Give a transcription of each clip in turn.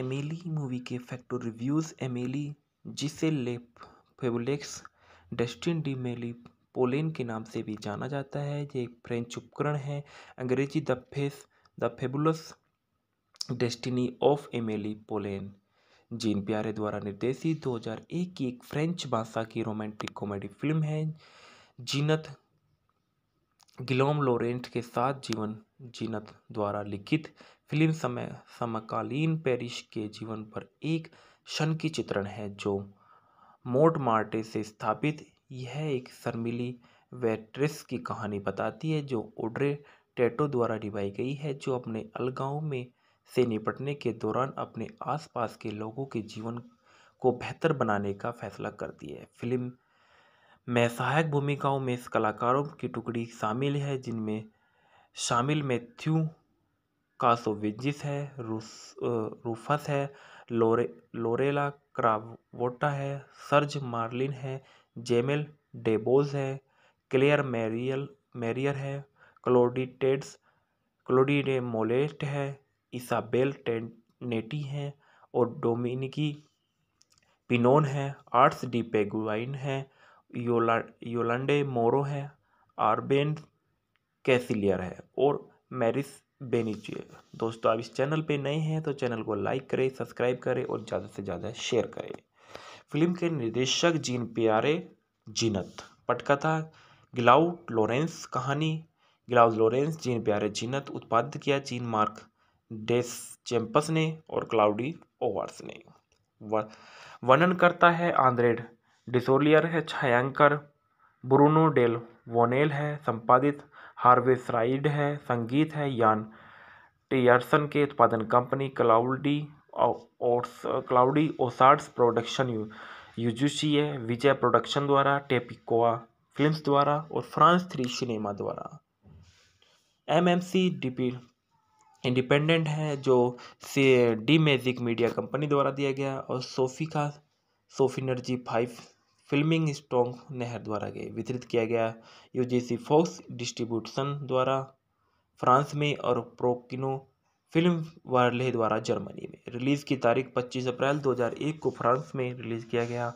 एमेली movie के facto reviews Amelie जिसे Le फेबुलेक्स D मेली पोलिन के नाम से भी जाना जाता है ये एक फ्रेंच उपकरण है अंग्रेजी the face the fabulous destiny of Amelie Poulain Jean Pierre द्वारा निर्देशित 2001 की एक फ्रेंच भाषा की रोमांटिक कॉमेडी फिल्म है जीनत गिलोम लोरेंट के साथ जीवन जीनत द्वारा लिखित फिल्म समय समकालीन पेरिस के जीवन पर एक क्षण की चित्रण है जो मार्टे से स्थापित यह एक शर्मिली वेट्रेस की कहानी बताती है जो ओड्रे टेटो द्वारा निभाई गई है जो अपने अलगाव में से निपटने के दौरान अपने आसपास के लोगों के जीवन को बेहतर बनाने का फैसला करती है फिल्म में सहायक भूमिकाओं में कलाकारों की टुकड़ी शामिल है जिनमें शामिल मैथ्यू कासोविजिस है रूफस है लोरे लोरेला क्रावोटा है सर्ज मार्लिन है जेमेल डेबोज है क्लेयर मैरियल मैरियर है क्लोडिटेड्स क्लोडीडे मोलेट है इसाबेल टेनेटी हैं और डोमिनिकी पिनोन है आर्ट्स डी पेगुआइन है योला योलंडे मोरो है आर्बेन कैसिलियर है और मैरिस बेनीजिएगा दोस्तों आप इस चैनल पे नए हैं तो चैनल को लाइक करें सब्सक्राइब करें और ज़्यादा से ज़्यादा शेयर करें फिल्म के निर्देशक जीन प्यारे जीनत पटकथा ग्लाउड लॉरेंस कहानी ग्लाउड लॉरेंस जीन प्यारे जीनत उत्पादित किया जीन मार्क डेस चैम्पस ने और क्लाउडी ओवर्स ने वर्णन करता है आंद्रेड डिसोलियर है छायांकर ब्रूनो डेल वोनेल है संपादित हार्वेसराइड है संगीत है यान टेयरसन के उत्पादन company Claudie oats Claudie ओसार्ड्स production यूजुशी है विजय प्रोडक्शन द्वारा टेपिकोआ फिल्म्स द्वारा और फ्रांस थ्री सिनेमा द्वारा M M C DP independent है जो से डी मैजिक मीडिया कंपनी द्वारा दिया गया और सोफी का सोफी एनर्जी फाइव फिल्मिंग स्टोंग नहर द्वारा गए वितरित किया गया यू जी फॉक्स डिस्ट्रीब्यूशन द्वारा फ्रांस में और प्रोकिनो फिल्म वार्ले द्वारा जर्मनी में रिलीज़ की तारीख 25 अप्रैल 2001 को फ्रांस में रिलीज़ किया गया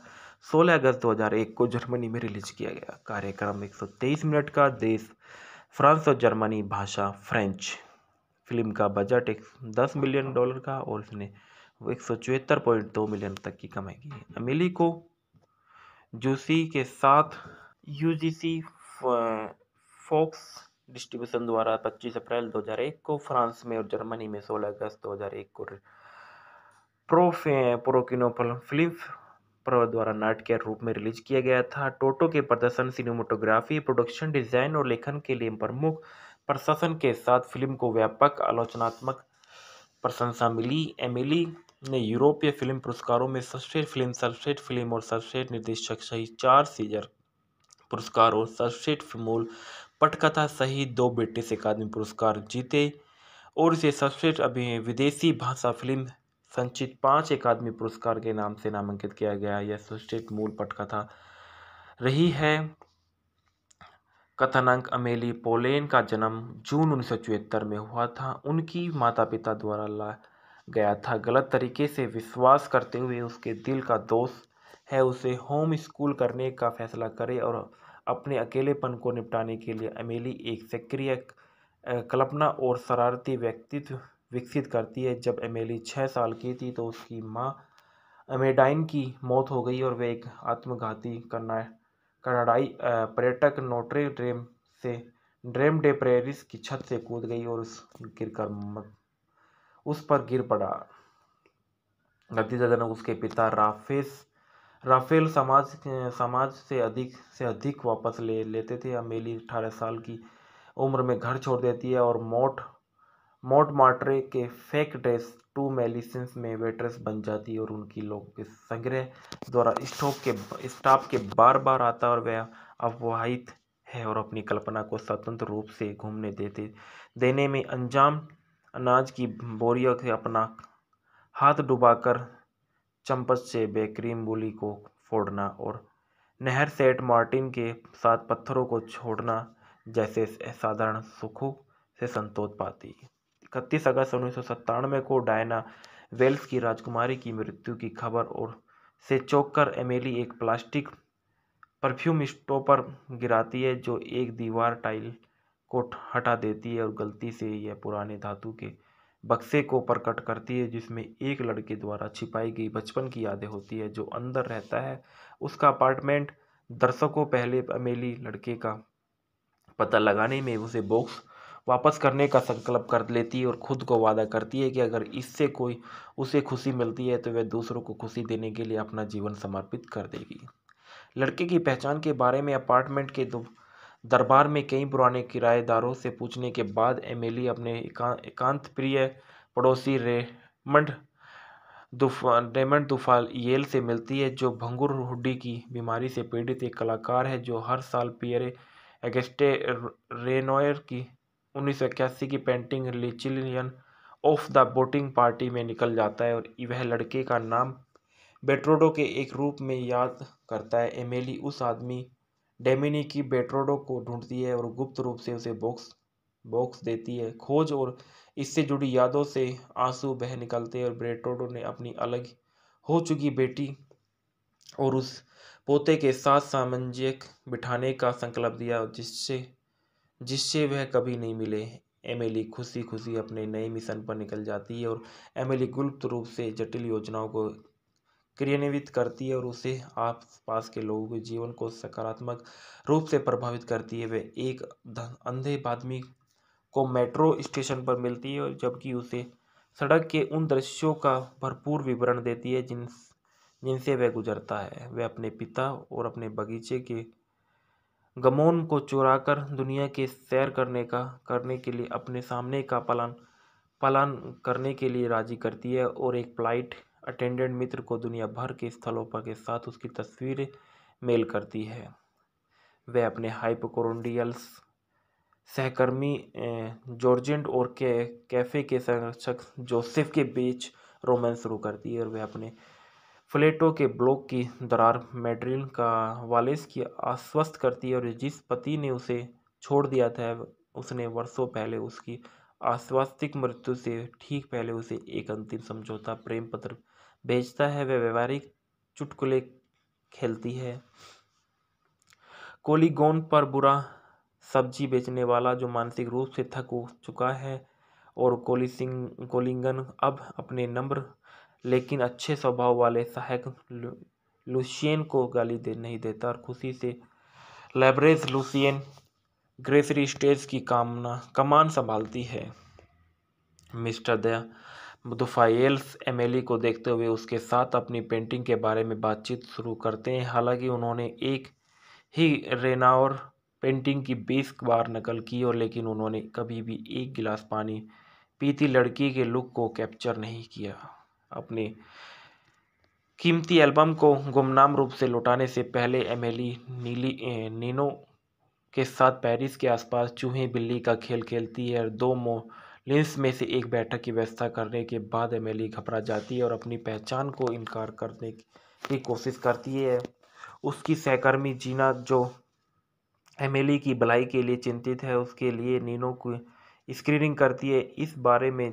16 अगस्त 2001 को जर्मनी में रिलीज किया गया कार्यक्रम 123 मिनट का देश फ्रांस और जर्मनी भाषा फ्रेंच फिल्म का बजट एक दस मिलियन डॉलर का और इसने एक सौ मिलियन तक की कमाई की अमेली को जूसी के साथ यूजीसी फोक्स डिस्ट्रीब्यूशन द्वारा 25 अप्रैल 2001 को फ्रांस में और जर्मनी में 16 अगस्त 2001 को प्रोफे प्रोकिनो फिल्म प्रवर द्वारा नाटक रूप में रिलीज किया गया था टोटो के प्रदर्शन सिनेमाटोग्राफी प्रोडक्शन डिजाइन और लेखन के लिए प्रमुख प्रशासन के साथ फिल्म को व्यापक आलोचनात्मक प्रशंसा मिली एमिली ने यूरोपीय फिल्म पुरस्कारों में सर्वश्रेष्ठ फिल्म सर्वश्रेष्ठ फिल्म और सर्वश्रेष्ठ निर्देशक सहित चार सीजर पुरस्कार और सर्वश्रेष्ठ मूल पटकथा सहित दो ब्रिटिश अकादमी पुरस्कार जीते और इसे सर्वश्रेष्ठ अभी विदेशी भाषा फिल्म संचित पांच अकादमी पुरस्कार के नाम से नामांकित किया गया यह सर्वश्रेष्ठ मूल पटकथा रही है कथानक अमेली पोलेन का जन्म जून उन्नीस में हुआ था उनकी माता पिता द्वारा ला गया था गलत तरीके से विश्वास करते हुए उसके दिल का दोष है उसे होम स्कूल करने का फैसला करे और अपने अकेलेपन को निपटाने के लिए अमेली एक सक्रिय कल्पना और शरारती व्यक्तित्व विकसित करती है जब अमेली छः साल की थी तो उसकी माँ अमेडाइन की मौत हो गई और वे एक आत्मघाती करना कनाडाई पर्यटक नोट्रे ड्रेम से ड्रेम डे प्रेरिस की छत से कूद गई और उस गिरकर उस पर गिर पड़ा नतीजाजनक उसके पिता राफेस राफेल समाज समाज से अधिक से अधिक वापस ले लेते थे अमेली अठारह साल की उम्र में घर छोड़ देती है और मोट मोट मार्टरे के फेक ड्रेस टू मेलिसन्स में वेट्रेस बन जाती है और उनकी लोग के संग्रह द्वारा स्टॉप के स्टाफ के बार बार आता और वह अफवाहित है और अपनी कल्पना को स्वतंत्र रूप से घूमने देते देने में अंजाम अनाज की बोरियों से अपना हाथ डुबाकर चम्मच से बेक्रीम बुली को फोड़ना और नहर सेट मार्टिन के साथ पत्थरों को छोड़ना जैसे साधारण सुखों से संतोष पाती इकतीस अगस्त उन्नीस सौ को डायना वेल्स की राजकुमारी की मृत्यु की खबर और से चौंक कर एमेली एक प्लास्टिक परफ्यूम स्टोपर गिराती है जो एक दीवार टाइल को हटा देती है और गलती से यह पुराने धातु के बक्से को प्रकट करती है जिसमें एक लड़के द्वारा छिपाई गई बचपन की यादें होती है जो अंदर रहता है उसका अपार्टमेंट दर्शकों पहले अमेली लड़के का पता लगाने में उसे बॉक्स वापस करने का संकल्प कर लेती है और खुद को वादा करती है कि अगर इससे कोई उसे खुशी मिलती है तो वह दूसरों को खुशी देने के लिए अपना जीवन समर्पित कर देगी लड़के की पहचान के बारे में अपार्टमेंट के दो दरबार में कई पुराने किराएदारों से पूछने के बाद एमिली अपने एका, एकांत प्रिय पड़ोसी रेमंड दुफा रेमंड दुफाल से मिलती है जो भंगुर हुडी की बीमारी से पीड़ित एक कलाकार है जो हर साल पियरे एगेस्टे रेनोयर की उन्नीस की painting luncheon of the boating party में निकल जाता है और वह लड़के का नाम बेट्रोडो के एक रूप में याद करता है एमेली उस आदमी डेमिनी की बेट्रोडो को ढूंढती है और गुप्त रूप से उसे बॉक्स बॉक्स देती है खोज और इससे जुड़ी यादों से आंसू बह निकलते हैं और बेट्रोडो ने अपनी अलग हो चुकी बेटी और उस पोते के साथ सामंजस्य बिठाने का संकल्प दिया जिससे जिससे वह कभी नहीं मिले एमिली खुशी खुशी अपने नए मिशन पर निकल जाती है और एमिली गुप्त रूप से जटिल योजनाओं को क्रियान्वित करती है और उसे आसपास के लोगों के जीवन को सकारात्मक रूप से प्रभावित करती है वह एक अंधे आदमी को मेट्रो स्टेशन पर मिलती है जबकि उसे सड़क के उन दृश्यों का भरपूर विवरण देती है जिन जिनसे वह गुजरता है वह अपने पिता और अपने बगीचे के गमोन को चुरा कर दुनिया के सैर करने का करने के लिए अपने सामने का पलान पलान करने के लिए राजी करती है और एक फ्लाइट अटेंडेंट मित्र को दुनिया भर के स्थलों पर के साथ उसकी तस्वीर मेल करती है वह अपने हाइपोकोरोंडियल्स सहकर्मी जॉर्जेंट और के कैफ़े के संरक्षक जोसेफ के बीच रोमांस शुरू करती है और वह अपने फ्लेटो के ब्लॉक की दरार मेड्रिन का वालेस की आश्वस्त करती है और जिस पति ने उसे छोड़ दिया था उसने वर्षों पहले उसकी आश्वास्तिक मृत्यु से ठीक पहले उसे एक अंतिम समझौता प्रेम पत्र बेचता है वह व्यवहारिक चुटकुले खेलती है कोलीगोन पर बुरा सब्जी बेचने वाला जो मानसिक रूप से थक चुका है और सिंह कोलिंगन अब अपने नम्र लेकिन अच्छे स्वभाव वाले सहायक लुसियन को गाली दे नहीं देता और खुशी से लेबरेज लुसियन ग्रेसरी स्टेज की कामना कमान संभालती है मिस्टर दया दुफ़ायेल्स एमेली को देखते हुए उसके साथ अपनी पेंटिंग के बारे में बातचीत शुरू करते हैं हालांकि उन्होंने एक ही रेनावर पेंटिंग की बीस बार नकल की और लेकिन उन्होंने कभी भी एक गिलास पानी पीती लड़की के लुक को कैप्चर नहीं किया अपने कीमती एल्बम को गुमनाम रूप से लौटाने से पहले एमेली नीली नीनो के साथ पेरिस के आसपास चूहे बिल्ली का खेल खेलती है और दो मो लिस्ट में से एक बैठक की व्यवस्था करने के बाद एमेली घबरा जाती है और अपनी पहचान को इनकार करने की कोशिश करती है उसकी सहकर्मी जीना जो एमेली की भलाई के लिए चिंतित है उसके लिए नीनो को स्क्रीनिंग करती है इस बारे में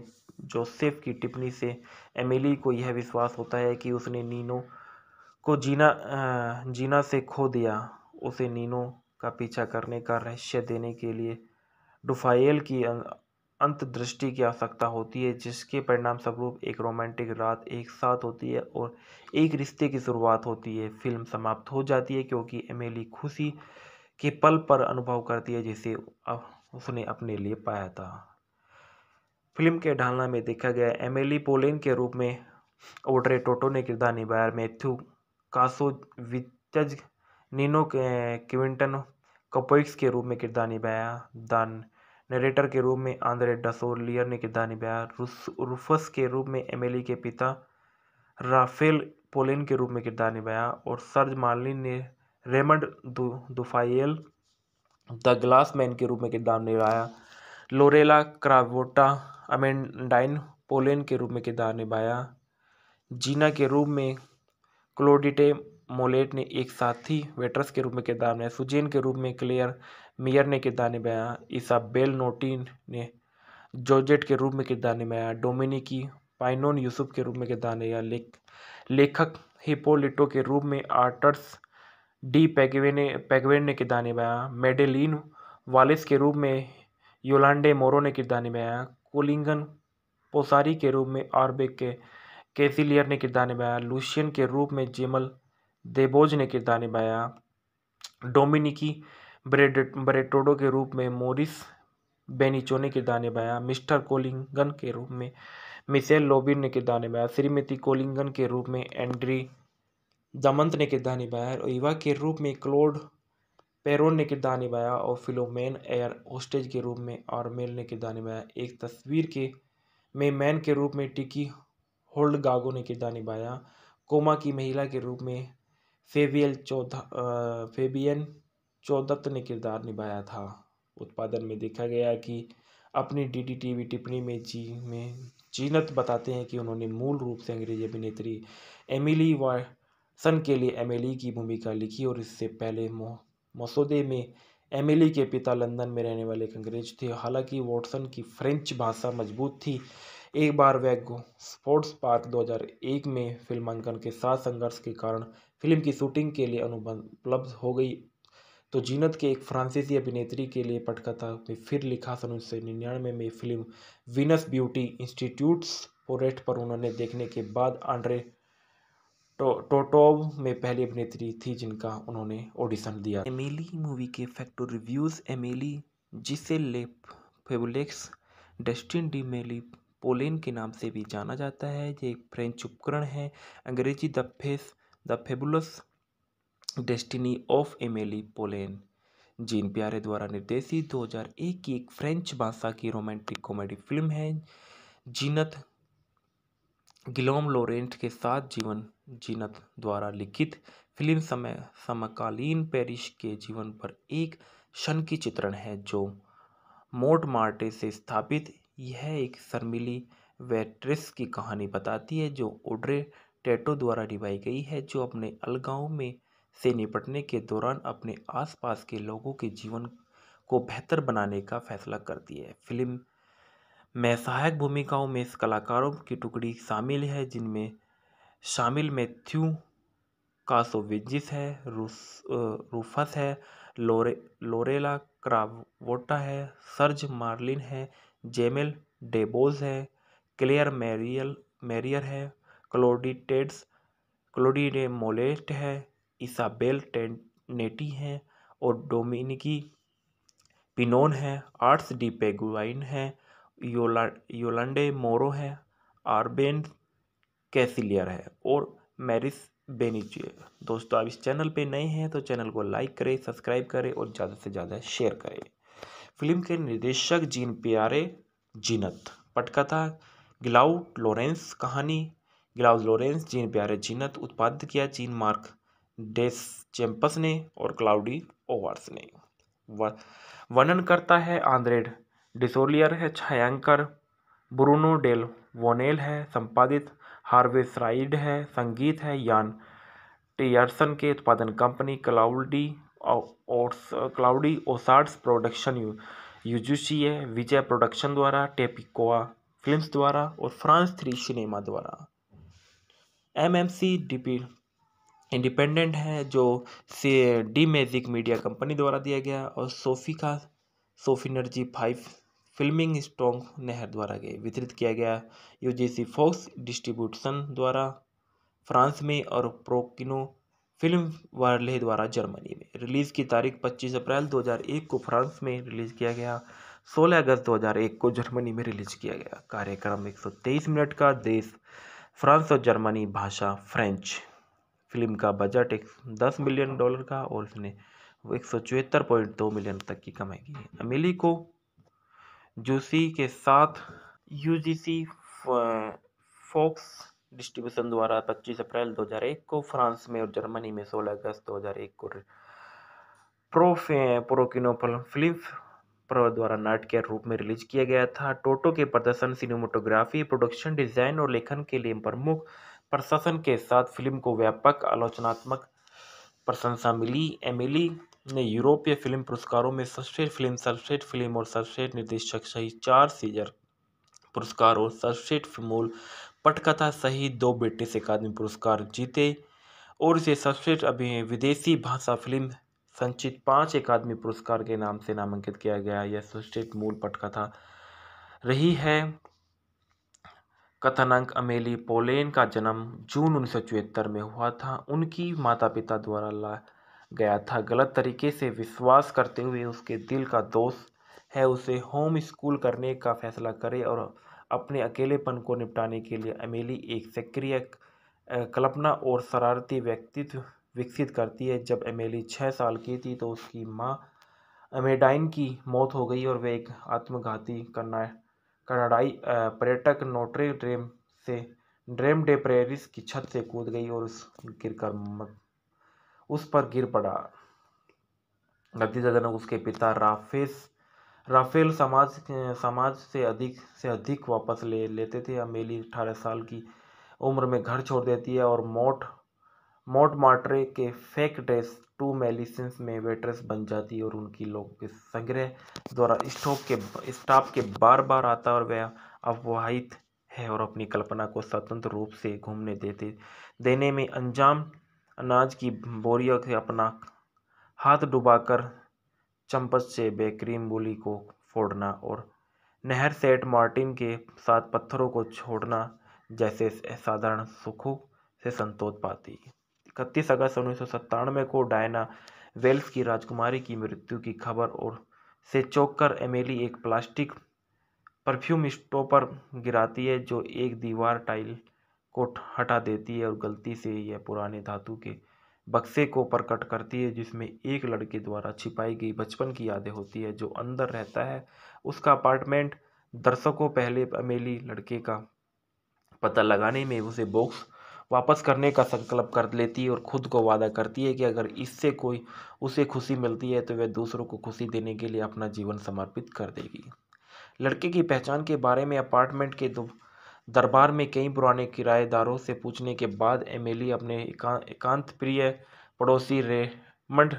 जोसेफ की टिप्पणी से एमेली को यह विश्वास होता है कि उसने नीनो को जीना जीना से खो दिया उसे नीनो का पीछा करने का रहस्य देने के लिए डुफाइल की अंतदृष्टि की आवश्यकता होती है जिसके परिणाम स्वरूप एक रोमांटिक रात एक साथ होती है और एक रिश्ते की शुरुआत होती है फिल्म समाप्त हो जाती है क्योंकि एमेली खुशी के पल पर अनुभव करती है जिसे उसने अपने लिए पाया था फिल्म के ढालना में देखा गया एमेली पोलेन के रूप में ओड्रे टोटो ने किरदार निभाया मैथ्यू कासो विचज नीनो क्विंटन कपोइक्स के रूप में किरदार निभाया दान नरेटर के रूप में आंद्रे डसोर लियर ने किरदार निभाया रूफस के रूप में एमिली के पिता राफेल पोलिन के रूप में किरदार निभाया और सर्ज मार्लिन ने Raymond Dufayel the glass man के रूप में किरदार निभाया लोरेला क्रावोटा अमेंडाइन पोलिन के रूप में किरदार निभाया जीना के रूप में क्लोडिटे मोलेट ने एक साथी वेट्रस के रूप में किरदार निभाया सुजेन के रूप में क्लेयर मियर ने किरदार निभाया इसाबेल नोटिन ने जोजेट के रूप में किरदार निभाया डोमिनिकी पाइनोन यूसुफ के रूप में किरदार निभाया लेख लेखक हिपोलिटो के रूप में आर्टर्स डी पैगवे ने पैगवेन ने किरदार निभाया मेडेलिन वालिस के रूप में योलांडे मोरो ने किरदार निभाया कोलिंगन पोसारी के रूप में आरबेक के कैसिलियर ने किरदार निभाया लूशियन के रूप में जेमल देबोज ने किरदार निभाया डोमिनिकी ब्रेड ब्रेटोडो के रूप में मोरिस बेनिचोने किरदार निभाया मिस्टर कोलिंगन के रूप में मिसेल लोबिन ने किरदार निभाया श्रीमती कोलिंगन के रूप में एंड्री दमंत ने किरदार निभाया और युवा के रूप में क्लोड पेरोन ने किरदार निभाया और फिलोमेन एयर होस्टेज के रूप में आर्मेल ने किरदार निभाया एक तस्वीर के में मैन के रूप में टिकी होल्ड गागो ने किरदार निभाया कोमा की महिला के रूप में फेबियल चौथा फेबियन चौदत्त ने किरदार निभाया था उत्पादन में देखा गया कि अपनी डी डी टी वी टिप्पणी में जी में जीनत बताते हैं कि उन्होंने मूल रूप से अंग्रेजी अभिनेत्री एमिली वाटसन के लिए एमिली की भूमिका लिखी और इससे पहले मसौदे में एमिली के पिता लंदन में रहने वाले एक अंग्रेज थे हालांकि वॉटसन की फ्रेंच भाषा मजबूत थी एक बार वह स्पोर्ट्स पार्क 2001 में फिल्मांकन के साथ संघर्ष के कारण फिल्म की शूटिंग के लिए अनुबंध उपलब्ध हो गई तो जीनत के एक फ्रांसीसी अभिनेत्री के लिए पटकथा में फिर लिखा सन उन्नीस सौ निन्यानवे में फिल्म वीनस ब्यूटी इंस्टीट्यूट्स पोरेट पर उन्होंने देखने के बाद आंड्रे टोटोव में पहली अभिनेत्री थी जिनका उन्होंने ऑडिशन दिया एमेली मूवी के फैक्टो रिव्यूज़ एमेली जिसे लेप फेबुलेक्स डस्टिन डी मेली पोलेन के नाम से भी जाना जाता है ये एक फ्रेंच उपकरण है अंग्रेजी the face the fabulous destiny of Amelie Poulain Jean Pierre द्वारा निर्देशित 2001 की एक फ्रेंच भाषा की रोमांटिक कॉमेडी फिल्म है जीनत गिलोम लोरेंट के साथ जीवन जीनत द्वारा लिखित फिल्म समय समकालीन पेरिस के जीवन पर एक क्षण की चित्रण है जो मोट मार्टे से स्थापित यह एक शर्मिली वेट्रेस की कहानी बताती है जो ओड्रे टेटो द्वारा निभाई गई है जो अपने अलगाव में से निपटने के दौरान अपने आसपास के लोगों के जीवन को बेहतर बनाने का फैसला करती है फिल्म में सहायक भूमिकाओं में कलाकारों की टुकड़ी शामिल है जिनमें शामिल मैथ्यू कासोविजिस है रूस रूफस है लोरे लोरेला क्रावोटा है सर्ज मार्लिन है जेमेल डेबोज है क्लेयर मैरियल मैरियर है क्लोडीटेड्स क्लोडीडे मोलेट है इसाबेल टेनेटी हैं और डोमिनिकी पिनोन है आर्ट्स डी पेगुआइन है योला योलंडे मोरो है आरबेन कैसिलियर है और मैरिस बेनिचिए दोस्तों आप इस चैनल पे नए हैं तो चैनल को लाइक करें सब्सक्राइब करें और ज़्यादा से ज़्यादा शेयर करें फिल्म के निर्देशक जीन प्यारे जीनत पटकथा ग्लाउ लॉरेंस कहानी gloves Laurant Jean Pierre Jeunet उत्पादित किया जीन मार्क डेस चैम्पस ने और क्लाउडी ओवर्स ने वर्णन करता है आंद्रेड डिसोलियर है छायांकर ब्रूनो डेल वोनेल है संपादित हार्वेस राइड है संगीत है यान टियर्सन के उत्पादन कंपनी क्लाउडी और क्लाउडी ओसार्ड्स प्रोडक्शन यू यूजूसी है विजय प्रोडक्शन द्वारा टेपिकोआ फिल्म्स द्वारा और फ्रांस थ्री सिनेमा द्वारा M M C D P independent है जो से डी मैजिक मीडिया कंपनी द्वारा दिया गया और सोफी का सोफी नर्जी फाइव फिल्मिंग स्टोंग नहर द्वारा गए वितरित किया गया यूजीसी फॉक्स डिस्ट्रीब्यूशन द्वारा फ्रांस में और प्रोकिनो फिल्म वार्ले द्वारा जर्मनी में रिलीज़ की तारीख 25 अप्रैल 2001 को फ्रांस में रिलीज़ किया गया 16 अगस्त 2001 को जर्मनी में रिलीज़ किया गया कार्यक्रम 123 मिनट का देश फ्रांस और जर्मनी भाषा फ्रेंच फिल्म का बजट एक दस मिलियन डॉलर का और इसने एक सौ चौहत्तर पॉइंट दो मिलियन तक की कमाई की है अमेली को जूसी के साथ यूजीसी फॉक्स डिस्ट्रीब्यूशन द्वारा 25 अप्रैल 2001 को फ्रांस में और जर्मनी में 16 अगस्त 2001 को प्रोफे प्रोकिनो फिल्म पर्व द्वारा के रूप में रिलीज किया गया था टोटो के प्रदर्शन सिनेमाटोग्राफी प्रोडक्शन डिजाइन और लेखन के लिए प्रमुख प्रशासन के साथ फिल्म को व्यापक आलोचनात्मक प्रशंसा मिली एमिली ने यूरोपीय फिल्म पुरस्कारों में सर्वश्रेष्ठ फिल्म सर्वश्रेष्ठ फिल्म और सर्वश्रेष्ठ निर्देशक सहित चार सीजर पुरस्कार और सर्वश्रेष्ठ मूल पटकथा सहित दो ब्रिटिश अकादमी पुरस्कार जीते और इसे सर्वश्रेष्ठ अभी विदेशी भाषा फिल्म संचित पांच अकादमी पुरस्कार के नाम से नामांकित किया गया यह सर्वश्रेष्ठ मूल पटकथा रही है कथानंक अमेली पोलेन का जन्म जून उन्नीस में हुआ था उनकी माता पिता द्वारा ला गया था गलत तरीके से विश्वास करते हुए उसके दिल का दोष है उसे होम स्कूल करने का फैसला करे और अपने अकेलेपन को निपटाने के लिए अमेली एक सक्रिय कल्पना और शरारती व्यक्तित्व विकसित करती है जब अमेली छः साल की थी तो उसकी माँ अमेडाइन की मौत हो गई और वह एक आत्मघाती करना कनाडाई पर्यटक नोट्रे ड्रेम से ड्रेम डे प्रेरिस की छत से कूद गई और उस गिर कर उस पर गिर पड़ा नतीजाजनक उसके पिता राफेस राफेल समाज समाज से अधिक से अधिक वापस ले लेते थे अमेली अठारह साल की उम्र में घर छोड़ देती है और मोट मोट मार्टरे के फेक ड्रेस टू मेलिसंस में वेट्रेस बन जाती है और उनकी लोग के संग्रह द्वारा स्टॉप के स्टाफ के बार बार आता और वह अफवाहित है और अपनी कल्पना को स्वतंत्र रूप से घूमने देते देने में अंजाम अनाज की बोरियों से अपना हाथ डुबाकर चम्पच से बेक्रीम बोली को फोड़ना और नहर सेट मार्टिन के साथ पत्थरों को छोड़ना जैसे साधारण सुखों से संतोष पाती इकतीस अगस्त उन्नीस सौ सत्तानवे को डायना वेल्स की राजकुमारी की मृत्यु की खबर और से कर एमेली एक प्लास्टिक परफ्यूम स्टोपर गिराती है जो एक दीवार टाइल को हटा देती है और गलती से यह पुराने धातु के बक्से को प्रकट करती है जिसमें एक लड़के द्वारा छिपाई गई बचपन की यादें होती है जो अंदर रहता है उसका अपार्टमेंट दर्शकों पहले अमेली लड़के का पता लगाने में उसे बॉक्स वापस करने का संकल्प कर लेती है और ख़ुद को वादा करती है कि अगर इससे कोई उसे खुशी मिलती है तो वह दूसरों को खुशी देने के लिए अपना जीवन समर्पित कर देगी लड़के की पहचान के बारे में अपार्टमेंट के दरबार में कई पुराने किराएदारों से पूछने के बाद एमिली अपने एकांत प्रिय पड़ोसी रेमंड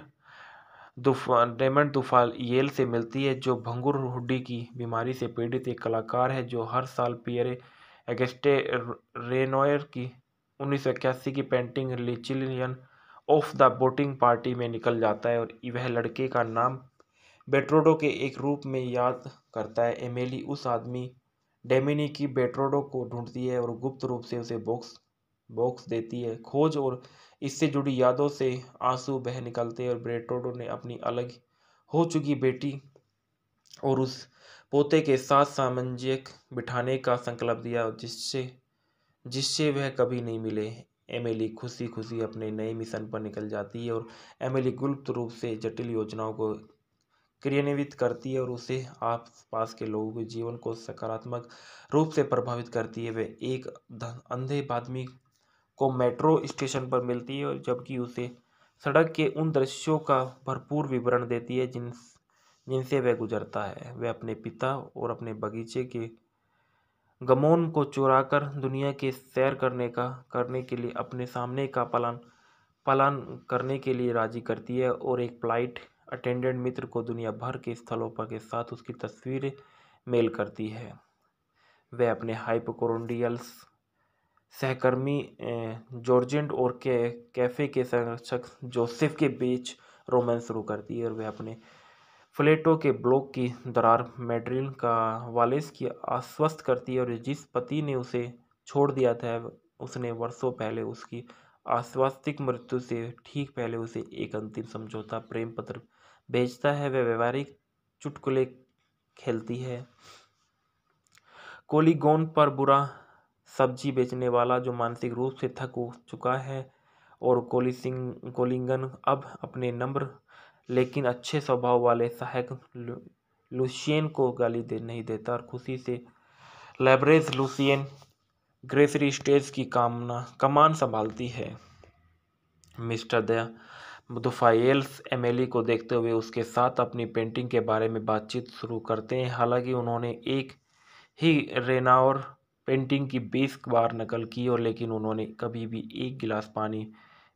रेमंड दुफाल येल से मिलती है जो भंगुर हुडी की बीमारी से पीड़ित एक कलाकार है जो हर साल पियरे एगेस्टे रेनोयर की उन्नीस की painting luncheon of the boating party में निकल जाता है और वह लड़के का नाम बेट्रोडो के एक रूप में याद करता है एमेली उस आदमी डेमिनी की बेट्रोडो को ढूंढती है और गुप्त रूप से उसे बॉक्स बॉक्स देती है खोज और इससे जुड़ी यादों से आंसू बह निकलते हैं और बेट्रोडो ने अपनी अलग हो चुकी बेटी और उस पोते के साथ सामंजस्य बिठाने का संकल्प दिया जिससे जिससे वह कभी नहीं मिले एमिली खुशी खुशी अपने नए मिशन पर निकल जाती है और एमिली गुप्त रूप से जटिल योजनाओं को क्रियान्वित करती है और उसे आसपास के लोगों के जीवन को सकारात्मक रूप से प्रभावित करती है वह एक अंधे आदमी को मेट्रो स्टेशन पर मिलती है और जबकि उसे सड़क के उन दृश्यों का भरपूर विवरण देती है जिन जिनसे वह गुजरता है वह अपने पिता और अपने बगीचे के गमोन को चुराकर दुनिया के सैर करने का करने के लिए अपने सामने का पलान पलान करने के लिए राज़ी करती है और एक फ़्लाइट अटेंडेंट मित्र को दुनिया भर के स्थलों पर के साथ उसकी तस्वीरें मेल करती है वह अपने हाइपोकोरोंडियल्स सहकर्मी जॉर्जेंट और के कैफ़े के संरक्षक जोसेफ के बीच रोमांस शुरू करती है और वह अपने फ्लेटों के ब्लॉक की दरार मेड्रिन का वालेस की आश्वस्त करती है और जिस पति ने उसे छोड़ दिया था उसने वर्षों पहले उसकी आश्वास्तिक मृत्यु से ठीक पहले उसे एक अंतिम समझौता प्रेम पत्र भेजता है वह व्यवहारिक चुटकुले खेलती है कोलीगोन पर बुरा सब्जी बेचने वाला जो मानसिक रूप से थक चुका है और कोलिसिंग कोलिंगन अब अपने नम्र लेकिन अच्छे स्वभाव वाले सहायक लूसियन को गाली दे नहीं देता और खुशी से लेबरेज लूसियन ग्रेसरी स्टेज की कामना कमान संभालती है मिस्टर द दुफाइल्स एमेली को देखते हुए उसके साथ अपनी पेंटिंग के बारे में बातचीत शुरू करते हैं हालांकि उन्होंने एक ही रेनावर पेंटिंग की बीस बार नकल की और लेकिन उन्होंने कभी भी एक गिलास पानी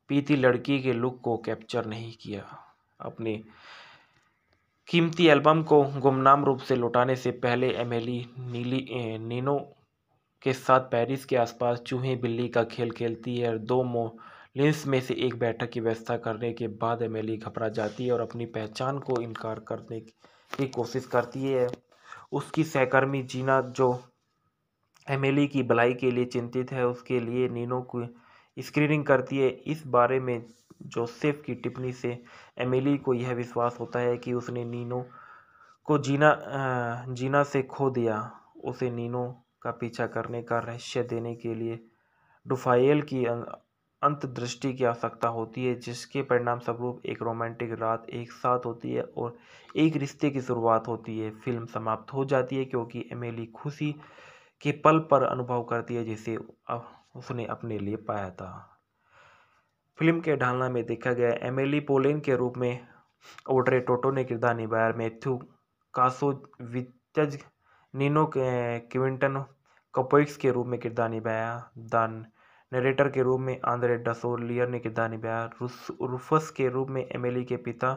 पीती लड़की के लुक को कैप्चर नहीं किया अपने कीमती एल्बम को गुमनाम रूप से लौटाने से पहले एमेली नीली नीनो के साथ पेरिस के आसपास चूहे बिल्ली का खेल खेलती है और दो मोलिंस में से एक बैठक की व्यवस्था करने के बाद एमेली घबरा जाती है और अपनी पहचान को इनकार करने की कोशिश करती है उसकी सहकर्मी जीना जो एमेली की भलाई के लिए चिंतित है उसके लिए नीनो की स्क्रीनिंग करती है इस बारे में जोसेफ की टिप्पणी से एमिली को यह विश्वास होता है कि उसने नीनो को जीना जीना से खो दिया उसे नीनो का पीछा करने का रहस्य देने के लिए डुफाइल की अं, अंतदृष्टि की आवश्यकता होती है जिसके परिणाम स्वरूप एक रोमांटिक रात एक साथ होती है और एक रिश्ते की शुरुआत होती है फिल्म समाप्त हो जाती है क्योंकि एमेली खुशी के पल पर अनुभव करती है जिसे उसने अपने लिए पाया था फिल्म के ढालना में देखा गया एमेली पोलेन के रूप में ओड्रे टोटो ने किरदार निभाया मैथ्यू कासो विचज नीनो क्विंटन कपोइक्स के रूप में किरदार निभाया दान नरेटर के रूप में आंद्रे डसोलियर ने किरदार निभाया रूफस के रूप में एमेली के पिता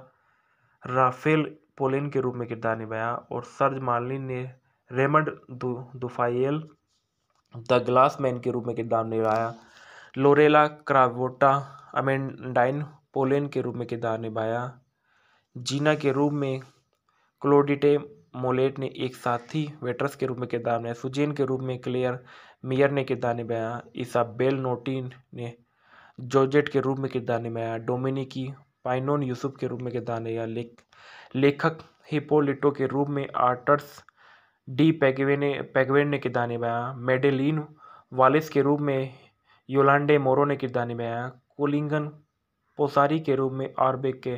राफेल पोलिन के रूप में किरदार निभाया और सर्ज मार्लिन ने Raymond Dufayel the glass man के रूप में किरदार निभाया लोरेला क्रावोटा अमेंडाइन पोलेन के रूप में किरदार निभाया जीना के रूप में क्लोडिटे मोलेट ने एक साथी वेट्रस के रूप में किरदार निभाया सुजेन के रूप में क्लेयर मियर ने किरदार निभाया इसाबेल नोटिन ने जोजेट के रूप में किरदार निभाया डोमिनिकी पाइनोन यूसुफ के रूप में किरदार निभाया लेखक हिपोलिटो के रूप में आर्टर्स डी पैगवेने पैगवेन ने किरदार निभाया मेडेलिन वालिस के रूप में योलांडे मोरो ने किरदार निभाया कोलिंगन पोसारी के रूप में आरबेक के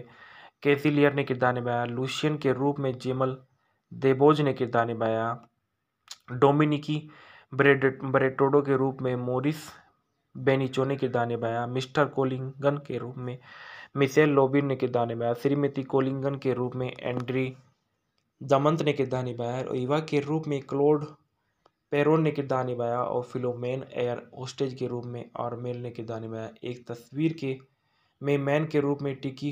कैसिलियर ने किरदार निभाया लूशियन के रूप में जेमल देबोज ने किरदार निभाया डोमिनिकी ब्रेड ब्रेटोडो के रूप में मोरिस बेनिचो ने किरदार निभाया मिस्टर कोलिंगन के रूप में मिसेल लोबिन ने किरदार निभाया श्रीमती कोलिंगन के रूप में एंड्री दमंत ने किरदार निभाया है और इवा के रूप में क्लोड पेरोन ने किरदार निभाया और फिलोमेन एयर होस्टेज के रूप में और मेल ने किरदार निभाया एक तस्वीर के में मैन के रूप में टिकी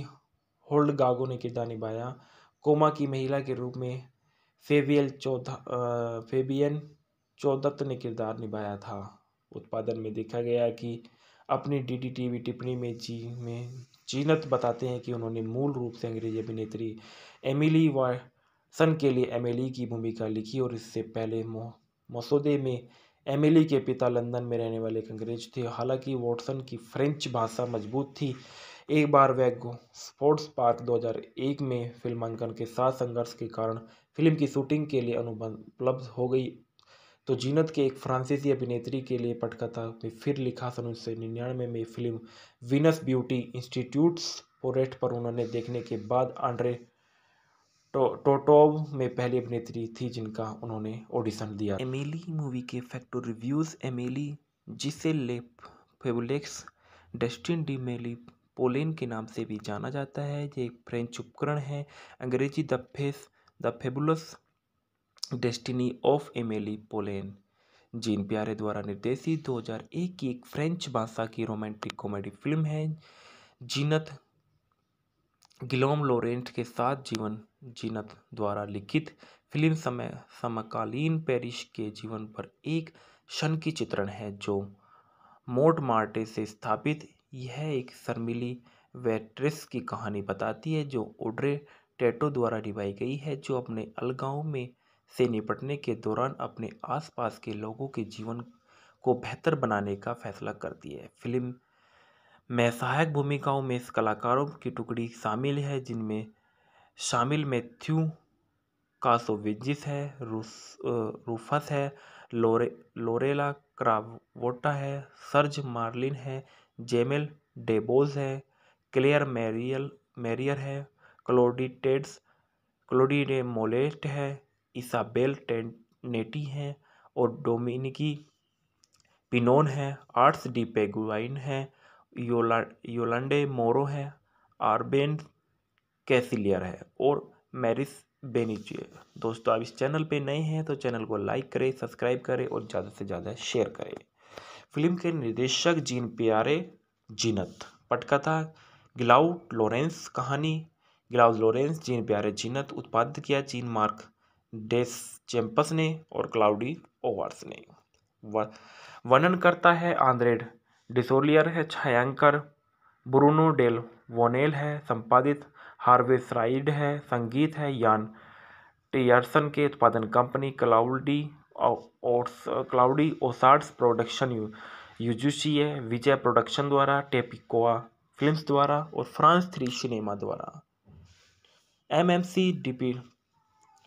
होल्ड गागो ने किरदार निभाया कोमा की महिला के रूप में फेबियल चौध फेबियन चौदत्त ने किरदार निभाया था उत्पादन में देखा गया कि अपनी डी डी टी वी टिप्पणी में जी में जीनत बताते हैं कि उन्होंने मूल रूप से अंग्रेजी अभिनेत्री एमिली वा सन के लिए एम की भूमिका लिखी और इससे पहले मसौदे में एम के पिता लंदन में रहने वाले एक अंग्रेज थे हालांकि वॉटसन की फ्रेंच भाषा मजबूत थी एक बार वह स्पोर्ट्स पार्क 2001 में फिल्मांकन के साथ संघर्ष के कारण फिल्म की शूटिंग के लिए अनुपलब्ध हो गई तो जीनत के एक फ्रांसीसी अभिनेत्री के लिए पटकथा में फिर लिखा सन उन्नीस सौ निन्यानवे में फिल्म विनस ब्यूटी इंस्टीट्यूट्स पोरेट पर उन्होंने देखने के बाद आंड्रे टो, टोटोव में पहली अभिनेत्री थी जिनका उन्होंने ऑडिशन दिया एमेली मूवी के फैक्टो रिव्यूज़ एमेली जिसे लेप फेबुलेक्स डेस्टिन डी मेली पोलेन के नाम से भी जाना जाता है ये एक फ्रेंच उपकरण है अंग्रेजी the face the fabulous destiny of Amelie Poulain Jean Pierre द्वारा निर्देशित 2001 की एक फ्रेंच भाषा की रोमांटिक कॉमेडी फिल्म है जीनत गिलोम लोरेंट के साथ जीवन जीनत द्वारा लिखित फिल्म समय समकालीन पेरिश के जीवन पर एक क्षण की चित्रण है जो मोट मार्टे से स्थापित यह एक शर्मिली वेट्रेस की कहानी बताती है जो ओड्रे टेटो द्वारा निभाई गई है जो अपने अलगाव में से निपटने के दौरान अपने आसपास के लोगों के जीवन को बेहतर बनाने का फैसला करती है फिल्म में सहायक भूमिकाओं में कलाकारों की टुकड़ी शामिल है जिनमें शामिल मैथ्यू कासोविजिस है रूस रूफस है लोरे लोरेला क्रावोटा है सर्ज मार्लिन है जेमेल डेबोज है क्लेयर मैरियल मैरियर है क्लोडिटेड्स टेड्स मोलेट है इसाबेल टेनेटी है और डोमिनिकी पिनोन है आर्ट्स डी पेगुआइन है योला योलांडे मोरो है आरबेन कैसिलियर है और मैरिस बेनिचिए दोस्तों आप इस चैनल पे नए हैं तो चैनल को लाइक करें सब्सक्राइब करें और ज़्यादा से ज़्यादा शेयर करें फिल्म के निर्देशक जीन प्यारे जीनत पटकथा ग्लाउड लोरेंस कहानी गिलाउट लोरेंस जीन प्यारे जीनत उत्पादित किया जीन मार्क डेस चैम्पस ने और क्लाउडी ओवर्स ने वर्णन करता है आंद्रेड डिसोलियर है छायांकर ब्रूनो डेल वोनेल है संपादित हार्वेसराइड है संगीत है यान टियर्सन के उत्पादन company Claudie Claudie ओसार्ड्स production you यूजूसी है विजय प्रोडक्शन द्वारा टेपिकोआ फिल्म्स द्वारा और फ्रांस थ्री सिनेमा द्वारा M M C D P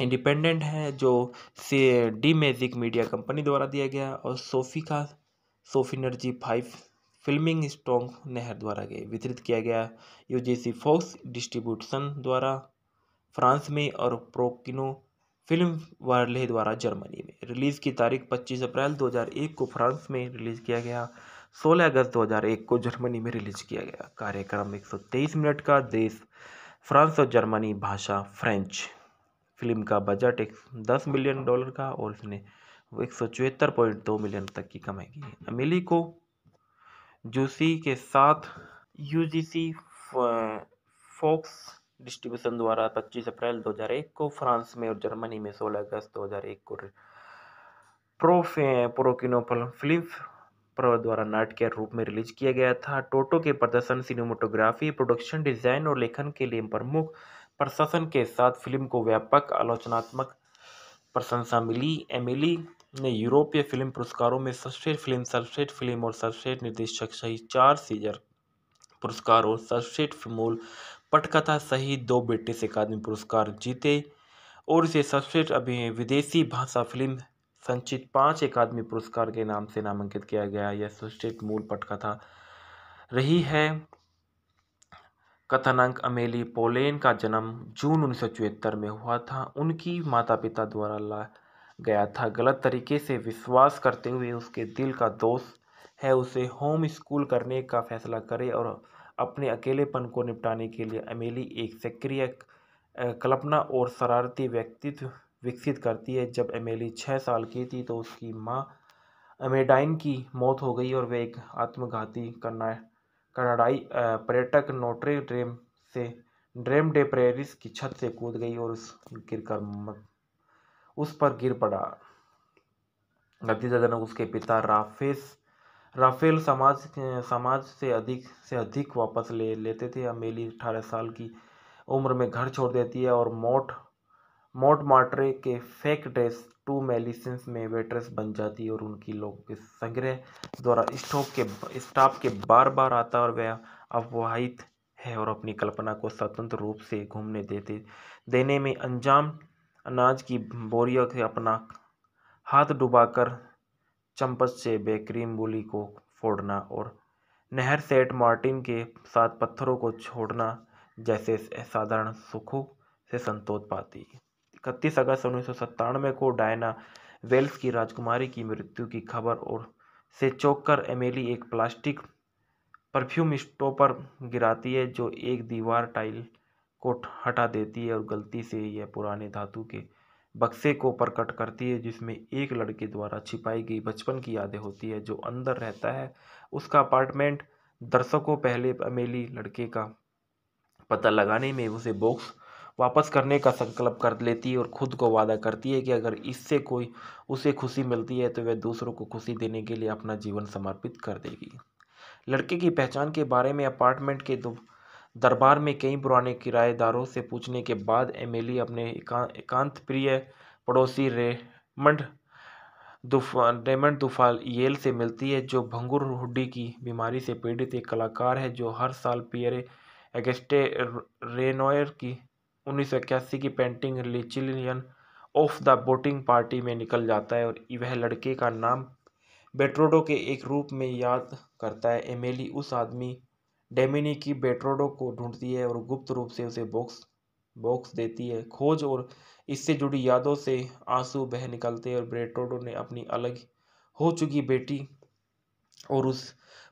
independent है जो से डी मैजिक मीडिया कंपनी द्वारा दिया गया और सोफी का सोफी एनर्जी फाइव फिल्मिंग स्टोंग नहर द्वारा गए वितरित किया गया यू जैसी फॉक्स डिस्ट्रीब्यूशन द्वारा फ्रांस में और प्रोकिनो फिल्म वार्ले द्वारा जर्मनी में रिलीज़ की तारीख 25 अप्रैल 2001 को फ्रांस में रिलीज़ किया गया 16 अगस्त 2001 को जर्मनी में रिलीज किया गया कार्यक्रम 123 मिनट का देश फ्रांस और जर्मनी भाषा फ्रेंच फिल्म का बजट एक दस मिलियन डॉलर का और इसने एक सौ मिलियन तक की कमाई की अमेली को जूसी के साथ यूजीसी फोक्स डिस्ट्रीब्यूशन द्वारा 25 अप्रैल 2001 को फ्रांस में और जर्मनी में 16 अगस्त 2001 को प्रोफे प्रोकिनो फिल्म पर्व द्वारा के रूप में रिलीज किया गया था टोटो के प्रदर्शन सिनेमाटोग्राफी प्रोडक्शन डिजाइन और लेखन के लिए प्रमुख प्रशासन के साथ फिल्म को व्यापक आलोचनात्मक प्रशंसा मिली एमिली ने यूरोपीय फिल्म पुरस्कारों में सर्वश्रेष्ठ फिल्म सर्वश्रेष्ठ फिल्म और सर्वश्रेष्ठ निर्देशक सहित चार सीजर पुरस्कार और सर्वश्रेष्ठ मूल पटकथा सहित दो ब्रिटिश अकादमी पुरस्कार जीते और इसे सर्वश्रेष्ठ अभिनय विदेशी भाषा फिल्म संचित पांच अकादमी पुरस्कार के नाम से नामांकित किया गया यह सर्वश्रेष्ठ मूल पटकथा रही है कथनांक अमेली पोलेन का जन्म जून उन्नीस में हुआ था उनकी माता पिता द्वारा ला गया था गलत तरीके से विश्वास करते हुए उसके दिल का दोष है उसे होम स्कूल करने का फैसला करे और अपने अकेलेपन को निपटाने के लिए अमेली एक सक्रिय कल्पना और शरारती व्यक्तित्व विकसित करती है जब अमेली छः साल की थी तो उसकी माँ अमेडाइन की मौत हो गई और वह एक आत्मघाती करना कनाडाई पर्यटक नोट्रे ड्रेम से ड्रेम डे प्रेरिस की छत से कूद गई और उस गिरकर उस पर गिर पड़ा नतीजाजनक उसके पिता राफेस राफेल समाज समाज से अधिक से अधिक वापस ले लेते थे अमेली अठारह साल की उम्र में घर छोड़ देती है और मोट मोट मार्ट्रे के फेक ड्रेस टू मेलिसन्स में वेट्रेस बन जाती है और उनकी लोगों के संग्रह द्वारा स्टॉप के स्टाफ के बार बार आता और वह अफवाहित है और अपनी कल्पना को स्वतंत्र रूप से घूमने देते देने में अंजाम अनाज की बोरियों से अपना हाथ डुबाकर चम्पच से बेक्रीम बोली को फोड़ना और नहर सेट मार्टिन के साथ पत्थरों को छोड़ना जैसे साधारण सुखों से संतोष पाती इकतीस अगस्त उन्नीस सौ को डायना वेल्स की राजकुमारी की मृत्यु की खबर और से चौंक कर एमेली एक प्लास्टिक परफ्यूम स्टोपर गिराती है जो एक दीवार टाइल को हटा देती है और गलती से यह पुराने धातु के बक्से को प्रकट करती है जिसमें एक लड़के द्वारा छिपाई गई बचपन की यादें होती है जो अंदर रहता है उसका अपार्टमेंट दर्शकों पहले अमेली लड़के का पता लगाने में उसे बॉक्स वापस करने का संकल्प कर लेती है और खुद को वादा करती है कि अगर इससे कोई उसे खुशी मिलती है तो वह दूसरों को खुशी देने के लिए अपना जीवन समर्पित कर देगी लड़के की पहचान के बारे में अपार्टमेंट के दो दरबार में कई पुराने किराएदारों से पूछने के बाद एमेली अपने एका, एकांत प्रिय पड़ोसी रेमंड दुफा रेमंड दुफाल से मिलती है जो भंगुर हुडी की बीमारी से पीड़ित एक कलाकार है जो हर साल पियरे एगेस्टे रेनोयर की उन्नीस की painting luncheon of the boating party में निकल जाता है और वह लड़के का नाम बेट्रोडो के एक रूप में याद करता है एमेली उस आदमी डेमिनी की बेट्रोडो को ढूंढती है और गुप्त रूप से उसे बॉक्स बॉक्स देती है खोज और इससे जुड़ी यादों से आंसू बह निकलते हैं और बेट्रोडो ने अपनी अलग हो चुकी बेटी और उस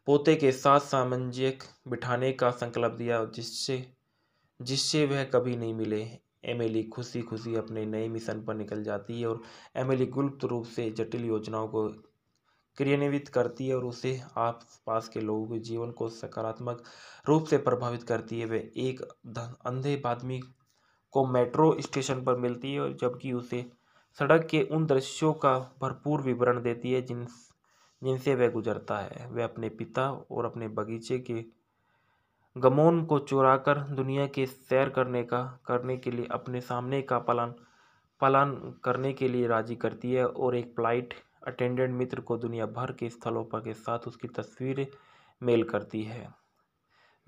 पोते के साथ सामंजस्य बिठाने का संकल्प दिया जिससे जिससे वह कभी नहीं मिले एमिली खुशी खुशी अपने नए मिशन पर निकल जाती है और एमिली गुप्त रूप से जटिल योजनाओं को क्रियान्वित करती है और उसे आसपास के लोगों के जीवन को सकारात्मक रूप से प्रभावित करती है वह एक अंधे आदमी को मेट्रो स्टेशन पर मिलती है और जबकि उसे सड़क के उन दृश्यों का भरपूर विवरण देती है जिन जिनसे वह गुजरता है वह अपने पिता और अपने बगीचे के गमोन को चुराकर दुनिया के सैर करने का करने के लिए अपने सामने का पलान पलान करने के लिए राजी करती है और एक फ्लाइट अटेंडेंट मित्र को दुनिया भर के स्थलों के साथ उसकी तस्वीर मेल करती है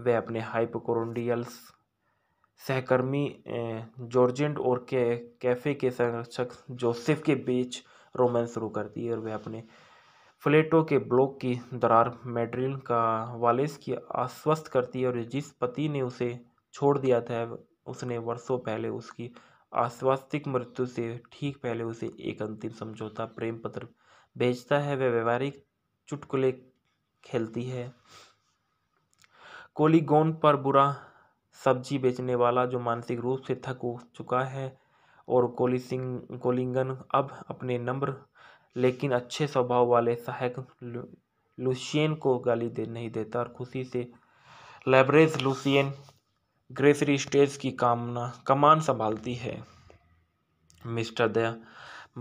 वह अपने हाइपोकोरोडियल्स सहकर्मी जॉर्जेंट और के कैफ़े के संरक्षक जोसेफ के बीच रोमांस शुरू करती है और वह अपने फ्लेटो के ब्लॉक की दरार मेड्रिन का वालेस की आश्वस्त करती है और जिस पति ने उसे छोड़ दिया था उसने वर्षों पहले उसकी आश्वास्तिक मृत्यु से ठीक पहले उसे एक अंतिम समझौता प्रेम पत्र बेचता है वह व्यवहारिक चुटकुले खेलती है कोलीगोन पर बुरा सब्जी बेचने वाला जो मानसिक रूप से थक हो चुका है और कोली सिंह कोलिंगन अब अपने नम्र लेकिन अच्छे स्वभाव वाले सहायक लुसियन को गाली दे नहीं देता और खुशी से लेबरेज लुसियन ग्रेसरी स्टेज की कामना कमान संभालती है मिस्टर दया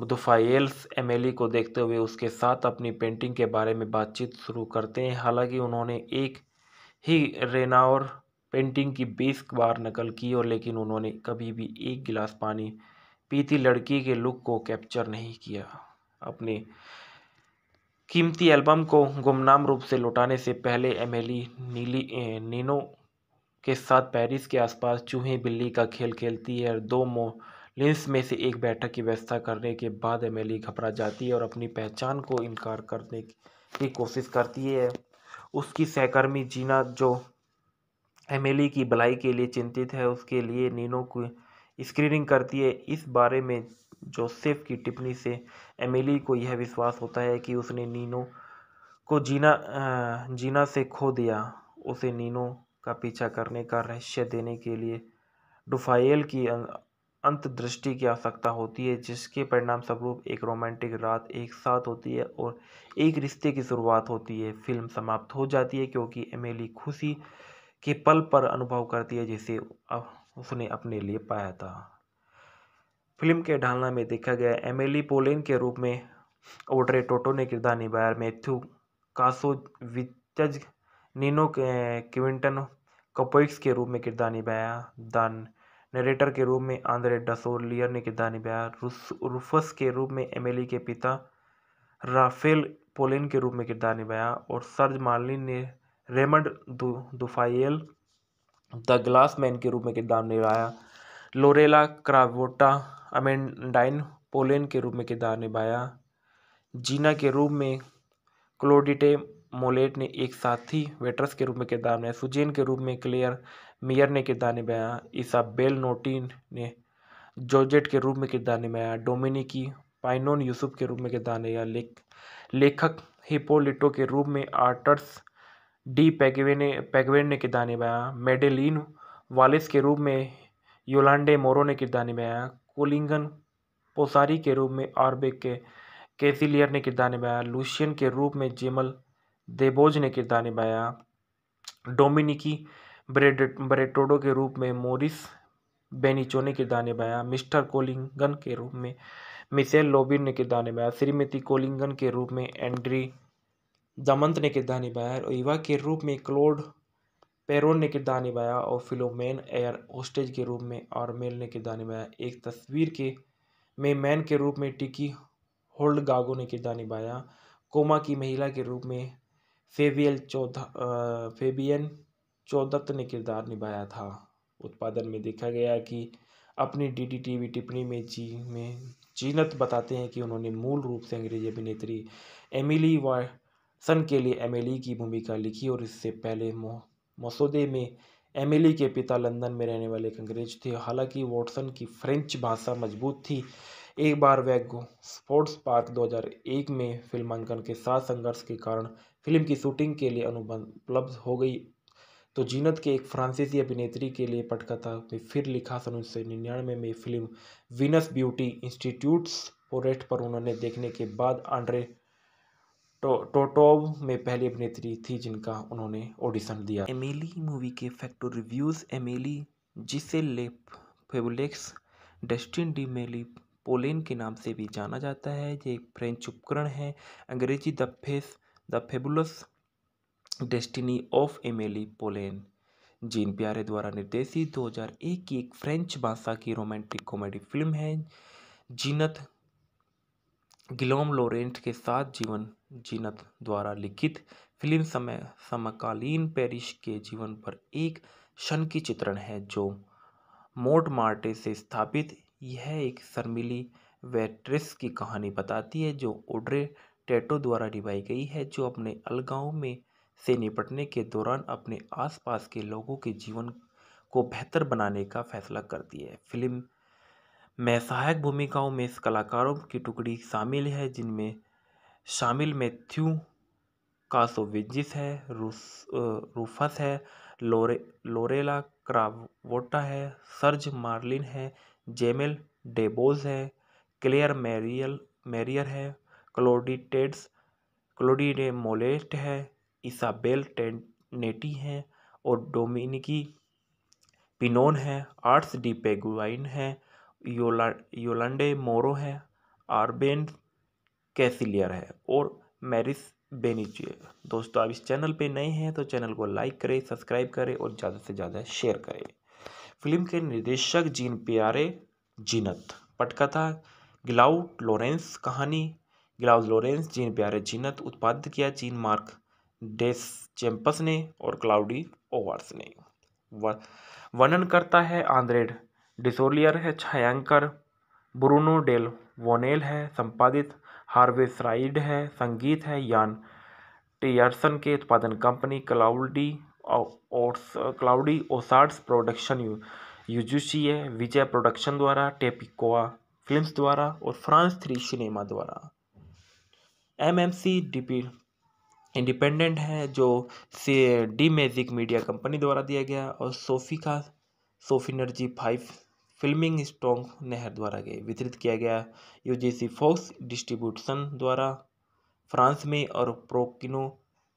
दुफायेल्स एमेली को देखते हुए उसके साथ अपनी पेंटिंग के बारे में बातचीत शुरू करते हैं हालांकि उन्होंने एक ही रेनावर पेंटिंग की बीस बार नकल की और लेकिन उन्होंने कभी भी एक गिलास पानी पीती लड़की के लुक को कैप्चर नहीं किया अपने कीमती एल्बम को गुमनाम रूप से लौटाने से पहले एमेली नीली नीनो के साथ पेरिस के आसपास चूहे बिल्ली का खेल खेलती है और दो मो लिंस में से एक बैठक की व्यवस्था करने के बाद एमिली घबरा जाती है और अपनी पहचान को इनकार करने की कोशिश करती है उसकी सहकर्मी जीना जो एमिली की भलाई के लिए चिंतित है उसके लिए नीनो को स्क्रीनिंग करती है इस बारे में जोसेफ की टिप्पणी से एमिली को यह विश्वास होता है कि उसने नीनो को जीना जीना से खो दिया उसे नीनो का पीछा करने का रहस्य देने के लिए डुफाइल की अं अंतदृष्टि की आवश्यकता होती है जिसके परिणाम स्वरूप एक रोमांटिक रात एक साथ होती है और एक रिश्ते की शुरुआत होती है फिल्म समाप्त हो जाती है क्योंकि एमेली खुशी के पल पर अनुभव करती है जिसे उसने अपने लिए पाया था फिल्म के ढालना में देखा गया एमेली पोलेन के रूप में ओड्रे टोटो ने किरदार निभाया Mathieu Kassovitz Nino Quincampoix के रूप में किरदार निभाया दान नरेटर के रूप में आंद्रे डसोलियर ने किरदार निभाया रूफस के रूप में एमिली के पिता राफेल पोलिन के रूप में किरदार निभाया और सर्ज मार्लिन ने Raymond Dufayel the glass man के रूप में किरदार निभाया लोरेला क्रावोटा अमेंडाइन पोलिन के रूप में किरदार निभाया जीना के रूप में क्लोडिटे मोलेट ने एक साथी वेट्रस के रूप में किरदार निभाया सुजेन के रूप में क्लेयर मेयर ने किरदार निभाया इसाबेल नोटिन ने जोजेट के रूप में किरदार निभाया डोमिनिकी पाइनोन यूसुफ के रूप में किरदार निभाया लेख लेखक हिपोलिटो के रूप में आर्टर्स डी पैगवे ने पैगवेन ने किरदार निभाया मेडेलिन वालिस के रूप में योलांडे मोरो ने किरदार निभाया कोलिंगन पोसारी के रूप में आरबे के कैसिलियर ने किरदार निभाया लूशियन के रूप में जेमल देबोज ने किरदार निभाया डोमिनिकी ब्रेड ब्रेटोडो के रूप में मोरिस बेनिचो ने किरदार निभाया मिस्टर कोलिंगन के रूप में मिसेल लोबिन ने किरदार निभाया श्रीमती कोलिंगन के रूप में एंड्री दमंत ने किरदार निभाया और इवा के रूप में क्लोड पेरोन ने किरदार निभाया और फिलोमेन एयर होस्टेज के रूप में और मेल ने किरदार निभाया एक तस्वीर के में मैन के रूप में टिकी होल्ड गागो ने किरदार निभाया कोमा की महिला के रूप में फेवियल चौथा फेबियन चौदत्त ने किरदार निभाया था उत्पादन में देखा गया कि अपनी डी डी टी वी टिप्पणी में जी में जीनत बताते हैं कि उन्होंने मूल रूप से अंग्रेजी अभिनेत्री एमिली वाटसन के लिए एमिली की भूमिका लिखी और इससे पहले मसौदे में एमिली के पिता लंदन में रहने वाले एक अंग्रेज थे हालांकि वॉटसन की फ्रेंच भाषा मजबूत थी एक बार वह स्पोर्ट्स पार्क 2001 में फिल्मांकन के साथ संघर्ष के कारण फिल्म की शूटिंग के लिए उपलब्ध हो गई तो जीनत के एक फ्रांसीसी अभिनेत्री के लिए पटकथा में फिर लिखा सन उन्नीस सौ निन्यानवे में फिल्म विनस ब्यूटी इंस्टीट्यूट्स पोरेट पर उन्होंने देखने के बाद आंड्रे टोटोव में पहली अभिनेत्री थी जिनका उन्होंने ऑडिशन दिया एमेली मूवी के फैक्टो रिव्यूज़ एमेली जिसे लेप फेबुलेक्स डस्टिन डी मेली पोलेन के नाम से भी जाना जाता है ये एक फ्रेंच उपकरण है अंग्रेजी the face the fabulous destiny of Amelie Poulain Jean Pierre द्वारा निर्देशित 2001 की एक फ्रेंच भाषा की रोमांटिक कॉमेडी फिल्म है जीनत गिलोम लोरेंट के साथ जीवन जीनत द्वारा लिखित फिल्म समय समकालीन पेरिस के जीवन पर एक क्षण की चित्रण है जो मोट मार्टे से स्थापित यह एक शर्मिली वेट्रेस की कहानी बताती है जो ओड्रे टेटो द्वारा निभाई गई है जो अपने अलगाव में से निपटने के दौरान अपने आसपास के लोगों के जीवन को बेहतर बनाने का फैसला करती है फिल्म में सहायक भूमिकाओं में कलाकारों की टुकड़ी शामिल है जिनमें शामिल मैथ्यू कासोविजिस है रूस रूफस है लोरे लोरेला क्रावोटा है सर्ज मार्लिन है जेमेल डेबोज है क्लेयर मैरियल मैरियर है क्लोडी क्लोडीडे मोलेट है इसाबेल टेंटी हैं और डोमिनिकी पिनोन है आर्ट्स डी पेगुआइन है योला योलंडे मोरो है आरबेन कैसिलियर है और मैरिस बेनिचिए दोस्तों आप इस चैनल पे नए हैं तो चैनल को लाइक करें सब्सक्राइब करें और ज़्यादा से ज़्यादा शेयर करें फिल्म के निर्देशक जीन प्यारे जीनत पटकथा ग्लाउड लॉरेंस कहानी ग्लाउड लॉरेंस जीन प्यारे जीनत उत्पादित किया जीन मार्क डेस चैम्पस ने और क्लाउडी ओवर्स ने वर्णन करता है आंद्रेड डिसोलियर है छायांकर ब्रूनो डेल वोनेल है संपादित हार्वेस राइड है संगीत है यान टियर्सन के उत्पादन कंपनी क्लाउडी और क्लाउडी ओसार्ड्स प्रोडक्शन यू यूजुशी है विजय प्रोडक्शन द्वारा टेपिकोआ फिल्म्स द्वारा और फ्रांस थ्री सिनेमा द्वारा M M C D P independent है जो से डी मैजिक मीडिया कंपनी द्वारा दिया गया और सोफी का सोफी फाइव फिल्मिंग स्टोंग नहर द्वारा गए वितरित किया गया यूजीसी फोक्स डिस्ट्रीब्यूशन द्वारा फ्रांस में और प्रोकिनो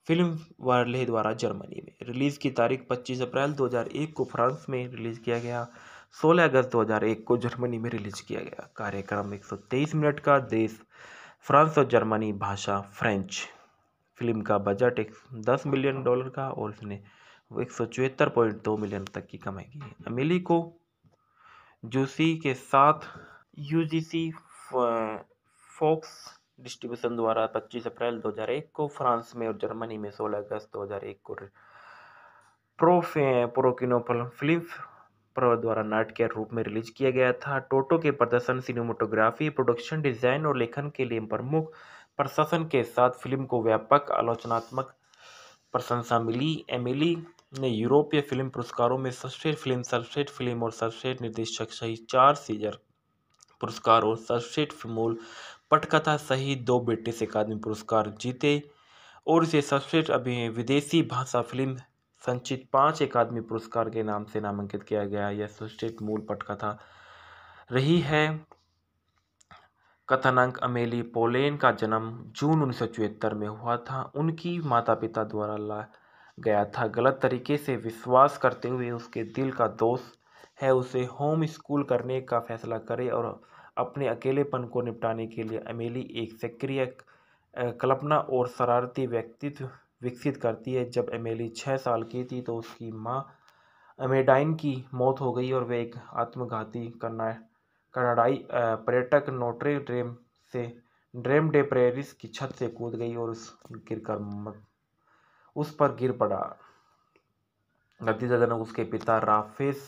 फिल्म वार्ले द्वारा जर्मनी में रिलीज़ की तारीख 25 अप्रैल 2001 को फ्रांस में रिलीज़ किया गया 16 अगस्त 2001 को जर्मनी में रिलीज किया गया कार्यक्रम 123 मिनट का देश फ्रांस और जर्मनी भाषा फ्रेंच फिल्म का बजट एक दस मिलियन डॉलर का और इसने एक सौ चौहत्तर पॉइंट दो मिलियन तक की कमाई की अमेली को जूसी के साथ यूजीसी फॉक्स डिस्ट्रीब्यूशन द्वारा 25 अप्रैल 2001 को फ्रांस में और जर्मनी में 16 अगस्त 2001 को प्रोफे प्रोकिनो फिल्म द्वारा नाट के रूप में रिलीज किया गया था टोटो के प्रदर्शन सिनेमाटोग्राफी प्रोडक्शन डिजाइन और लेखन के लिए प्रमुख प्रशासन के साथ फिल्म को व्यापक आलोचनात्मक प्रशंसा मिली एमिली ने यूरोपीय फिल्म पुरस्कारों में सर्वश्रेष्ठ फिल्म सर्वश्रेष्ठ फिल्म और सर्वश्रेष्ठ निर्देशक सहित चार सीजर पुरस्कार और सर्वश्रेष्ठ मूल पटकथा सहित दो ब्रिटिश अकादमी पुरस्कार जीते और इसे सर्वश्रेष्ठ अभी विदेशी भाषा फिल्म संचित पांच अकादमी पुरस्कार के नाम से नामांकित किया गया यह सर्वश्रेष्ठ मूल पटकथा रही है कथनांक अमेली पोलेन का जन्म जून उन्नीस में हुआ था उनकी माता पिता द्वारा ला गया था गलत तरीके से विश्वास करते हुए उसके दिल का दोष है उसे होम स्कूल करने का फैसला करे और अपने अकेलेपन को निपटाने के लिए अमेली एक सक्रिय कल्पना और शरारती व्यक्तित्व विकसित करती है जब अमेली छः साल की थी तो उसकी माँ अमेडाइन की मौत हो गई और वह एक आत्मघाती करना कनाडाई पर्यटक नोटरे ड्रेम से ड्रेम डे प्रेरिस की छत से कूद गई और उस गिर कर उस पर गिर पड़ा नतीजतनक उसके पिता राफेस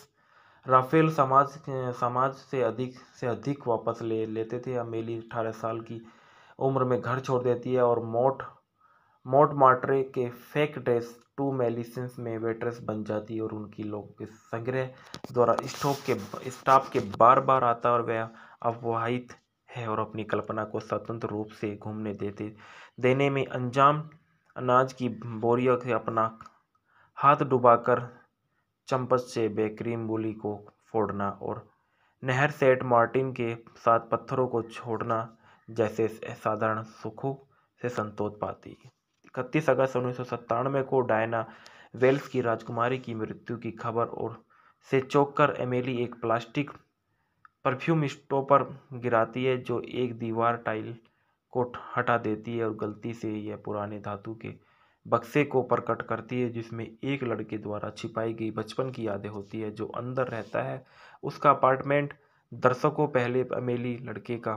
राफेल समाज समाज से अधिक से अधिक वापस ले लेते थे अमेली अठारह साल की उम्र में घर छोड़ देती है और मोट मोट मार्टरे के फेक ड्रेस टू मेलिसेंस में वेट्रेस बन जाती है और उनकी लोग के संग्रह द्वारा स्टॉप के स्टाफ के बार बार आता और वह अववाहित है और अपनी कल्पना को स्वतंत्र रूप से घूमने देते देने में अंजाम अनाज की बोरियों से अपना हाथ डुबाकर चम्पच से बेक्रीम बोली को फोड़ना और नहर सेट मार्टिन के साथ पत्थरों को छोड़ना जैसे साधारण सुखों से संतोष पाती है इकतीस अगस्त उन्नीस को डायना वेल्स की राजकुमारी की मृत्यु की खबर और से चौंक कर एमेली एक प्लास्टिक परफ्यूम स्टोपर गिराती है जो एक दीवार टाइल को हटा देती है और गलती से यह पुराने धातु के बक्से को प्रकट करती है जिसमें एक लड़के द्वारा छिपाई गई बचपन की यादें होती है जो अंदर रहता है उसका अपार्टमेंट दर्शकों पहले अमेली लड़के का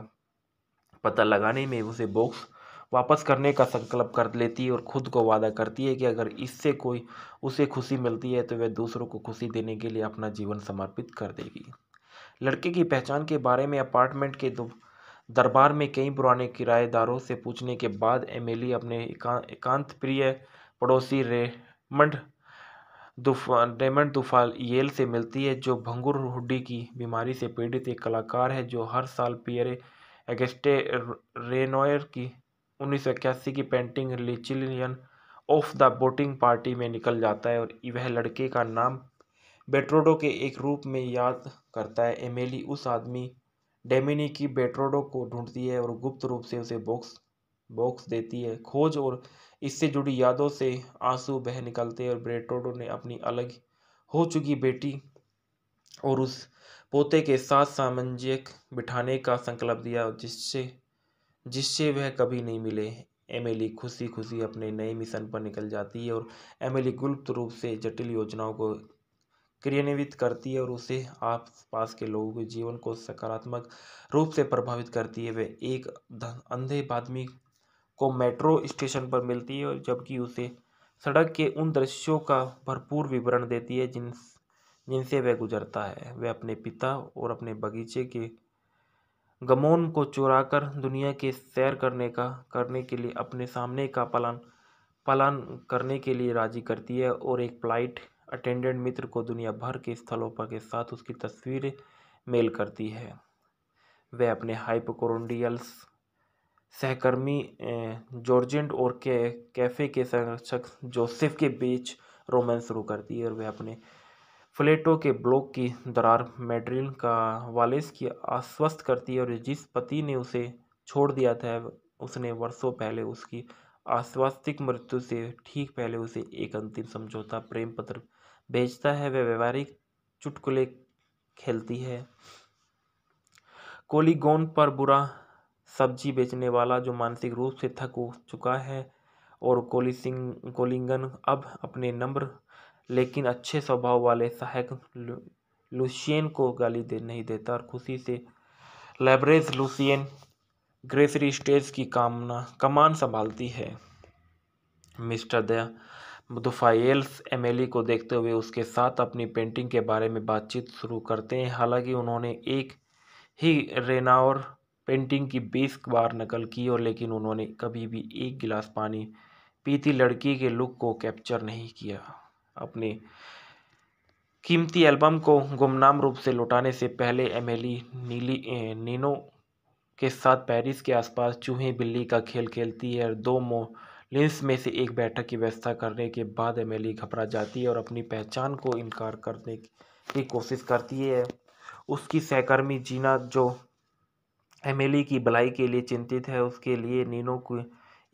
पता लगाने में उसे बॉक्स वापस करने का संकल्प कर लेती है और खुद को वादा करती है कि अगर इससे कोई उसे खुशी मिलती है तो वह दूसरों को खुशी देने के लिए अपना जीवन समर्पित कर देगी लड़के की पहचान के बारे में अपार्टमेंट के दरबार में कई पुराने किराएदारों से पूछने के बाद एमेली अपने एकांत प्रिय पड़ोसी रेमंड रेमंड दुफाल येल से मिलती है जो भंगुर हुडी की बीमारी से पीड़ित एक कलाकार है जो हर साल पियरे एगेस्टे रेनोयर की उन्नीस की painting luncheon of the boating party में निकल जाता है और वह लड़के का नाम बेट्रोडो के एक रूप में याद करता है एमेली उस आदमी डेमिनी की बेट्रोडो को ढूंढती है और गुप्त रूप से उसे बॉक्स बॉक्स देती है खोज और इससे जुड़ी यादों से आंसू बह निकलते हैं और बेट्रोडो ने अपनी अलग हो चुकी बेटी और उस पोते के साथ सामंजस्य बिठाने का संकल्प दिया जिससे जिससे वह कभी नहीं मिले एमिली खुशी खुशी अपने नए मिशन पर निकल जाती है और एमिली गुप्त रूप से जटिल योजनाओं को क्रियान्वित करती है और उसे आसपास के लोगों के जीवन को सकारात्मक रूप से प्रभावित करती है वह एक अंधे आदमी को मेट्रो स्टेशन पर मिलती है और जबकि उसे सड़क के उन दृश्यों का भरपूर विवरण देती है जिन जिनसे वह गुजरता है वह अपने पिता और अपने बगीचे के गमोन को चुराकर दुनिया के सैर करने का करने के लिए अपने सामने का पलान पलान करने के लिए राज़ी करती है और एक फ़्लाइट अटेंडेंट मित्र को दुनिया भर के स्थलों पर के साथ उसकी तस्वीर मेल करती है वह अपने हाइपोकोरोडियल्स सहकर्मी जॉर्जेंट और के कैफ़े के संरक्षक जोसेफ के बीच रोमांस शुरू करती है और वह अपने फ्लेटो के ब्लॉक की दरार मेड्रिन का वालेस की आश्वस्त करती है और जिस पति ने उसे छोड़ दिया था उसने वर्षों पहले उसकी आश्वास्तिक मृत्यु से ठीक पहले उसे एक अंतिम समझौता प्रेम पत्र भेजता है वह व्यवहारिक चुटकुले खेलती है कोलीगोन पर बुरा सब्जी बेचने वाला जो मानसिक रूप से थक चुका है और कोलिसिंग कोलिंगन अब अपने नम्र लेकिन अच्छे स्वभाव वाले सहायक लुसियन को गाली दे नहीं देता और खुशी से लेबरेज लुसियन ग्रेसरी स्टेज की कामना कमान संभालती है मिस्टर दया दुफाइल्स एमेली को देखते हुए उसके साथ अपनी पेंटिंग के बारे में बातचीत शुरू करते हैं हालांकि उन्होंने एक ही रेनावर पेंटिंग की बीस बार नकल की और लेकिन उन्होंने कभी भी एक गिलास पानी पीती लड़की के लुक को कैप्चर नहीं किया अपने कीमती एल्बम को गुमनाम रूप से लौटाने से पहले एमेली नीली नीनो के साथ पेरिस के आसपास चूहे बिल्ली का खेल खेलती है और दो लिंस में से एक बैठक की व्यवस्था करने के बाद एमेली घबरा जाती है और अपनी पहचान को इनकार करने की कोशिश करती है उसकी सहकर्मी जीना जो एमेली की भलाई के लिए चिंतित है उसके लिए नीनो को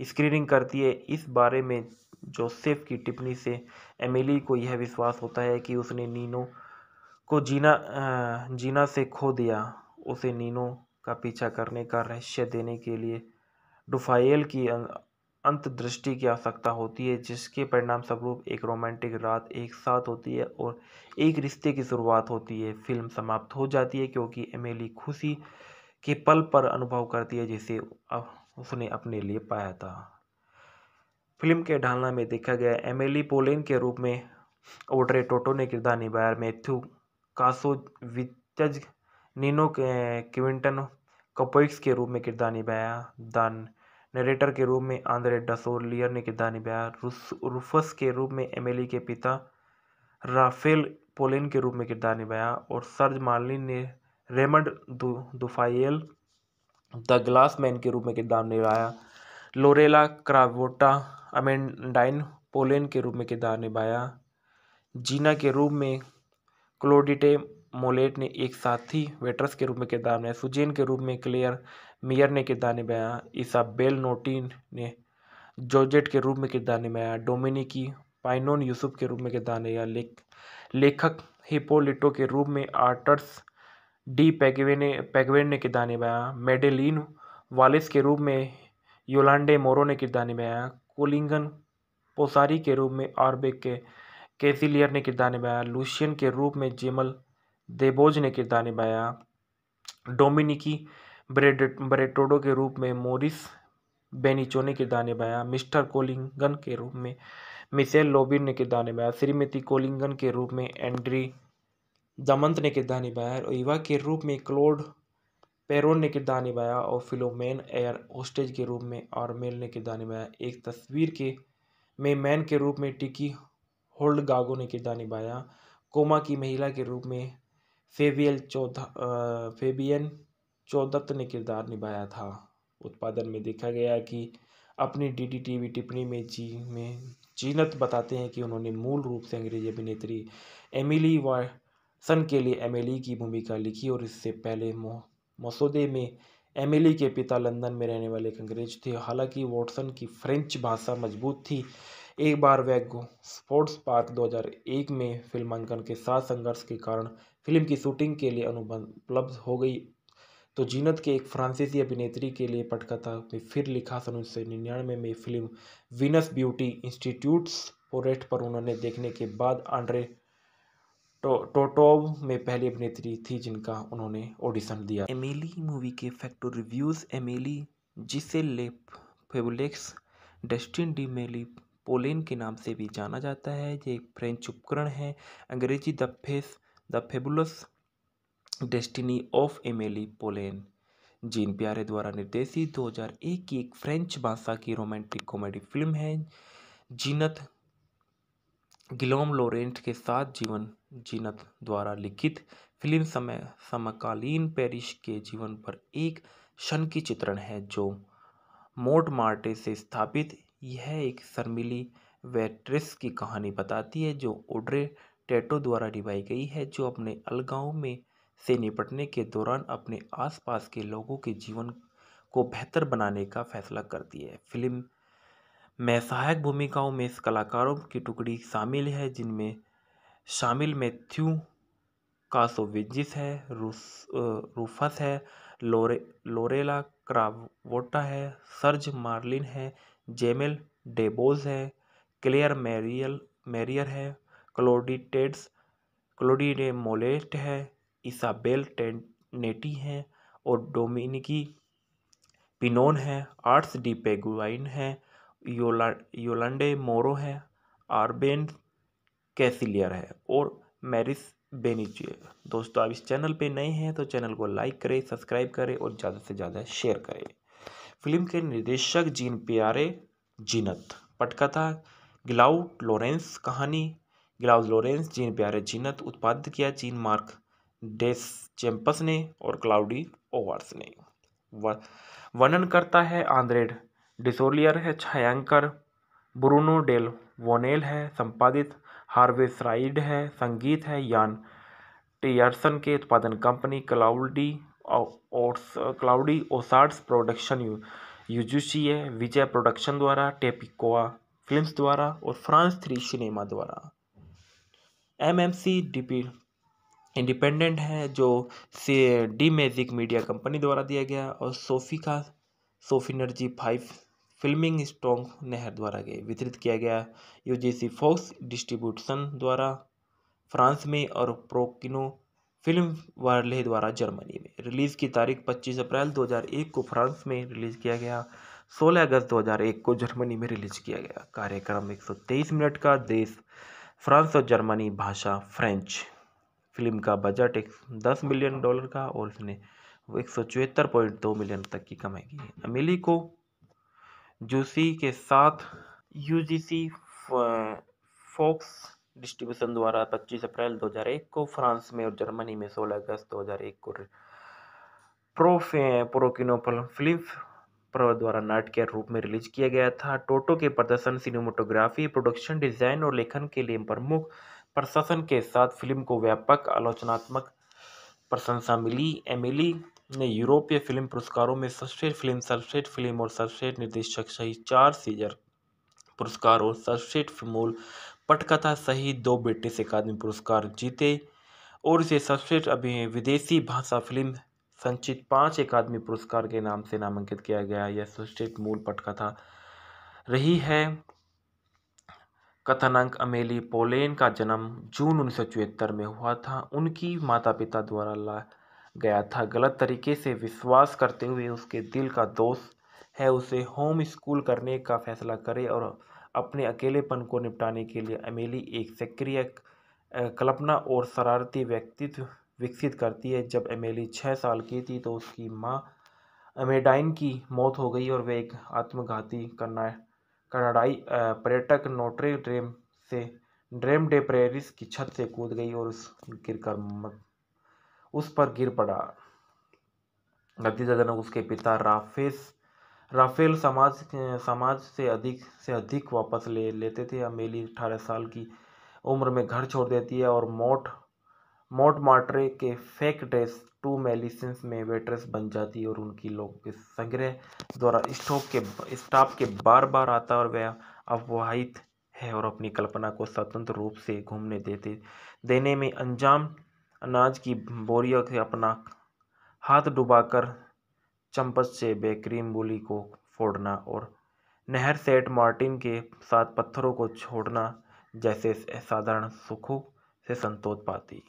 स्क्रीनिंग करती है इस बारे में जोसेफ की टिप्पणी से एमिली को यह विश्वास होता है कि उसने नीनो को जीना जीना से खो दिया उसे नीनो का पीछा करने का रहस्य देने के लिए डुफाइल की अं, अंतदृष्टि की आवश्यकता होती है जिसके परिणाम स्वरूप एक रोमांटिक रात एक साथ होती है और एक रिश्ते की शुरुआत होती है फिल्म समाप्त हो जाती है क्योंकि एमेली खुशी के पल पर अनुभव करती है जिसे उसने अपने लिए पाया था फिल्म के ढालना में देखा गया एमेली पोलेन के रूप में ओड्रे टोटो ने किरदार निभाया मैथ्यू कासोविचज नीनो क्विंटन कपोइक्स के रूप में किरदार निभाया दान नरेटर के रूप में आंद्रे डसोलियर ने किरदार निभाया रूफस के रूप में एमेली के पिता राफेल पोलिन के रूप में किरदार निभाया और सर्ज मार्लिन ने Raymond Dufayel the glass man के रूप में किरदार निभाया लोरेला क्रावोटा अमेंडाइन पोलेन के रूप में किरदार निभाया जीना के रूप में क्लोडिटे मोलेट ने एक साथी वेट्रस के रूप में किरदार निभाया सुजेन के रूप में क्लेयर मियर ने किरदार निभाया ईसा बेल नोटिन ने जोजेट के रूप में किरदार निभाया डोमिनिकी पाइनोन यूसुफ के रूप में किरदार निभाया लेख लेखक हिपोलिटो के रूप में आर्टर्स डी पैगवे ने पैगवेन ने किरदार निभाया मेडेलिन वालिस के रूप में योलांडे मोरो ने किरदार निभाया कोलिंगन पोसारी के रूप में आरबेक के कैसिलियर ने किरदार निभाया लूशियन के रूप में जेमल देबोज ने किरदार निभाया डोमिनिकी ब्रेड ब्रेटोडो के रूप में मोरिस बेनिचो ने किरदार निभाया मिस्टर कोलिंगन के रूप में मिसेल लोबिन ने किरदार निभाया श्रीमती कोलिंगन के रूप में एंड्री दमंत ने किरदार निभाया और युवा के रूप में क्लोड पेरोन ने किरदार निभाया और फिलोमेन एयर होस्टेज के रूप में और मेल ने किरदार निभाया एक तस्वीर के में मैन के रूप में टिकी होल्ड गागो ने किरदार निभाया कोमा की महिला के रूप में फेबियल चौध फेबियन चौदत्त ने किरदार निभाया था उत्पादन में देखा गया कि अपनी डी डी वी टिप्पणी में जी में जीनत बताते हैं कि उन्होंने मूल रूप से अंग्रेजी अभिनेत्री एमिली वाटसन के लिए एमिली की भूमिका लिखी और इससे पहले मोह मसौदे में एमिली के पिता लंदन में रहने वाले एक अंग्रेज थे हालांकि वॉटसन की फ्रेंच भाषा मजबूत थी एक बार वह स्पोर्ट्स पार्क 2001 में फिल्मांकन के साथ संघर्ष के कारण फिल्म की शूटिंग के लिए अनुबंध उपलब्ध हो गई तो जीनत के एक फ्रांसीसी अभिनेत्री के लिए पटकथा में फिर लिखा सन उन्नीस सौ निन्यानवे में फिल्म विनस ब्यूटी इंस्टीट्यूट्स पोरेट पर उन्होंने देखने के बाद आंड्रे टोटोव तो, में पहली अभिनेत्री थी जिनका उन्होंने ऑडिशन दिया एमेली मूवी के फैक्टर रिव्यूज़ एमेली जिसे लेप फेबुलेक्स डस्टिन डी मेली पोलेन के नाम से भी जाना जाता है ये एक फ्रेंच उपकरण है अंग्रेजी the face the fabulous destiny of Amelie Poulain Jean Pierre द्वारा निर्देशित 2001 की एक फ्रेंच भाषा की रोमांटिक कॉमेडी फिल्म है जीनत गिलोम लोरेंट के साथ जीवन जीनत द्वारा लिखित फिल्म समय समकालीन पेरिस के जीवन पर एक क्षण की चित्रण है जो मोट मार्टे से स्थापित यह एक शर्मिली वेट्रेस की कहानी बताती है जो ओड्रे टेटो द्वारा निभाई गई है जो अपने अलगाव में से निपटने के दौरान अपने आसपास के लोगों के जीवन को बेहतर बनाने का फैसला करती है फिल्म में सहायक भूमिकाओं में कलाकारों की टुकड़ी शामिल है जिनमें शामिल मैथ्यू कासोविजिस है रूस रूफस है लोरे लोरेला क्रावोटा है सर्ज मार्लिन है जेमेल डेबोज है क्लेयर मैरियल मैरियर है क्लोडिटेड्स क्लोडिडे मोलेट है इसाबेल टेनेटी है और डोमिनिकी पिनोन है आर्ट्स डी पेगुआइन है योला योलांडे मोरो है आरबेन कैसिलियर है और मैरिस बेनिचिए दोस्तों आप इस चैनल पे नए हैं तो चैनल को लाइक करें सब्सक्राइब करें और ज़्यादा से ज़्यादा शेयर करें फिल्म के निर्देशक जीन प्यारे जीनत पटकथा ग्लाउट लॉरेंस कहानी गिलाउ लॉरेंस जीन प्यारे जीनत उत्पादित किया जीन मार्क डेस चैम्पस ने और क्लाउडी ओवर्स ने वर्णन करता है आंद्रेड डिसोलियर है छायांकर ब्रूनो डेल वोनेल है संपादित हार्वेसराइड है संगीत है यान टियर्सन के उत्पादन कंपनी क्लाउडी और क्लाउडी ओसार्ड्स प्रोडक्शन यू यूजूसी है विजय प्रोडक्शन द्वारा टेपिकोआ फिल्म्स द्वारा और फ्रांस थ्री सिनेमा द्वारा M M C D P independent है जो से डी मैजिक मीडिया कंपनी द्वारा दिया गया और सोफी का सोफी फाइव फिल्मिंग स्टोंग नहर द्वारा गए वितरित किया गया यूजीसी फॉक्स डिस्ट्रीब्यूशन द्वारा फ्रांस में और प्रोकिनो फिल्म वार्ले द्वारा जर्मनी में रिलीज़ की तारीख 25 अप्रैल 2001 को फ्रांस में रिलीज़ किया गया 16 अगस्त 2001 को जर्मनी में रिलीज़ किया गया कार्यक्रम 123 मिनट का देश फ्रांस और जर्मनी भाषा फ्रेंच फिल्म का बजट एक दस मिलियन डॉलर का और इसने एक सौ मिलियन तक की कमाई की अमेली को जूसी के साथ यूजीसी फोक्स डिस्ट्रीब्यूशन द्वारा 25 अप्रैल 2001 को फ्रांस में और जर्मनी में 16 अगस्त 2001 को प्रोफे प्रोकिनोपल फिल्म प्रवर द्वारा के रूप में रिलीज किया गया था टोटो के प्रदर्शन सिनेमाटोग्राफी प्रोडक्शन डिजाइन और लेखन के लिए प्रमुख प्रशासन के साथ फिल्म को व्यापक आलोचनात्मक प्रशंसा मिली एमिली ने यूरोपीय फिल्म पुरस्कारों में सर्वश्रेष्ठ फिल्म सर्वश्रेष्ठ फिल्म और सर्वश्रेष्ठ निर्देशक सहित चार सीजर पुरस्कार और सर्वश्रेष्ठ मूल पटकथा सहित दो ब्रिटिश अकादमी पुरस्कार जीते और इसे सर्वश्रेष्ठ अभी विदेशी भाषा फिल्म संचित पांच अकादमी पुरस्कार के नाम से नामांकित किया गया यह सर्वश्रेष्ठ मूल पटकथा रही है कथनांक अमेली पोलेन का जन्म जून उन्नीस में हुआ था उनकी माता पिता द्वारा ला गया था गलत तरीके से विश्वास करते हुए उसके दिल का दोष है उसे होम स्कूल करने का फैसला करे और अपने अकेलेपन को निपटाने के लिए अमेली एक सक्रिय कल्पना और शरारती व्यक्तित्व विकसित करती है जब अमेली छः साल की थी तो उसकी माँ अमेडाइन की मौत हो गई और वह एक आत्मघाती करना कनाडाई पर्यटक नोट्रे ड्रेम से ड्रेम डे प्रेरिस की छत से कूद गई और उस गिरकर उस पर गिर पड़ा नतीजाजनक उसके पिता राफेस राफेल समाज समाज से अधिक से अधिक वापस ले लेते थे अमेली अठारह साल की उम्र में घर छोड़ देती है और मोट मोट मार्ट्रे के फेक ड्रेस टू मेलिसन्स में वेट्रेस बन जाती है और उनकी लोग के संग्रह द्वारा स्टॉक के स्टाफ के बार बार आता और वह अफवाहित है और अपनी कल्पना को स्वतंत्र रूप से घूमने देते देने में अंजाम अनाज की बोरियों से अपना हाथ डुबाकर चम्पच से बेक्रीम बोली को फोड़ना और नहर सेट मार्टिन के साथ पत्थरों को छोड़ना जैसे साधारण सुखों से संतोष पाती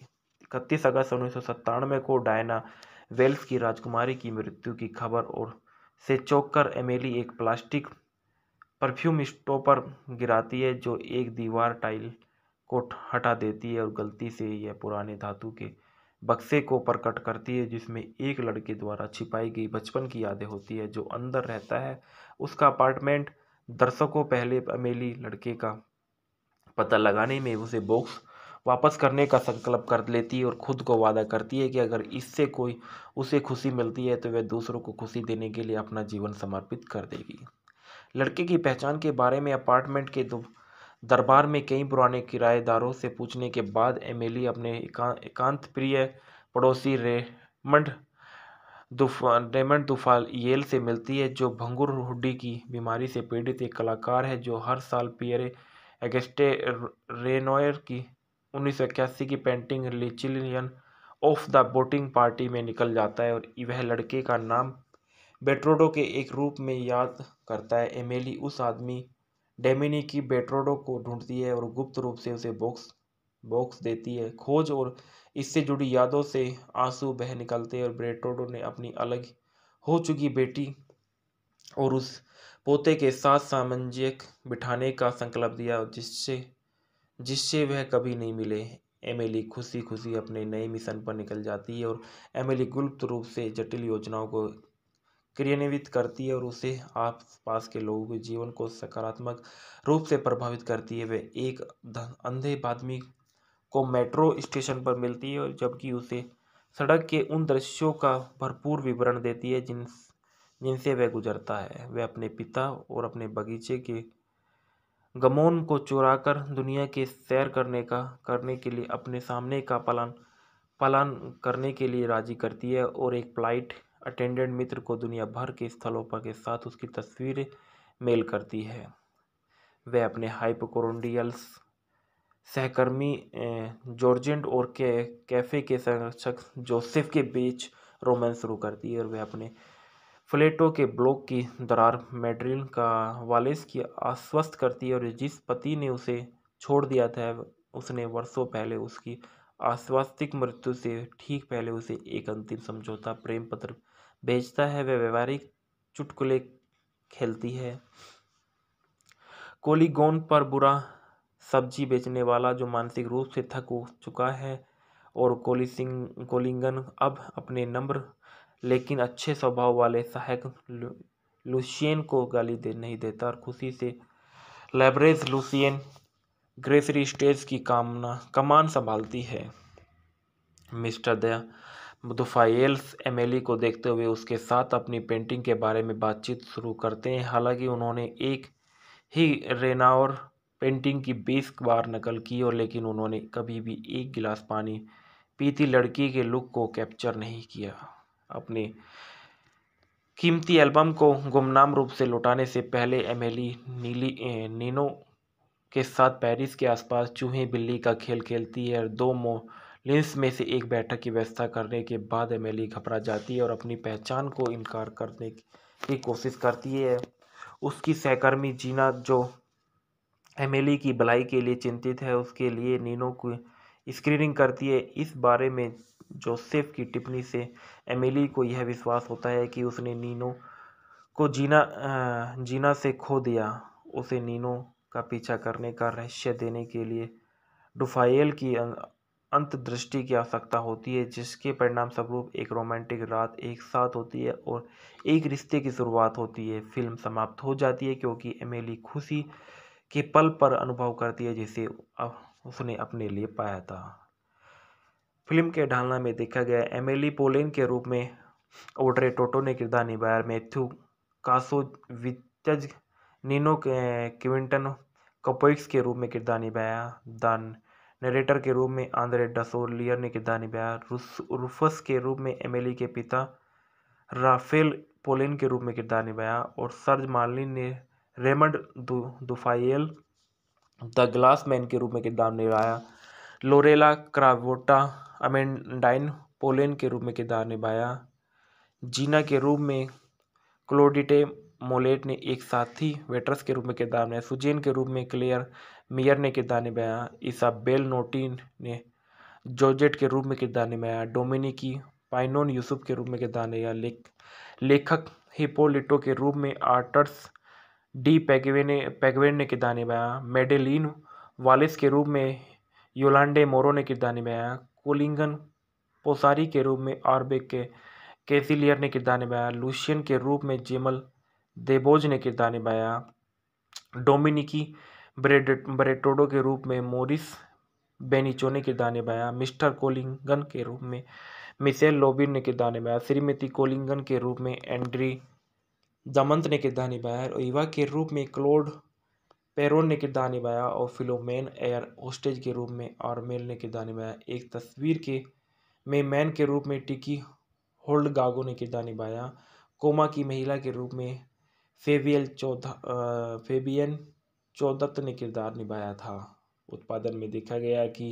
इकतीस अगस्त उन्नीस सौ सत्तानवे को डायना वेल्स की राजकुमारी की मृत्यु की खबर और से चौंक कर एमेली एक प्लास्टिक परफ्यूम स्टोपर गिराती है जो एक दीवार टाइल को हटा देती है और गलती से यह पुराने धातु के बक्से को प्रकट करती है जिसमें एक लड़के द्वारा छिपाई गई बचपन की यादें होती है जो अंदर रहता है उसका अपार्टमेंट दर्शकों पहले अमेली लड़के का पता लगाने में उसे बॉक्स वापस करने का संकल्प कर लेती है और खुद को वादा करती है कि अगर इससे कोई उसे खुशी मिलती है तो वह दूसरों को खुशी देने के लिए अपना जीवन समर्पित कर देगी लड़के की पहचान के बारे में अपार्टमेंट के दो दरबार में कई पुराने किराएदारों से पूछने के बाद एमेली अपने एकांत प्रिय पड़ोसी रेमंड दुफ रेमंड दुफाल येल से मिलती है जो भंगुर हुडी की बीमारी से पीड़ित एक कलाकार है जो हर साल पियरे एगेस्टे रेनोयर की उन्नीस की painting luncheon of the boating party में निकल जाता है और वह लड़के का नाम बेट्रोडो के एक रूप में याद करता है एमेली उस आदमी डेमिनी की बेट्रोडो को ढूंढती है और गुप्त रूप से उसे बॉक्स बॉक्स देती है खोज और इससे जुड़ी यादों से आंसू बह निकलते हैं और ब्रेट्रोडो ने अपनी अलग हो चुकी बेटी और उस पोते के साथ सामंजस्य बिठाने का संकल्प दिया जिससे जिससे वह कभी नहीं मिले एमिली खुशी खुशी अपने नए मिशन पर निकल जाती है और एमिली गुप्त रूप से जटिल योजनाओं को क्रियान्वित करती है और उसे आस पास के लोगों के जीवन को सकारात्मक रूप से प्रभावित करती है वह एक अंधे आदमी को मेट्रो स्टेशन पर मिलती है और जबकि उसे सड़क के उन दृश्यों का भरपूर विवरण देती है जिन जिनसे वह गुजरता है वह अपने पिता और अपने बगीचे के गमोन को चुरा कर दुनिया के सैर करने का करने के लिए अपने सामने का पलान पलान करने के लिए राजी करती है और एक फ्लाइट अटेंडेंट मित्र को दुनिया भर के स्थलों पर के साथ उसकी तस्वीर मेल करती है वह अपने हाइपोकोरोंडियल्स सहकर्मी जॉर्जेंट और के कैफ़े के संरक्षक जोसेफ के बीच रोमांस शुरू करती है और वह अपने फ्लेटो के ब्लॉक की दरार मेड्रिन का वालेस की आश्वस्त करती है और जिस पति ने उसे छोड़ दिया था उसने वर्षों पहले उसकी आश्वास्तिक मृत्यु से ठीक पहले उसे एक अंतिम समझौता प्रेम पत्र बेचता है वह व्यवहारिक चुटकुले खेलती है कोलीगोन पर बुरा सब्जी बेचने वाला जो मानसिक रूप से थक चुका है और कोलिसिंग कोलिंगन अब अपने नम्र लेकिन अच्छे स्वभाव वाले सहायक लुसियन को गाली दे नहीं देता और खुशी से लेबरेज लुसियन ग्रेसरी स्टेज की कामना कमान संभालती है मिस्टर दया मुदफ़ायेल्स एमेली को देखते हुए उसके साथ अपनी पेंटिंग के बारे में बातचीत शुरू करते हैं हालांकि उन्होंने एक ही रेनावर पेंटिंग की बीस बार नकल की और लेकिन उन्होंने कभी भी एक गिलास पानी पीती लड़की के लुक को कैप्चर नहीं किया अपने कीमती एल्बम को गुमनाम रूप से लौटाने से पहले एमेली नीली नीनो के साथ पेरिस के आसपास चूहे बिल्ली का खेल खेलती है और दो मो लिंस में से एक बैठक की व्यवस्था करने के बाद एमेली घबरा जाती है और अपनी पहचान को इनकार करने की कोशिश करती है उसकी सहकर्मी जीना जो एमेली की भलाई के लिए चिंतित है उसके लिए नीनो को स्क्रीनिंग करती है इस बारे में जोसेफ की टिप्पणी से एमेली को यह विश्वास होता है कि उसने नीनो को जीना जीना से खो दिया उसे नीनो का पीछा करने का रहस्य देने के लिए डुफाइल की अं, अंतदृष्टि की आवश्यकता होती है जिसके परिणाम स्वरूप एक रोमांटिक रात एक साथ होती है और एक रिश्ते की शुरुआत होती है फिल्म समाप्त हो जाती है क्योंकि एमेली खुशी के पल पर अनुभव करती है जिसे उसने अपने लिए पाया था फिल्म के ढालना में देखा गया एमेली पोलेन के रूप में ओड्रे टोटो ने किरदार निभाया मैथ्यू कासो विचज नीनो क्विंटन कपोइक्स के रूप में किरदार निभाया दान नरेटर के रूप में आंद्रे डसोर लियर ने किरदार निभाया रूफस के रूप में एमेली के पिता राफेल पोलिन के रूप में किरदार निभाया और सर्ज मार्लिन ने Raymond Dufayel the glass man के रूप में किरदार निभाया लोरेला क्रावोटा अमेंडाइन पोलिन के रूप में किरदार निभाया जीना के रूप में क्लोडिटे मोलेट ने एक साथी वेट्रस के रूप में किरदार निभाया सुजेन के रूप में क्लेयर मेयर ने किरदार निभाया इसाबेल नोटिन ने जॉर्जेट के रूप में किरदार निभाया डोमिनिकी पाइनोन यूसुफ के रूप में किरदार निभाया लेख लेखक हिपोलिटो के रूप में आर्टर्स डी पैगवे ने पैगवेन ने किरदार निभाया मेडेलिन वालिस के रूप में योलांडे मोरो ने किरदार निभाया कोलिंगन पोसारी के रूप में आर्बे के कैसिलियर ने किरदार निभाया लूशियन के रूप में जेमल देबोज ने किरदार निभाया डोमिनिकी ब्रेड ब्रेटोडो के रूप में मोरिस बेनिचोने किरदार निभाया मिस्टर कोलिंगन के रूप में मिसेल लोबिन ने किरदार निभाया श्रीमती कोलिंगन के रूप में एंड्री दमंत ने किरदार निभाया और इवा के रूप में क्लोड पेरोन ने किरदार निभाया और फिलोमेन एयर होस्टेज के रूप में आर्मेल ने किरदार निभाया एक तस्वीर के में मैन के रूप में टिकी होल्ड गागो ने किरदार निभाया कोमा की महिला के रूप में फेवियल चौथा फेबियन चौदत्त ने किरदार निभाया था उत्पादन में देखा गया कि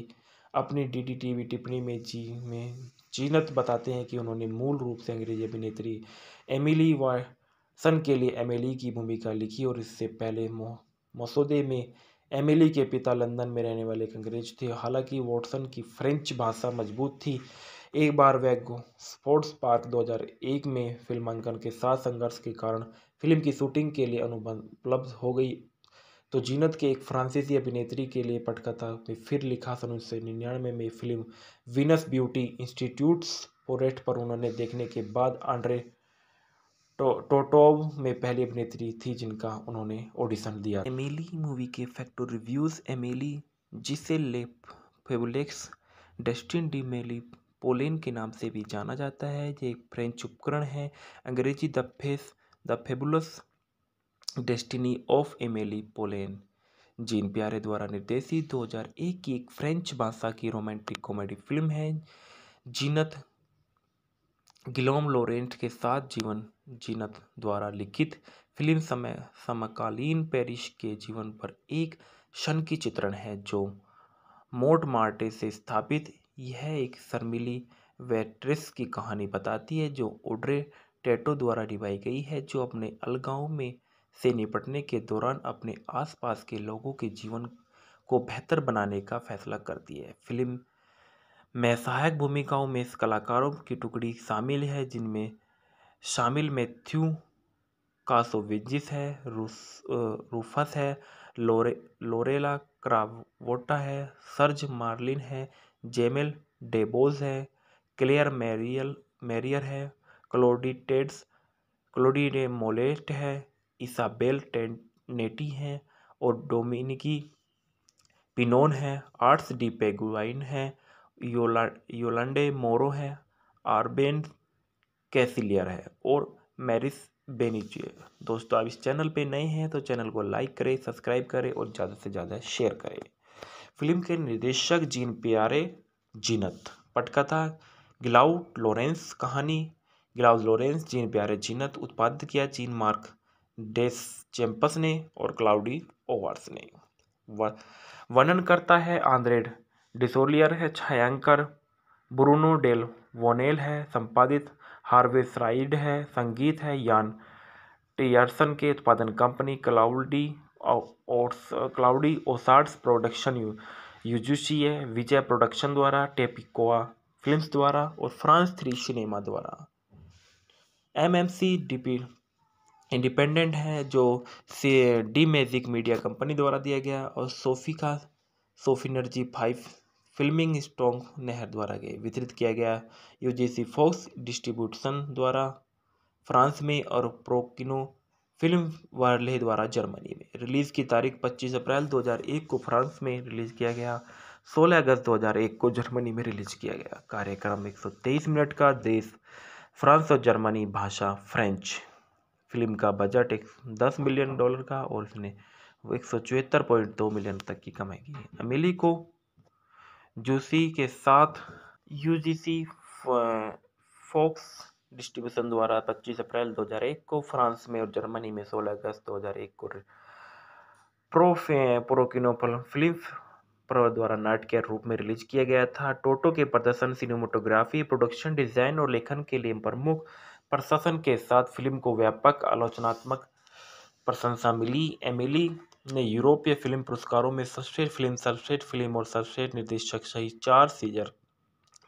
अपनी डी डी टी वी टिप्पणी में जी में जीनत बताते हैं कि उन्होंने मूल रूप से अंग्रेजी अभिनेत्री एमिली वाटसन के लिए एमिली की भूमिका लिखी और इससे पहले मसौदे में एमिली के पिता लंदन में रहने वाले एक अंग्रेज थे हालांकि वॉटसन की फ्रेंच भाषा मजबूत थी एक बार वह स्पोर्ट्स पार्क 2001 में फिल्मांकन के साथ संघर्ष के कारण फिल्म की शूटिंग के लिए अनुपलब्ध हो गई तो जीनत के एक फ्रांसीसी अभिनेत्री के लिए पटकथा में फिर लिखा सन उन्नीस सौ निन्यानवे में फिल्म विनस ब्यूटी इंस्टीट्यूट्स पोरेट पर उन्होंने देखने के बाद आंड्रे टो, टोटोव में पहली अभिनेत्री थी जिनका उन्होंने ऑडिशन दिया एमेली मूवी के फैक्टर रिव्यूज़ एमेली जिसे लेप फेबुलेक्स डेस्टिन डी मेली पोलेन के नाम से भी जाना जाता है ये एक फ्रेंच उपकरण है अंग्रेजी the face the fabulous destiny of Amelie Poulain Jean Pierre द्वारा निर्देशित 2001 की एक फ्रेंच भाषा की रोमांटिक कॉमेडी फिल्म है जीनत गिलोम लोरेंट के साथ जीवन जीनत द्वारा लिखित फिल्म समय समकालीन पेरिश के जीवन पर एक क्षण की चित्रण है जो मोट मार्टे से स्थापित यह एक शर्मिली वेट्रेस की कहानी बताती है जो ओड्रे टेटो द्वारा निभाई गई है जो अपने अलगाव में से निपटने के दौरान अपने आसपास के लोगों के जीवन को बेहतर बनाने का फैसला करती है फिल्म में सहायक भूमिकाओं में कलाकारों की टुकड़ी शामिल है जिनमें शामिल मैथ्यू कासोविजिस है रूस रूफस है लोरे लोरेला क्रावोटा है सर्ज मार्लिन है जेमेल डेबोज है क्लेयर मैरियल मैरियर है क्लोडिटेड्स क्लोडी डे मोलेट है इसाबेल टेंटी हैं और डोमिनिकी पिनोन है आर्ट्स डी पेगुआइन है योला योलंडे मोरो है आरबेन कैसिलियर है और मैरिस बेनिचिए दोस्तों आप इस चैनल पे नए हैं तो चैनल को लाइक करें सब्सक्राइब करें और ज़्यादा से ज़्यादा शेयर करें फिल्म के निर्देशक जीन प्यारे जीनत पटकथा गिलाउट लॉरेंस कहानी गिलाउट लॉरेंस जीन प्यारे जीनत उत्पादित किया जीन मार्क डेस चैम्पस ने और क्लाउडी ओवर्स ने वर्णन करता है आंद्रेड डिसोलियर है छायांकर ब्रूनो डेल वोनेल है संपादित हार्वेस राइड है संगीत है यान टियर्सन के उत्पादन company Claudie Claudie ओसार्ड्स production you यूजूसी है विजय प्रोडक्शन द्वारा टेपिकोआ फिल्म्स द्वारा और फ्रांस थ्री सिनेमा द्वारा एमएमसी पी इंडिपेंडेंट है जो से डी मैजिक मीडिया कंपनी द्वारा दिया गया और सोफ़ी का सोफ़ी फाइव फिल्मिंग स्टॉन्ग नहर द्वारा गए वितरित किया गया U G C Fox distribution द्वारा फ्रांस में और प्रोकिनो फिल्म वार्ले द्वारा जर्मनी में रिलीज़ की तारीख 25 अप्रैल 2001 को फ्रांस में रिलीज़ किया गया 16 अगस्त 2001 को जर्मनी में रिलीज किया गया कार्यक्रम 123 मिनट का देश फ्रांस और जर्मनी भाषा फ्रेंच फिल्म का बजट एक दस मिलियन डॉलर का और इसने एक सौ चौहत्तर पॉइंट दो मिलियन तक की कमाई की है अमेली को जूसी के साथ यूजीसी फॉक्स डिस्ट्रीब्यूशन द्वारा 25 अप्रैल 2001 को फ्रांस में और जर्मनी में 16 अगस्त 2001 को प्रोफे प्रोकिनो फिल्म द्वारा द्वारा के रूप में रिलीज किया गया था टोटो के प्रदर्शन सिनेमाटोग्राफी प्रोडक्शन डिजाइन और लेखन के लिए प्रमुख प्रशासन के साथ फिल्म को व्यापक आलोचनात्मक प्रशंसा मिली एमिली ने यूरोपीय फिल्म पुरस्कारों में सर्वश्रेष्ठ फिल्म सर्वश्रेष्ठ फिल्म और सर्वश्रेष्ठ निर्देशक सहित चार सीजर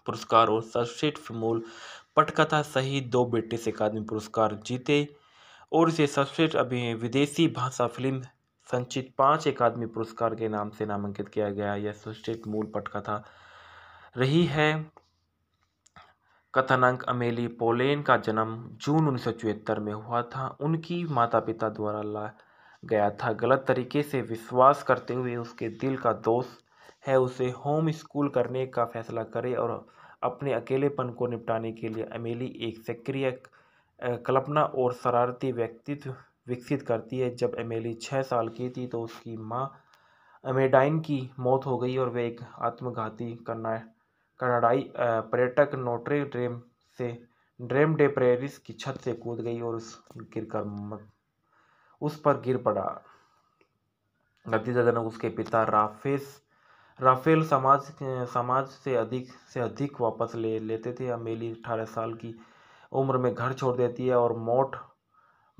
पुरस्कार और सर्वश्रेष्ठ मूल पटकथा सहित दो ब्रिटिश अकादमी पुरस्कार जीते और इसे सर्वश्रेष्ठ अभी विदेशी भाषा फिल्म संचित पांच अकादमी पुरस्कार के नाम से नामांकित किया गया यह सर्वश्रेष्ठ मूल पटकथा रही है कथनांक अमेली पोलेन का जन्म जून उन्नीस में हुआ था उनकी माता पिता द्वारा ला गया था गलत तरीके से विश्वास करते हुए उसके दिल का दोस्त है उसे होम स्कूल करने का फैसला करे और अपने अकेलेपन को निपटाने के लिए अमेली एक सक्रिय कल्पना और शरारती व्यक्तित्व विकसित करती है जब अमेली छः साल की थी तो उसकी माँ अमेडाइन की मौत हो गई और वह एक आत्मघाती करना कनाडाई पर्यटक नोटरे ड्रेम से ड्रेम डे प्रेरिस की छत से कूद गई और उस गिर कर उस पर गिर पड़ा नतीजाजनक उसके पिता राफेस राफेल समाज समाज से अधिक से अधिक वापस ले लेते थे अमेली अठारह साल की उम्र में घर छोड़ देती है और मोट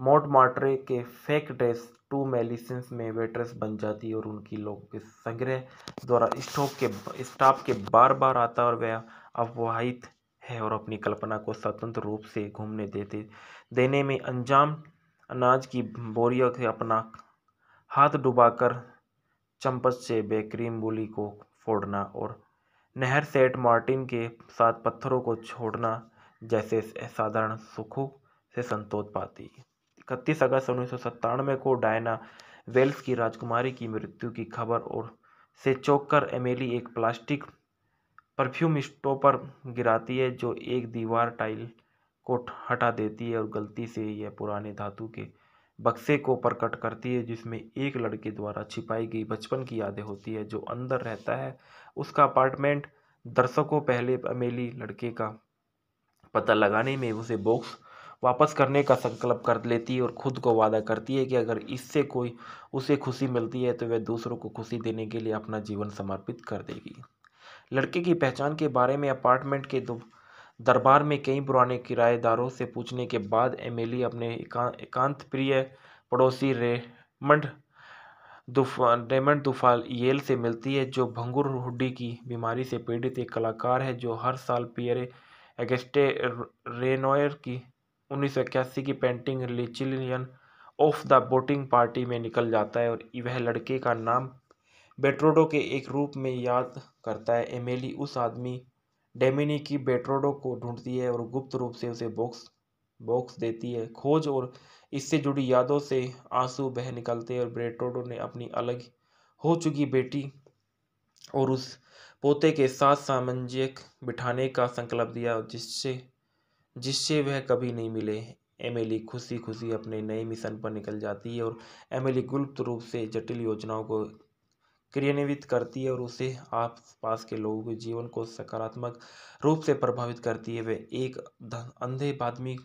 मोट मार्टरे के फेक ड्रेस टू मेलिसंस में वेट्रेस बन जाती है और उनकी लोगों के संग्रह द्वारा स्टॉक के स्टाफ के बार बार आता और वह अफवाहित है और अपनी कल्पना को स्वतंत्र रूप से घूमने देते देने में अंजाम अनाज की बोरियों से अपना हाथ डुबाकर चम्पच से बेक्रीम बोली को फोड़ना और नहर सेट मार्टिन के साथ पत्थरों को छोड़ना जैसे साधारण सुखों से संतोष पाती इकतीस अगस्त उन्नीस को डायना वेल्स की राजकुमारी की मृत्यु की खबर और से कर एमेली एक प्लास्टिक परफ्यूम स्टोपर गिराती है जो एक दीवार टाइल को हटा देती है और गलती से यह पुराने धातु के बक्से को प्रकट करती है जिसमें एक लड़के द्वारा छिपाई गई बचपन की यादें होती है जो अंदर रहता है उसका अपार्टमेंट दर्शकों पहले अमेली लड़के का पता लगाने में उसे बॉक्स वापस करने का संकल्प कर लेती है और ख़ुद को वादा करती है कि अगर इससे कोई उसे खुशी मिलती है तो वह दूसरों को खुशी देने के लिए अपना जीवन समर्पित कर देगी लड़के की पहचान के बारे में अपार्टमेंट के दरबार में कई पुराने किराएदारों से पूछने के बाद एमेली अपने एका, एकांत प्रिय पड़ोसी रेमंड दुफा रेमंड दुफाल येल से मिलती है जो भंगुर हुड्डी की बीमारी से पीड़ित एक कलाकार है जो हर साल पियरे एगेस्टे रेनोयर की उन्नीस सौ इक्यासी की painting luncheon of the boating party में निकल जाता है और वह लड़के का नाम बेट्रोडो के एक रूप में याद करता है एमेली उस आदमी डेमिनी की बेट्रोडो को ढूंढती है और गुप्त रूप से उसे बॉक्स बॉक्स देती है खोज और इससे जुड़ी यादों से आंसू बह निकलते हैं और बेट्रोडो ने अपनी अलग हो चुकी बेटी और उस पोते के साथ सामंजस्य बिठाने का संकल्प दिया जिससे जिससे वह कभी नहीं मिले एमिली खुशी खुशी अपने नए मिशन पर निकल जाती है और एमिली गुप्त रूप से जटिल योजनाओं को क्रियान्वित करती है और उसे आसपास के लोगों के जीवन को सकारात्मक रूप से प्रभावित करती है वह एक अंधे आदमी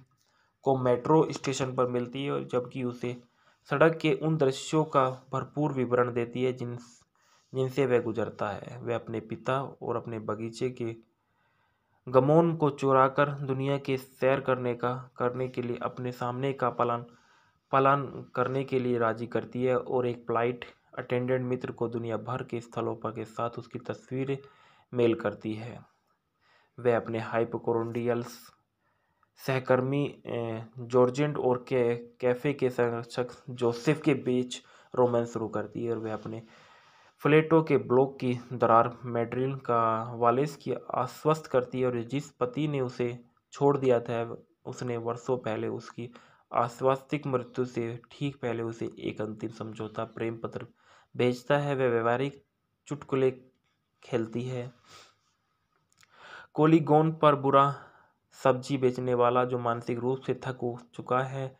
को मेट्रो स्टेशन पर मिलती है और जबकि उसे सड़क के उन दृश्यों का भरपूर विवरण देती है जिन जिनसे वह गुजरता है वह अपने पिता और अपने बगीचे के गमोन को चुराकर दुनिया के सैर करने का करने के लिए अपने सामने का पलान पलन करने के लिए राजी करती है और एक फ्लाइट अटेंडेंट मित्र को दुनिया भर के स्थलों पर के साथ उसकी तस्वीर मेल करती है वह अपने हाइपोकोरोडियल्स सहकर्मी जॉर्जेंट और के कैफ़े के संरक्षक जोसेफ के बीच रोमांस शुरू करती है और वह अपने फ्लेटों के ब्लॉक की दरार मैड्रिल का वालेस की आश्वस्त करती है और जिस पति ने उसे छोड़ दिया था उसने वर्षों पहले उसकी आश्वास्तिक मृत्यु से ठीक पहले उसे एक अंतिम समझौता प्रेम पत्र भेजता है वह व्यवहारिक चुटकुले खेलती है कोलीगोन पर बुरा सब्जी बेचने वाला जो मानसिक रूप से थक चुका है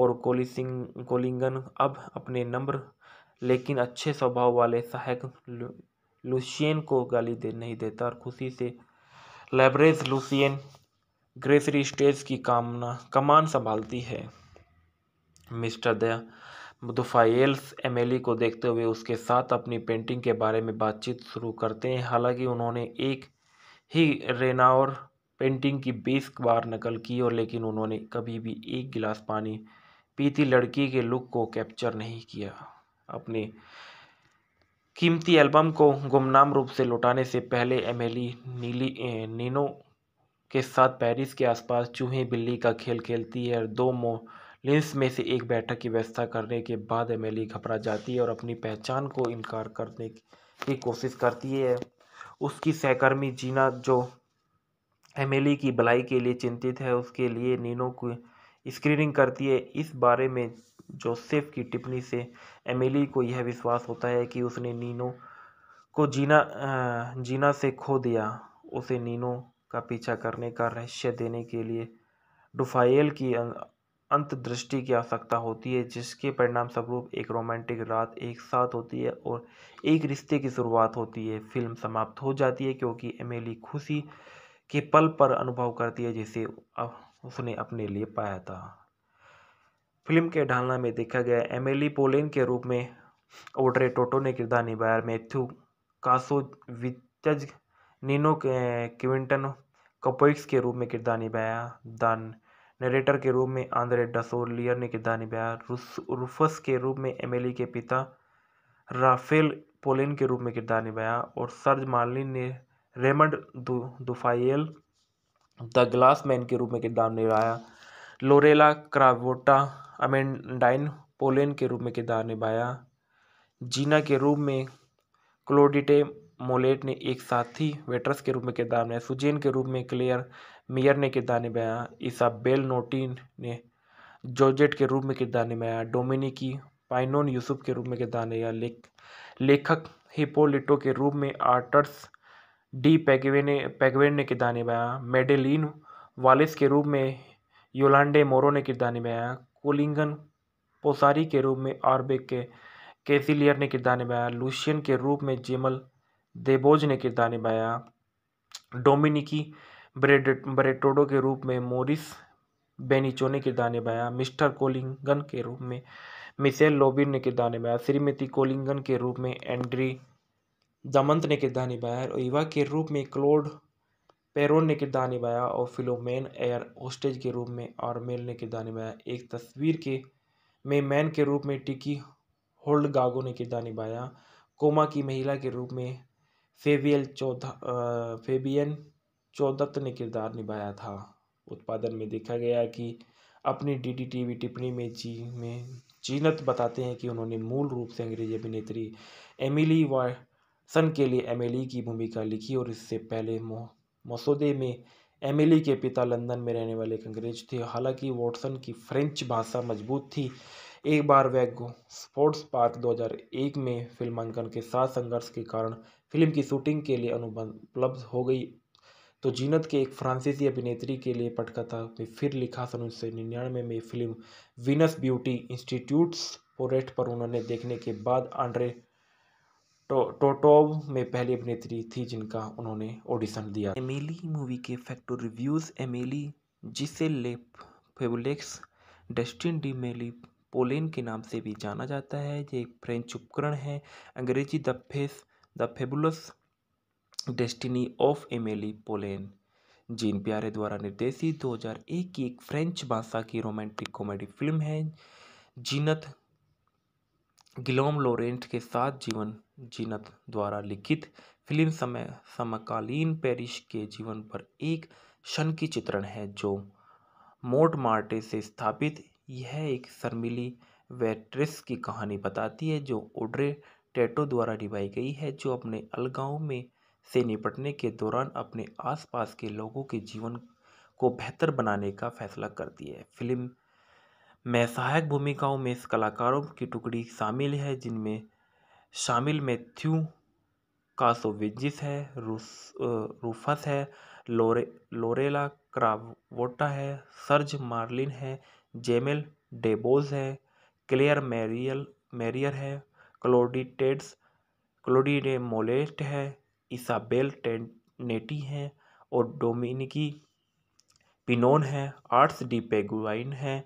और कोली सिंह कोलिंगन अब अपने नम्र लेकिन अच्छे स्वभाव वाले सहायक लुसियन को गाली दे नहीं देता और खुशी से लेबरेज लुसियन ग्रेसरी स्टेज की कामना कमान संभालती है मिस्टर द दुफाइल्स एमेली को देखते हुए उसके साथ अपनी पेंटिंग के बारे में बातचीत शुरू करते हैं हालांकि उन्होंने एक ही रेनावर पेंटिंग की बीस बार नकल की और लेकिन उन्होंने कभी भी एक गिलास पानी पीती लड़की के लुक को कैप्चर नहीं किया अपने कीमती एल्बम को गुमनाम रूप से लौटाने से पहले एमेली नीली नीनो के साथ पेरिस के आसपास चूहे बिल्ली का खेल खेलती है और दो लिंस में से एक बैठक की व्यवस्था करने के बाद एमेली घबरा जाती है और अपनी पहचान को इनकार करने की कोशिश करती है उसकी सहकर्मी जीना जो एमेली की भलाई के लिए चिंतित है उसके लिए नीनो को स्क्रीनिंग करती है इस बारे में जोसेफ की टिप्पणी से एमिली को यह विश्वास होता है कि उसने नीनो को जीना जीना से खो दिया उसे नीनो का पीछा करने का रहस्य देने के लिए डुफाइल की अं, अंतदृष्टि की आवश्यकता होती है जिसके परिणाम स्वरूप एक रोमांटिक रात एक साथ होती है और एक रिश्ते की शुरुआत होती है फिल्म समाप्त हो जाती है क्योंकि एमेली खुशी के पल पर अनुभव करती है जिसे उसने अपने लिए पाया था फिल्म के ढालना में देखा गया एमिली पोलेन के रूप में ओड्रे टोटो ने किरदार निभाया Mathieu Kassovitz Nino Quinton कपोइक्स के रूप में किरदार निभाया द नरेटर के रूप में आंद्रे डसोलियर ने किरदार निभाया रूफस के रूप में एमिली के पिता राफेल पोलिन के रूप में किरदार निभाया और सर्ज मार्लिन ने Raymond Dufayel the glass man के रूप में किरदार निभाया लोरेला क्रावोटा अमेंडाइन पोलेन के रूप में किरदार निभाया जीना के रूप में क्लोडिटे मोलेट ने एक साथी वेट्रस के रूप में किरदार निभाया सुजेन के रूप में क्लेयर मेयर ने किरदार निभाया ईसा बेल नोटिन ने जोजेट के रूप में किरदार निभाया डोमिनिकी पाइनोन यूसुफ के रूप में किरदार निभाया लेख लेखक हिपोलिटो के रूप में आर्टर्स डी पैगवे ने पैगवेन ने किरदार निभाया मेडेलिन वालिस के रूप में योलांडे मोरो ने किरदार निभाया कोलिंगन पोसारी के रूप में आर्बिक के केसिलियर ने किरदार निभाया लूशियन के रूप में जेमल देबोज ने किरदार निभाया डोमिनिकी ब्रेड ब्रेटोडो के रूप में मोरिस बेनिचो ने किरदार निभाया मिस्टर कोलिंगन के रूप में मिसेल लोबिन ने किरदार निभाया श्रीमती कोलिंगन के रूप में एंड्री दमंत ने किरदार निभाया और युवा के रूप में क्लोड पेरोन ने किरदार निभाया और फिलोमेन एयर होस्टेज के रूप में और मेल ने किरदार निभाया एक तस्वीर के में मैन के रूप में टिकी होल्ड गागो ने किरदार निभाया कोमा की महिला के रूप में फेबियल चौध फेबियन चौदत्त ने किरदार निभाया था उत्पादन में देखा गया कि अपनी डी डी टिप्पणी में जी में जीनत बताते हैं कि उन्होंने मूल रूप से अंग्रेजी अभिनेत्री एमिली वाटसन के लिए एमिली की भूमिका लिखी और इससे पहले मोह मसौदे में एमिली के पिता लंदन में रहने वाले एक अंग्रेज थे हालांकि वॉटसन की फ्रेंच भाषा मजबूत थी एक बार वह स्पोर्ट्स पार्क 2001 में फिल्मांकन के साथ संघर्ष के कारण फिल्म की शूटिंग के लिए अनुबंध उपलब्ध हो गई तो जीनत के एक फ्रांसीसी अभिनेत्री के लिए पटकथा में फिर लिखा सन उन्नीस सौ निन्यानवे में फिल्म विनस ब्यूटी इंस्टीट्यूट्स पोरेट पर उन्होंने देखने के बाद आंड्रे टोटोव में पहली अभिनेत्री थी जिनका उन्होंने ऑडिशन दिया एमेली मूवी के फैक्टो रिव्यूज़ एमेली जिसे लेप फेबुलेक्स डस्टिन डी मेली पोलेन के नाम से भी जाना जाता है ये एक फ्रेंच उपकरण है अंग्रेजी the face the fabulous destiny of Amelie Poulain Jean Pierre द्वारा निर्देशित 2001 की एक फ्रेंच भाषा की रोमांटिक कॉमेडी फिल्म है जीनत गिलोम लोरेंट के साथ जीवन जीनत द्वारा लिखित फिल्म समय समकालीन पेरिस के जीवन पर एक क्षण की चित्रण है जो मोट मार्टे से स्थापित यह एक शर्मिली वेट्रेस की कहानी बताती है जो ओड्रे टेटो द्वारा निभाई गई है जो अपने अलगाव में से निपटने के दौरान अपने आसपास के लोगों के जीवन को बेहतर बनाने का फैसला करती है फिल्म में सहायक भूमिकाओं में कलाकारों की टुकड़ी शामिल है जिनमें शामिल मैथ्यू कासोविजिस है रूफस है लोरे लोरेला क्रावोटा है सर्ज मार्लिन है जेमेल डेबोज है क्लेयर मैरियल मैरियर है क्लोडिटेड्स क्लोडीडे मोलेट है इसाबेल टेनेटी हैं और डोमिनिकी पिनोन है आर्ट्स डी पेगुआइन है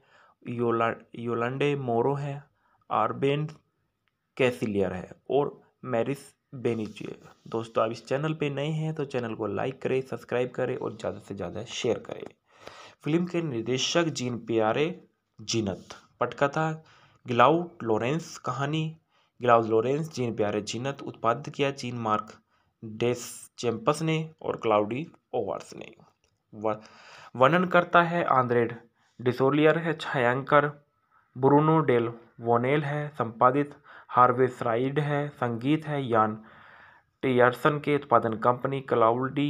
योला योलंडे मोरो है आर्बेन कैसिलियर है और मैरिस बेनिचिए दोस्तों आप इस चैनल पे नए हैं तो चैनल को लाइक करें सब्सक्राइब करें और ज़्यादा से ज़्यादा शेयर करें फिल्म के निर्देशक जीन प्यारे जीनत पटकथा ग्लाउड लॉरेंस कहानी gloves Laurant Jean Pierre Jeunet उत्पादित किया जीन मार्क डेस चैम्पस ने और क्लाउडी ओवर्स ने वर्णन करता है आंद्रेड डिसोलियर है छायांकर ब्रूनो डेल वोनेल है संपादित हार्वेसराइड है संगीत है यान टेयरसन के उत्पादन company Claudie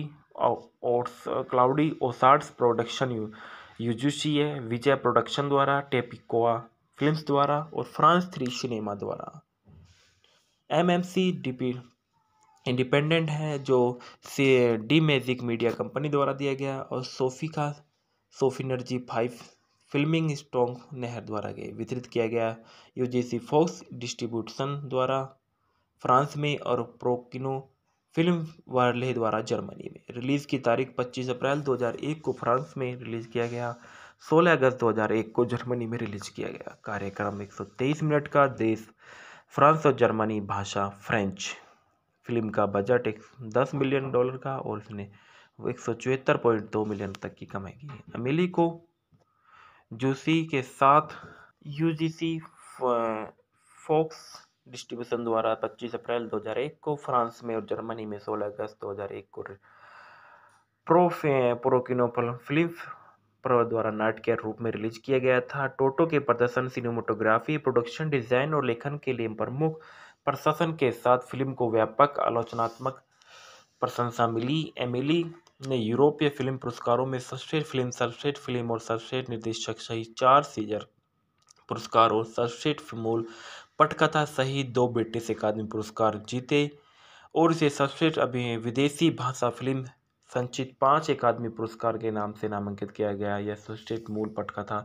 oats Claudie ओसार्ड्स production यूजुशी है विजय प्रोडक्शन द्वारा टेपिकोआ फिल्म्स द्वारा और फ्रांस थ्री सिनेमा द्वारा M M C DP independent है जो से डी मैजिक मीडिया कंपनी द्वारा दिया गया और सोफी का सोफी एनर्जी फाइव फिल्मिंग स्टोंग नहर द्वारा गए वितरित किया गया यू जी फॉक्स डिस्ट्रीब्यूशन द्वारा फ्रांस में और प्रोकिनो फिल्म वार्ले द्वारा जर्मनी में रिलीज़ की तारीख 25 अप्रैल 2001 को फ्रांस में रिलीज़ किया गया 16 अगस्त 2001 को जर्मनी में रिलीज किया गया कार्यक्रम 123 मिनट का देश फ्रांस और जर्मनी भाषा फ्रेंच फिल्म का बजट एक दस मिलियन डॉलर का और इसने एक सौ मिलियन तक की कमाई की अमेली को जूसी के साथ यूजीसी फोक्स डिस्ट्रीब्यूशन द्वारा 25 अप्रैल 2001 को फ्रांस में और जर्मनी में 16 अगस्त 2001 को प्रोफे प्रोकिनो फिल्म द्वारा नाट के रूप में रिलीज किया गया था टोटो के प्रदर्शन सिनेमाटोग्राफी प्रोडक्शन डिजाइन और लेखन के लिए प्रमुख प्रशासन के साथ फिल्म को व्यापक आलोचनात्मक प्रशंसा मिली एमिली ने यूरोपीय फिल्म पुरस्कारों में सर्वश्रेष्ठ फिल्म सर्वश्रेष्ठ फिल्म और सर्वश्रेष्ठ निर्देशक सहित चार सीजर पुरस्कार और सर्वश्रेष्ठ मूल पटकथा सहित दो ब्रिटिश अकादमी पुरस्कार जीते और इसे सर्वश्रेष्ठ अभी विदेशी भाषा फिल्म संचित पांच अकादमी पुरस्कार के नाम से नामांकित किया गया यह सर्वश्रेष्ठ मूल पटकथा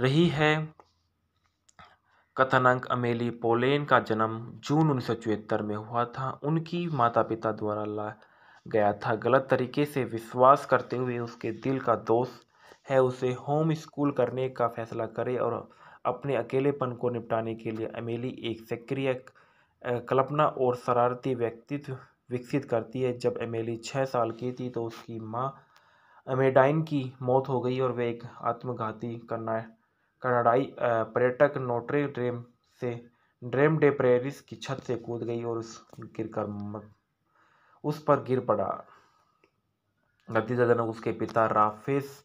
रही है कथानक अमेली पोलेन का जन्म जून उन्नीस में हुआ था उनकी माता पिता द्वारा ला गया था गलत तरीके से विश्वास करते हुए उसके दिल का दोष है उसे होम स्कूल करने का फैसला करे और अपने अकेलेपन को निपटाने के लिए अमेली एक सक्रिय कल्पना और शरारती व्यक्तित्व विकसित करती है जब अमेली छः साल की थी तो उसकी माँ अमेडाइन की मौत हो गई और वे एक आत्मघाती करना कनाडाई पर्यटक नोट्रे ड्रेम से ड्रेम डे प्रेरिस की छत से कूद गई और उस गिरकर उस पर गिर पड़ा नतीजतन उसके पिता राफेस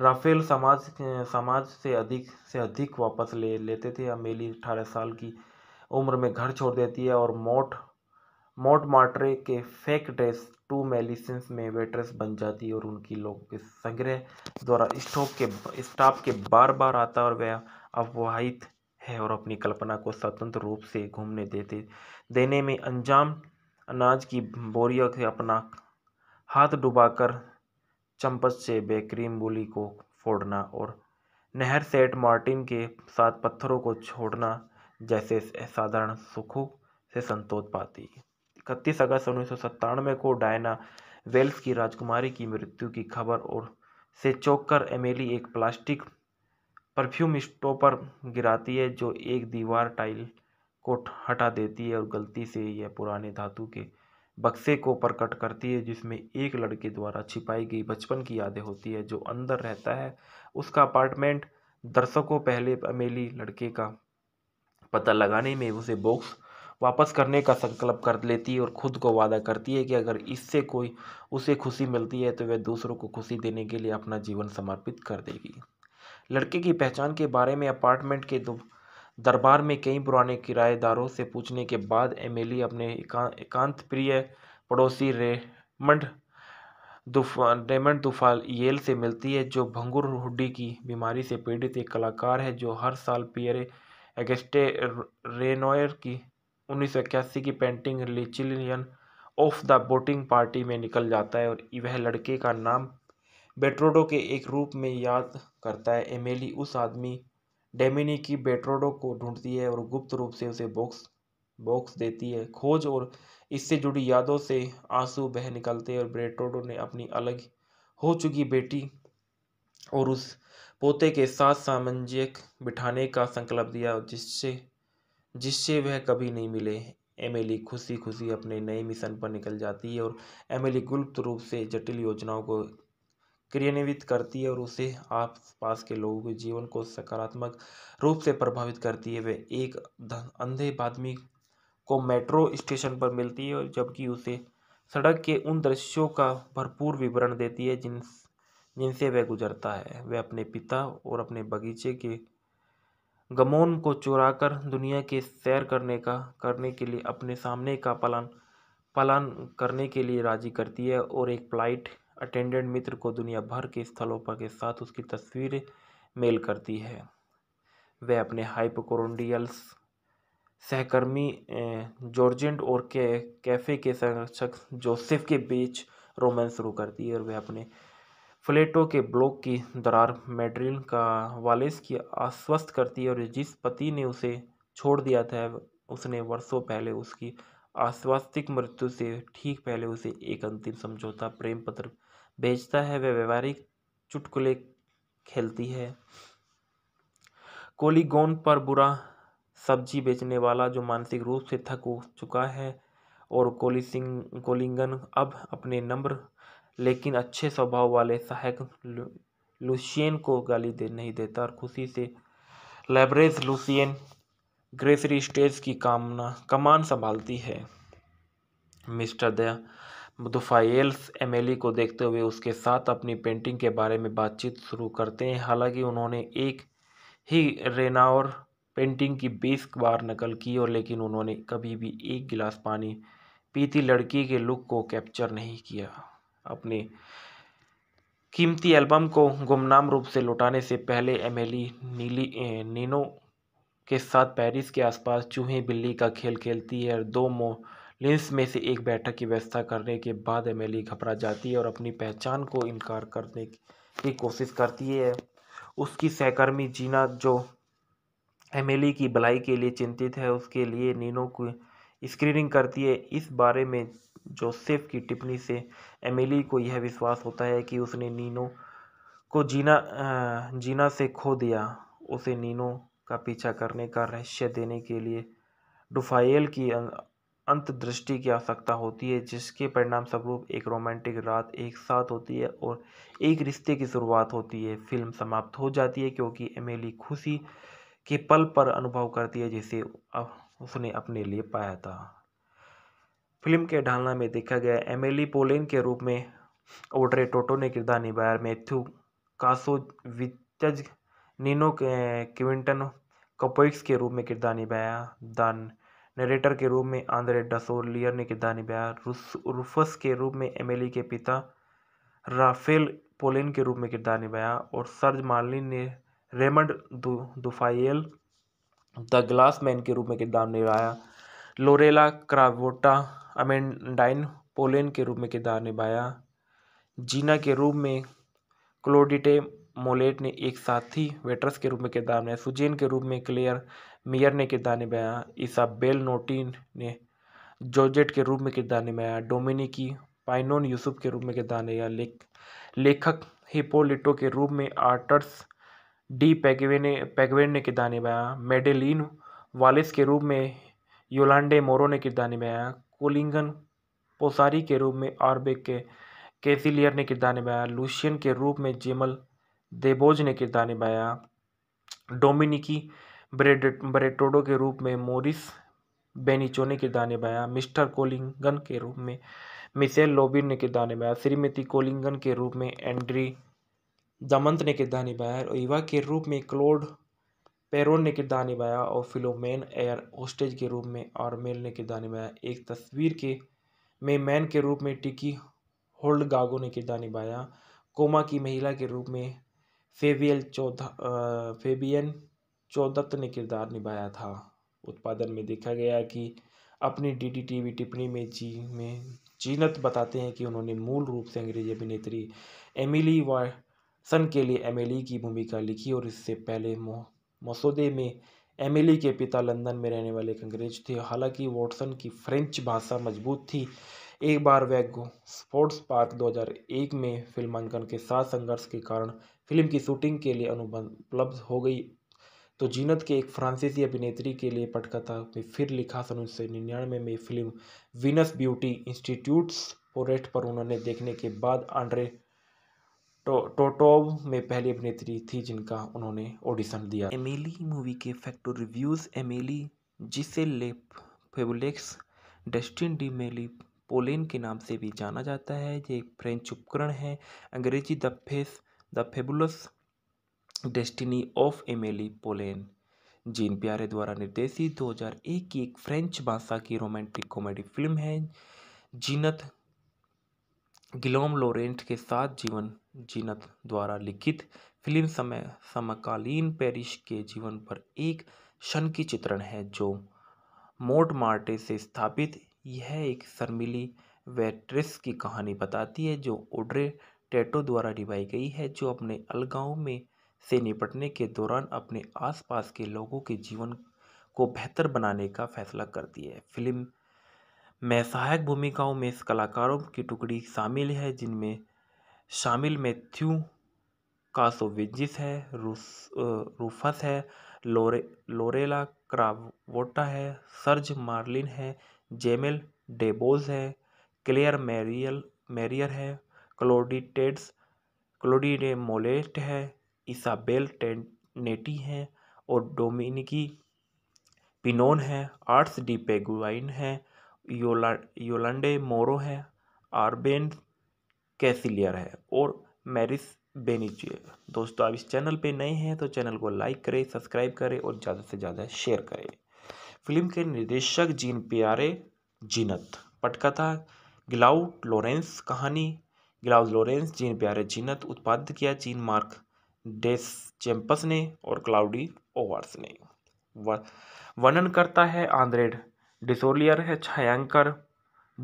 राफेल समाज समाज से अधिक से अधिक वापस ले लेते थे अमेली अठारह साल की उम्र में घर छोड़ देती है और मोट मोट मार्टरे के फेक ड्रेस टू मेलिसन्स में वेट्रेस बन जाती है और उनकी लोगों के संग्रह द्वारा स्टॉप के स्टाफ के बार बार आता और वह अफवाहित है और अपनी कल्पना को स्वतंत्र रूप से घूमने देते देने में अंजाम अनाज की बोरियों से अपना हाथ डुबाकर चम्मच से बेक्रीम बोली को फोड़ना और नहर सेट मार्टिन के साथ पत्थरों को छोड़ना जैसे साधारण सुखों से संतोष पाती इकतीस अगस्त उन्नीस सौ को डायना वेल्स की राजकुमारी की मृत्यु की खबर और से चौंक कर एमेली एक प्लास्टिक परफ्यूम स्टोपर गिराती है जो एक दीवार टाइल को हटा देती है और गलती से यह पुराने धातु के बक्से को प्रकट करती है जिसमें एक लड़के द्वारा छिपाई गई बचपन की यादें होती है जो अंदर रहता है उसका अपार्टमेंट दर्शकों पहले अमेली लड़के का पता लगाने में उसे बॉक्स वापस करने का संकल्प कर लेती है और खुद को वादा करती है कि अगर इससे कोई उसे खुशी मिलती है तो वह दूसरों को खुशी देने के लिए अपना जीवन समर्पित कर देगी लड़के की पहचान के बारे में अपार्टमेंट के दो दरबार में कई पुराने किराएदारों से पूछने के बाद एमेली अपने एकांत प्रिय पड़ोसी रेमंड दुफा रेमंड दुफाल से मिलती है जो भंगुर हुडी की बीमारी से पीड़ित एक कलाकार है जो हर साल पियरे एगेस्टे रेनोयर की उन्नीस की painting luncheon of the boating party में निकल जाता है और वह लड़के का नाम बेट्रोडो के एक रूप में याद करता है एमेली उस आदमी डेमिनी की बेट्रोडो को ढूंढती है और गुप्त रूप से उसे बॉक्स बॉक्स देती है खोज और इससे जुड़ी यादों से आंसू बह निकलते हैं और बेट्रोडो ने अपनी अलग हो चुकी बेटी और उस पोते के साथ सामंजस्य बिठाने का संकल्प दिया जिससे जिससे वह कभी नहीं मिले एमिली खुशी खुशी अपने नए मिशन पर निकल जाती है और एमिली गुप्त रूप से जटिल योजनाओं को क्रियान्वित करती है और उसे आसपास के लोगों के जीवन को सकारात्मक रूप से प्रभावित करती है वह एक अंधे आदमी को मेट्रो स्टेशन पर मिलती है जबकि उसे सड़क के उन दृश्यों का भरपूर विवरण देती है जिन जिनसे वह गुजरता है वह अपने पिता और अपने बगीचे के गमोन को चुरा कर दुनिया के सैर करने का करने के लिए अपने सामने का पलान पलन करने के लिए राजी करती है और एक फ्लाइट अटेंडेंट मित्र को दुनिया भर के स्थलों पर के साथ उसकी तस्वीर मेल करती है वह अपने हाइपोकोरोंडियल्स सहकर्मी जॉर्जेंट और के कैफ़े के संरक्षक जोसेफ के बीच रोमांस शुरू करती है और वह अपने फ्लेटो के ब्लॉक की दरार मेड्रिन का वालेस की आश्वस्त करती है और जिस पति ने उसे छोड़ दिया था उसने वर्षों पहले उसकी आश्वास्तिक मृत्यु से ठीक पहले उसे एक अंतिम समझौता प्रेम पत्र बेचता है वह व्यवहारिक चुटकुले खेलती है कोलीगोन पर बुरा सब्जी बेचने वाला जो मानसिक रूप से थक चुका है और कोलिसिंग कोलिंगन अब अपने नम्र लेकिन अच्छे स्वभाव वाले सहायक लुसियन को गाली दे नहीं देता और खुशी से लेबरेज लुसियन ग्रेसरी स्टेज की कामना कमान संभालती है मिस्टर दया मुदफाइल्स एमेली को देखते हुए उसके साथ अपनी पेंटिंग के बारे में बातचीत शुरू करते हैं हालांकि उन्होंने एक ही रेनावर पेंटिंग की बीस बार नकल की और लेकिन उन्होंने कभी भी एक गिलास पानी पीती लड़की के लुक को कैप्चर नहीं किया अपने कीमती एल्बम को गुमनाम रूप से लौटाने से पहले एमेली नीली नीनो के साथ पेरिस के आसपास चूहे बिल्ली का खेल खेलती है और दो मो लेंस में से एक बैठक की व्यवस्था करने के बाद एमेली घबरा जाती है और अपनी पहचान को इनकार करने की कोशिश करती है उसकी सहकर्मी जीना जो एमेली की भलाई के लिए चिंतित है उसके लिए नीनो को स्क्रीनिंग करती है इस बारे में जोसेफ की टिप्पणी से एमेली को यह विश्वास होता है कि उसने नीनो को जीना जीना से खो दिया उसे नीनो का पीछा करने का रहस्य देने के लिए डुफाइल की अंतदृष्टि की आवश्यकता होती है जिसके परिणाम स्वरूप एक रोमांटिक रात एक साथ होती है और एक रिश्ते की शुरुआत होती है फिल्म समाप्त हो जाती है क्योंकि एमेली खुशी के पल पर अनुभव करती है जिसे उसने अपने लिए पाया था फिल्म के ढालना में देखा गया एमेली पोलेन के रूप में ओड्रे टोटो ने किरदार निभाया मैथ्यू कासो विचज नीनो क्विंटन कपोइक्स के रूप में किरदार निभाया दान नरेटर के रूप में आंद्रे डसोर लियर ने किरदार निभाया रूफस के रूप में एमिली के पिता राफेल पोलिन के रूप में किरदार निभाया और सर्ज मार्लिन ने Raymond Dufayel the glass man के रूप में किरदार निभाया लोरेला क्रावोटा अमेंडाइन पोलिन के रूप में किरदार निभाया जीना के रूप में क्लोडिटे मोलेट ने एक साथी वेट्रस के रूप में किरदार निभाया सुजेन के रूप में क्लेयर मियर ने किरदार निभाया इसाबेल नोटिन ने जोजेट के रूप में किरदार निभाया डोमिनिकी पाइनोन यूसुफ के रूप में किरदार निभाया लेख लेखक हिपोलिटो के रूप में आर्टर्स डी पैगवे ने पैगवेन ने किरदार निभाया मेडेलिन वालिस के रूप में योलांडे मोरो ने किरदार निभाया कोलिंगन पोसारी के रूप में आरबेक के कैसिलियर ने किरदार निभाया लूशियन के रूप में जेमल देबोज ने किरदार निभाया डोमिनिकी ब्रेड ब्रेटोडो के रूप में मोरिस बेनिचोने किरदार निभाया मिस्टर कोलिंगन के रूप में मिसेल लोबिन ने किरदार निभाया श्रीमती कोलिंगन के रूप में एंड्री दमंत ने किरदार निभाया और इवा के रूप में क्लोड पेरोन ने किरदार निभाया और फिलोमेन एयर होस्टेज के रूप में आर्मेल ने किरदार निभाया एक तस्वीर के में मैन के रूप में टिकी होल्ड गागो ने किरदार निभाया कोमा की महिला के रूप में फेवियल चौथा फेबियन चौदत्त ने किरदार निभाया था उत्पादन में देखा गया कि अपनी डी डी टी वी टिप्पणी में जी में जीनत बताते हैं कि उन्होंने मूल रूप से अंग्रेजी अभिनेत्री एमिली वाटसन के लिए एमिली की भूमिका लिखी और इससे पहले मसौदे में एमिली के पिता लंदन में रहने वाले एक अंग्रेज थे हालांकि वॉटसन की फ्रेंच भाषा मजबूत थी एक बार वह स्पोर्ट्स पार्क 2001 में फिल्मांकन के साथ संघर्ष के कारण फिल्म की शूटिंग के लिए अनुबंध उपलब्ध हो गई तो जीनत के एक फ्रांसीसी अभिनेत्री के लिए पटकथा में फिर लिखा सन उन्नीस सौ निन्यानवे में फिल्म वीनस ब्यूटी इंस्टीट्यूट्स पोरेट पर उन्होंने देखने के बाद आंड्रे टोटोव में पहली अभिनेत्री थी जिनका उन्होंने ऑडिशन दिया एमेली मूवी के फैक्टो रिव्यूज़ एमेली जिसे लेप फेबुलेक्स डस्टिन डी मेली पोलेन के नाम से भी जाना जाता है ये एक फ्रेंच उपकरण है अंग्रेजी the face the fabulous destiny of Amelie Poulain Jean Pierre द्वारा निर्देशित 2001 की एक फ्रेंच भाषा की रोमांटिक कॉमेडी फिल्म है जीनत गिलोम लोरेंट के साथ जीवन जीनत द्वारा लिखित फिल्म समय समकालीन पेरिस के जीवन पर एक क्षण की चित्रण है जो मोट मार्टे से स्थापित यह एक शर्मिली वेट्रेस की कहानी बताती है जो ओड्रे टेटो द्वारा निभाई गई है जो अपने अलगाव में से निपटने के दौरान अपने आसपास के लोगों के जीवन को बेहतर बनाने का फैसला करती है फिल्म में सहायक भूमिकाओं में कलाकारों की टुकड़ी शामिल है जिनमें शामिल मैथ्यू कासोविजिस है रूस रूफस है लोरे लोरेला क्रावोटा है सर्ज मार्लिन है जेमिल डेबोज है क्लेयर मैरियल मैरियर है क्लोडीटेड्स क्लोडीडे मोलेट है इसाबेल टेनेटी हैं और डोमिनिकी पिनोन है आर्ट्स डी पेगुआइन है योला योलंडे मोरो है आरबेन कैसिलियर है और मैरिस बेनिचिए दोस्तों आप इस चैनल पे नए हैं तो चैनल को लाइक करें सब्सक्राइब करें और ज़्यादा से ज़्यादा शेयर करें फिल्म के निर्देशक जीन प्यारे जीनत पटकथा ग्लाउ लॉरेंस कहानी gloves Laurant Jean Pierre Jeunet उत्पादित किया जीन मार्क डेस चैम्पस ने और क्लाउडी ओवर्स ने वर्णन करता है आंद्रेड डिसोलियर है छायांकर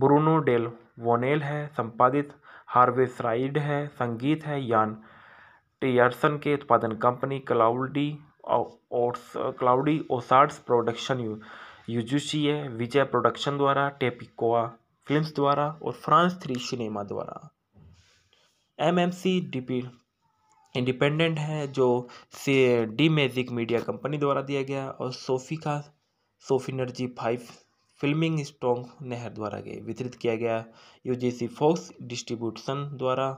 ब्रूनो डेल वोनेल है संपादित हार्वेसराइड है संगीत है यान टियर्सन के उत्पादन कंपनी क्लाउडी और क्लाउडी ओसार्ड्स प्रोडक्शन यू यूजूसी है विजय प्रोडक्शन द्वारा टेपिकोआ फिल्म्स द्वारा और फ्रांस थ्री सिनेमा द्वारा M M C D P independent है जो से डी मैजिक मीडिया कंपनी द्वारा दिया गया और सोफ़ी का सोफ़ी फाइव फिल्मिंग स्टोंग नहर द्वारा गए वितरित किया गया U G C Fox distribution द्वारा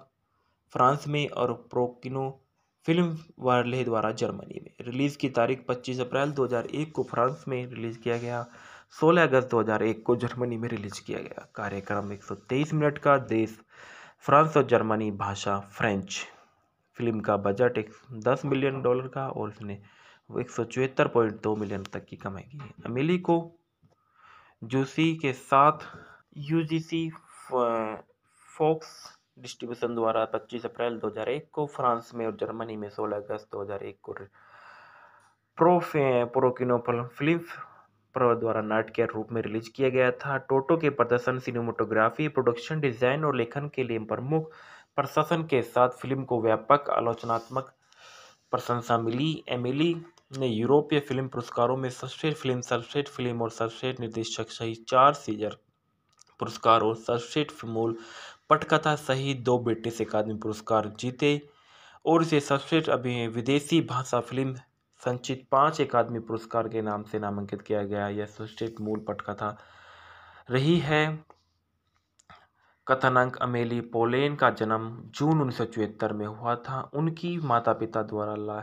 फ्रांस में और प्रोकिनो फिल्म वार्ले द्वारा जर्मनी में रिलीज़ की तारीख 25 अप्रैल 2001 को फ्रांस में रिलीज़ किया गया 16 अगस्त 2001 को जर्मनी में रिलीज़ किया गया कार्यक्रम 123 मिनट का देश फ्रांस और जर्मनी भाषा फ्रेंच फिल्म का बजट एक दस मिलियन डॉलर का और इसने एक सौ चौहत्तर पॉइंट दो मिलियन तक की कमाई की है अमेली को जूसी के साथ यूजीसी फॉक्स डिस्ट्रीब्यूशन द्वारा 25 अप्रैल 2001 को फ्रांस में और जर्मनी में 16 अगस्त 2001 को प्रोफे प्रोकिनो फिल्म द्वारा नाट के रूप में रिलीज किया गया था टोटो के प्रदर्शन सिनेमाटोग्राफी प्रोडक्शन डिजाइन और लेखन के लिए प्रमुख प्रशासन के साथ फिल्म को व्यापक आलोचनात्मक प्रशंसा मिली एमिली ने यूरोपीय फिल्म पुरस्कारों में सर्वश्रेष्ठ फिल्म सर्वश्रेष्ठ फिल्म और सर्वश्रेष्ठ निर्देशक सहित चार सीजर पुरस्कार और सर्वश्रेष्ठ मूल पटकथा सहित दो ब्रिटिश अकादमी पुरस्कार जीते और इसे सर्वश्रेष्ठ अभी विदेशी भाषा फिल्म संचित पांच अकादमी पुरस्कार के नाम से नामांकित किया गया यह सर्वश्रेष्ठ मूल पटकथा रही है कथानंक अमेली पोलेन का जन्म जून उन्नीस में हुआ था उनकी माता पिता द्वारा ला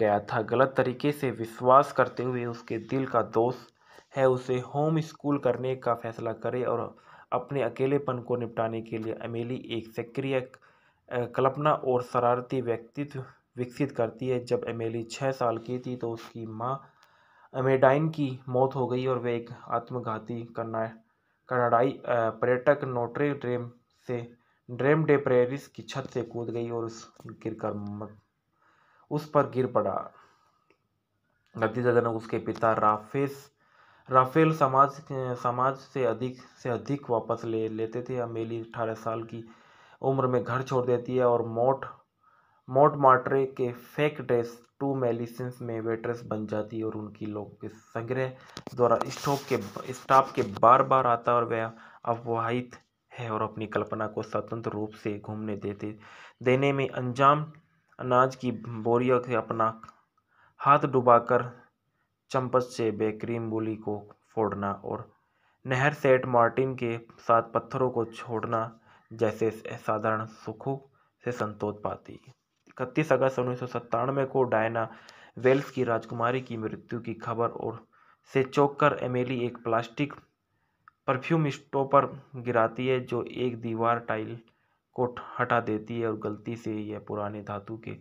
गया था गलत तरीके से विश्वास करते हुए उसके दिल का दोष है उसे होम स्कूल करने का फैसला करे और अपने अकेलेपन को निपटाने के लिए अमेली एक सक्रिय कल्पना और शरारती व्यक्तित्व विकसित करती है जब अमेली छः साल की थी तो उसकी माँ अमेडाइन की मौत हो गई और वह एक आत्मघाती करना कनाडाई पर्यटक नोटरी ड्रेम से ड्रेम डे प्रेरिस की छत से कूद गई और उस गिर कर उस पर गिर पड़ा नतीजाजनक उसके पिता राफेस राफेल समाज समाज से अधिक से अधिक वापस ले लेते थे अमेली अठारह साल की उम्र में घर छोड़ देती है और मोट मोट मार्ट्रे के फेक ड्रेस टू मेलिसंस में वेट्रेस बन जाती है और उनकी लोग के संग्रह द्वारा स्टॉक के स्टाफ के बार बार आता और वह अफवाहित है और अपनी कल्पना को स्वतंत्र रूप से घूमने देते देने में अंजाम अनाज की बोरियों से अपना हाथ डुबाकर चम्पच से बेक्रीम बोली को फोड़ना और नहर सेट मार्टिन के साथ पत्थरों को छोड़ना जैसे साधारण सुखों से संतोष पाती इकतीस अगस्त उन्नीस सौ सत्तानवे को डायना वेल्स की राजकुमारी की मृत्यु की खबर और से चौंक कर एमेली एक प्लास्टिक परफ्यूम स्टो पर गिराती है जो एक दीवार टाइल को हटा देती है और गलती से यह पुराने धातु के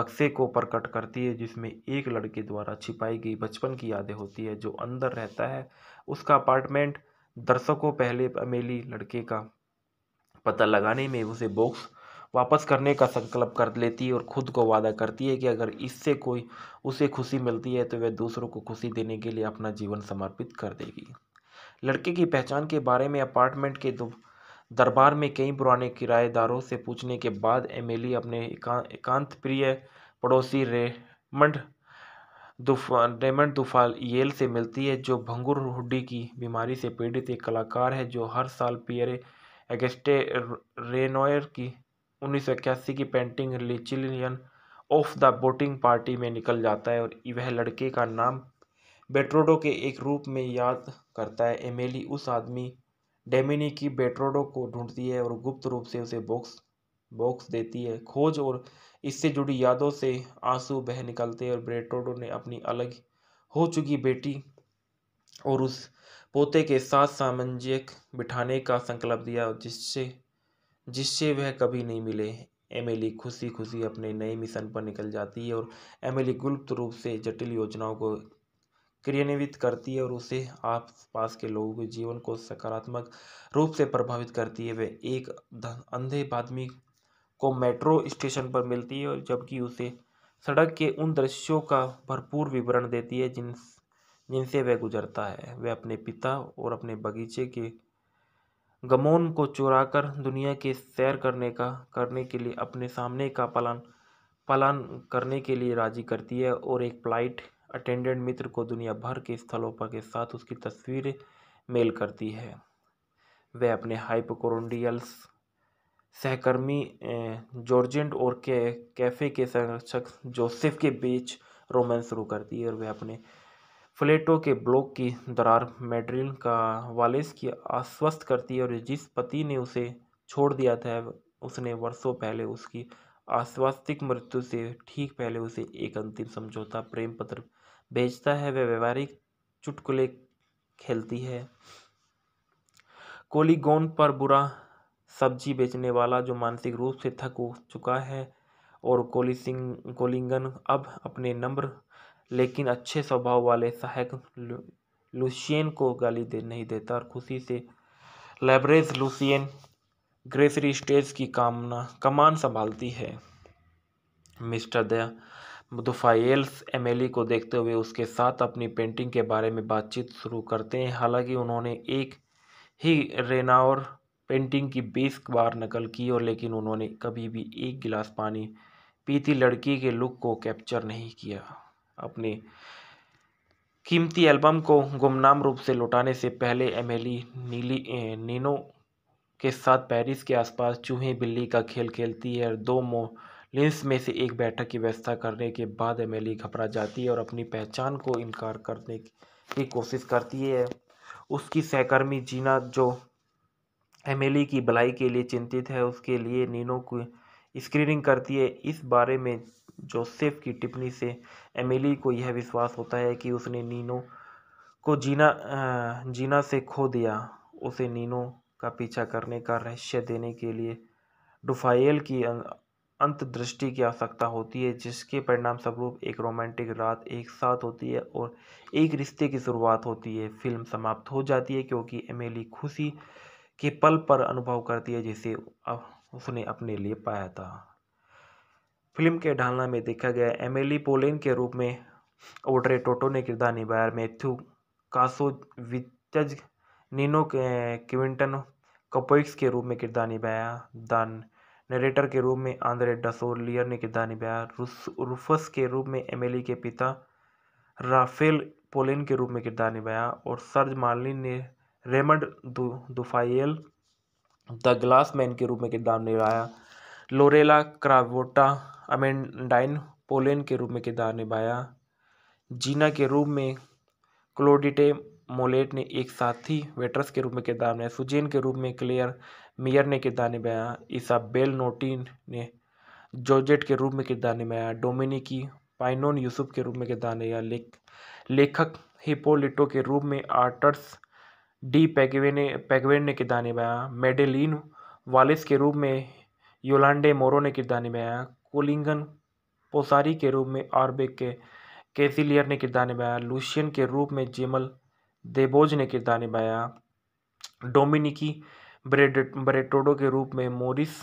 बक्से को प्रकट करती है जिसमें एक लड़के द्वारा छिपाई गई बचपन की यादें होती है जो अंदर रहता है उसका अपार्टमेंट दर्शकों पहले अमेली लड़के का पता लगाने में उसे बॉक्स वापस करने का संकल्प कर लेती है और ख़ुद को वादा करती है कि अगर इससे कोई उसे खुशी मिलती है तो वह दूसरों को खुशी देने के लिए अपना जीवन समर्पित कर देगी लड़के की पहचान के बारे में अपार्टमेंट के दरबार में कई पुराने किराएदारों से पूछने के बाद एमिली अपने एकांत प्रिय पड़ोसी रेमंड दुफ रेमंड दुफाल येल से मिलती है जो भंगुर हुडी की बीमारी से पीड़ित एक कलाकार है जो हर साल पियरे एगेस्टे रेनोयर की उन्नीस की painting luncheon of the boating party में निकल जाता है और वह लड़के का नाम बेट्रोडो के एक रूप में याद करता है एमेली उस आदमी डेमिनी की बेट्रोडो को ढूंढती है और गुप्त रूप से उसे बॉक्स बॉक्स देती है खोज और इससे जुड़ी यादों से आंसू बह निकलते हैं और बेट्रोडो ने अपनी अलग हो चुकी बेटी और उस पोते के साथ सामंजस्य बिठाने का संकल्प दिया जिससे जिससे वह कभी नहीं मिले एमिली खुशी खुशी अपने नए मिशन पर निकल जाती है और एमिली गुप्त रूप से जटिल योजनाओं को क्रियान्वित करती है और उसे आसपास के लोगों के जीवन को सकारात्मक रूप से प्रभावित करती है वह एक अंधे आदमी को मेट्रो स्टेशन पर मिलती है और जबकि उसे सड़क के उन दृश्यों का भरपूर विवरण देती है जिन जिनसे वह गुजरता है वह अपने पिता और अपने बगीचे के गमोन को चुराकर दुनिया के सैर करने का करने के लिए अपने सामने का पलान पलान करने के लिए राज़ी करती है और एक फ़्लाइट अटेंडेंट मित्र को दुनिया भर के स्थलों पर के साथ उसकी तस्वीरें मेल करती है वह अपने हाइपोकोरोंडियल्स सहकर्मी जॉर्जेंट और के कैफ़े के संरक्षक जोसेफ के बीच रोमांस शुरू करती है और वह अपने फ्लेटों के ब्लॉक की दरार मेड्रिन का वालेस की आश्वस्त करती है और जिस पति ने उसे छोड़ दिया था उसने वर्षों पहले उसकी आश्वास्तिक मृत्यु से ठीक पहले उसे एक अंतिम समझौता प्रेम पत्र भेजता है वह व्यवहारिक चुटकुले खेलती है कोलीगोन पर बुरा सब्जी बेचने वाला जो मानसिक रूप से थक चुका है और कोलिसिंग कोलिंगन अब अपने नम्र लेकिन अच्छे स्वभाव वाले सहायक लूसियन को गाली दे नहीं देता और खुशी से लेबरेज लूसियन ग्रेसरी स्टेज की कामना कमान संभालती है मिस्टर द दुफाइल्स एमेली को देखते हुए उसके साथ अपनी पेंटिंग के बारे में बातचीत शुरू करते हैं हालांकि उन्होंने एक ही रेनावर पेंटिंग की बीस बार नकल की और लेकिन उन्होंने कभी भी एक गिलास पानी पीती लड़की के लुक को कैप्चर नहीं किया अपने कीमती एल्बम को गुमनाम रूप से लौटाने से पहले एमेली नीली नीनो के साथ पेरिस के आसपास चूहे बिल्ली का खेल खेलती है और दो मोलिंस में से एक बैठक की व्यवस्था करने के बाद एमेली घबरा जाती है और अपनी पहचान को इनकार करने की कोशिश करती है उसकी सहकर्मी जीना जो एमेली की भलाई के लिए चिंतित है उसके लिए नीनो को स्क्रीनिंग करती है इस बारे में जोसेफ की टिप्पणी से एमिली को यह विश्वास होता है कि उसने नीनो को जीना जीना से खो दिया उसे नीनो का पीछा करने का रहस्य देने के लिए डुफाइल की अं, अंतदृष्टि की आवश्यकता होती है जिसके परिणाम स्वरूप एक रोमांटिक रात एक साथ होती है और एक रिश्ते की शुरुआत होती है फिल्म समाप्त हो जाती है क्योंकि एमेली खुशी के पल पर अनुभव करती है जिसे उसने अपने लिए पाया था फिल्म के ढालना में देखा गया एमिली पोलेन के रूप में ओड्रे टोटो ने किरदार निभाया मैथ्यू कासोविचज नीनो क्विंटन कपोइक्स के रूप में किरदार निभाया दान नरेटर के रूप में आंद्रे डसोलियर ने किरदार निभाया रूफस के रूप में एमिली के पिता राफेल पोलिन के रूप में किरदार निभाया और सर्ज मार्लिन ने Raymond Dufayel the glass man के रूप में किरदार निभाया लोरेला क्रावोटा अमेंडाइन पोलेन के रूप में किरदार निभाया जीना के रूप में क्लोडिटे मोलेट ने एक साथी वेट्रस के रूप में किरदार निभाया सुजेन के रूप में क्लेयर मियर ने किरदार निभाया इसाबेल नोटिन ने जोजेट के रूप में किरदार निभाया डोमिनिकी पाइनोन यूसुफ के रूप में किरदार निभाया लेख लेखक हिपोलिटो के रूप में आर्टर्स डी पैगवे ने पैगवेन ने किरदार निभाया मेडेलिन वालिस के रूप में योलांडे मोरो ने किरदार निभाया कोलिंगन पोसारी के रूप में आर्बिक के कैसिलियर ने किरदार निभाया लूशियन के रूप में जेमल देबोज ने किरदार निभाया डोमिनिकी ब्रेटोडो के रूप में मोरिस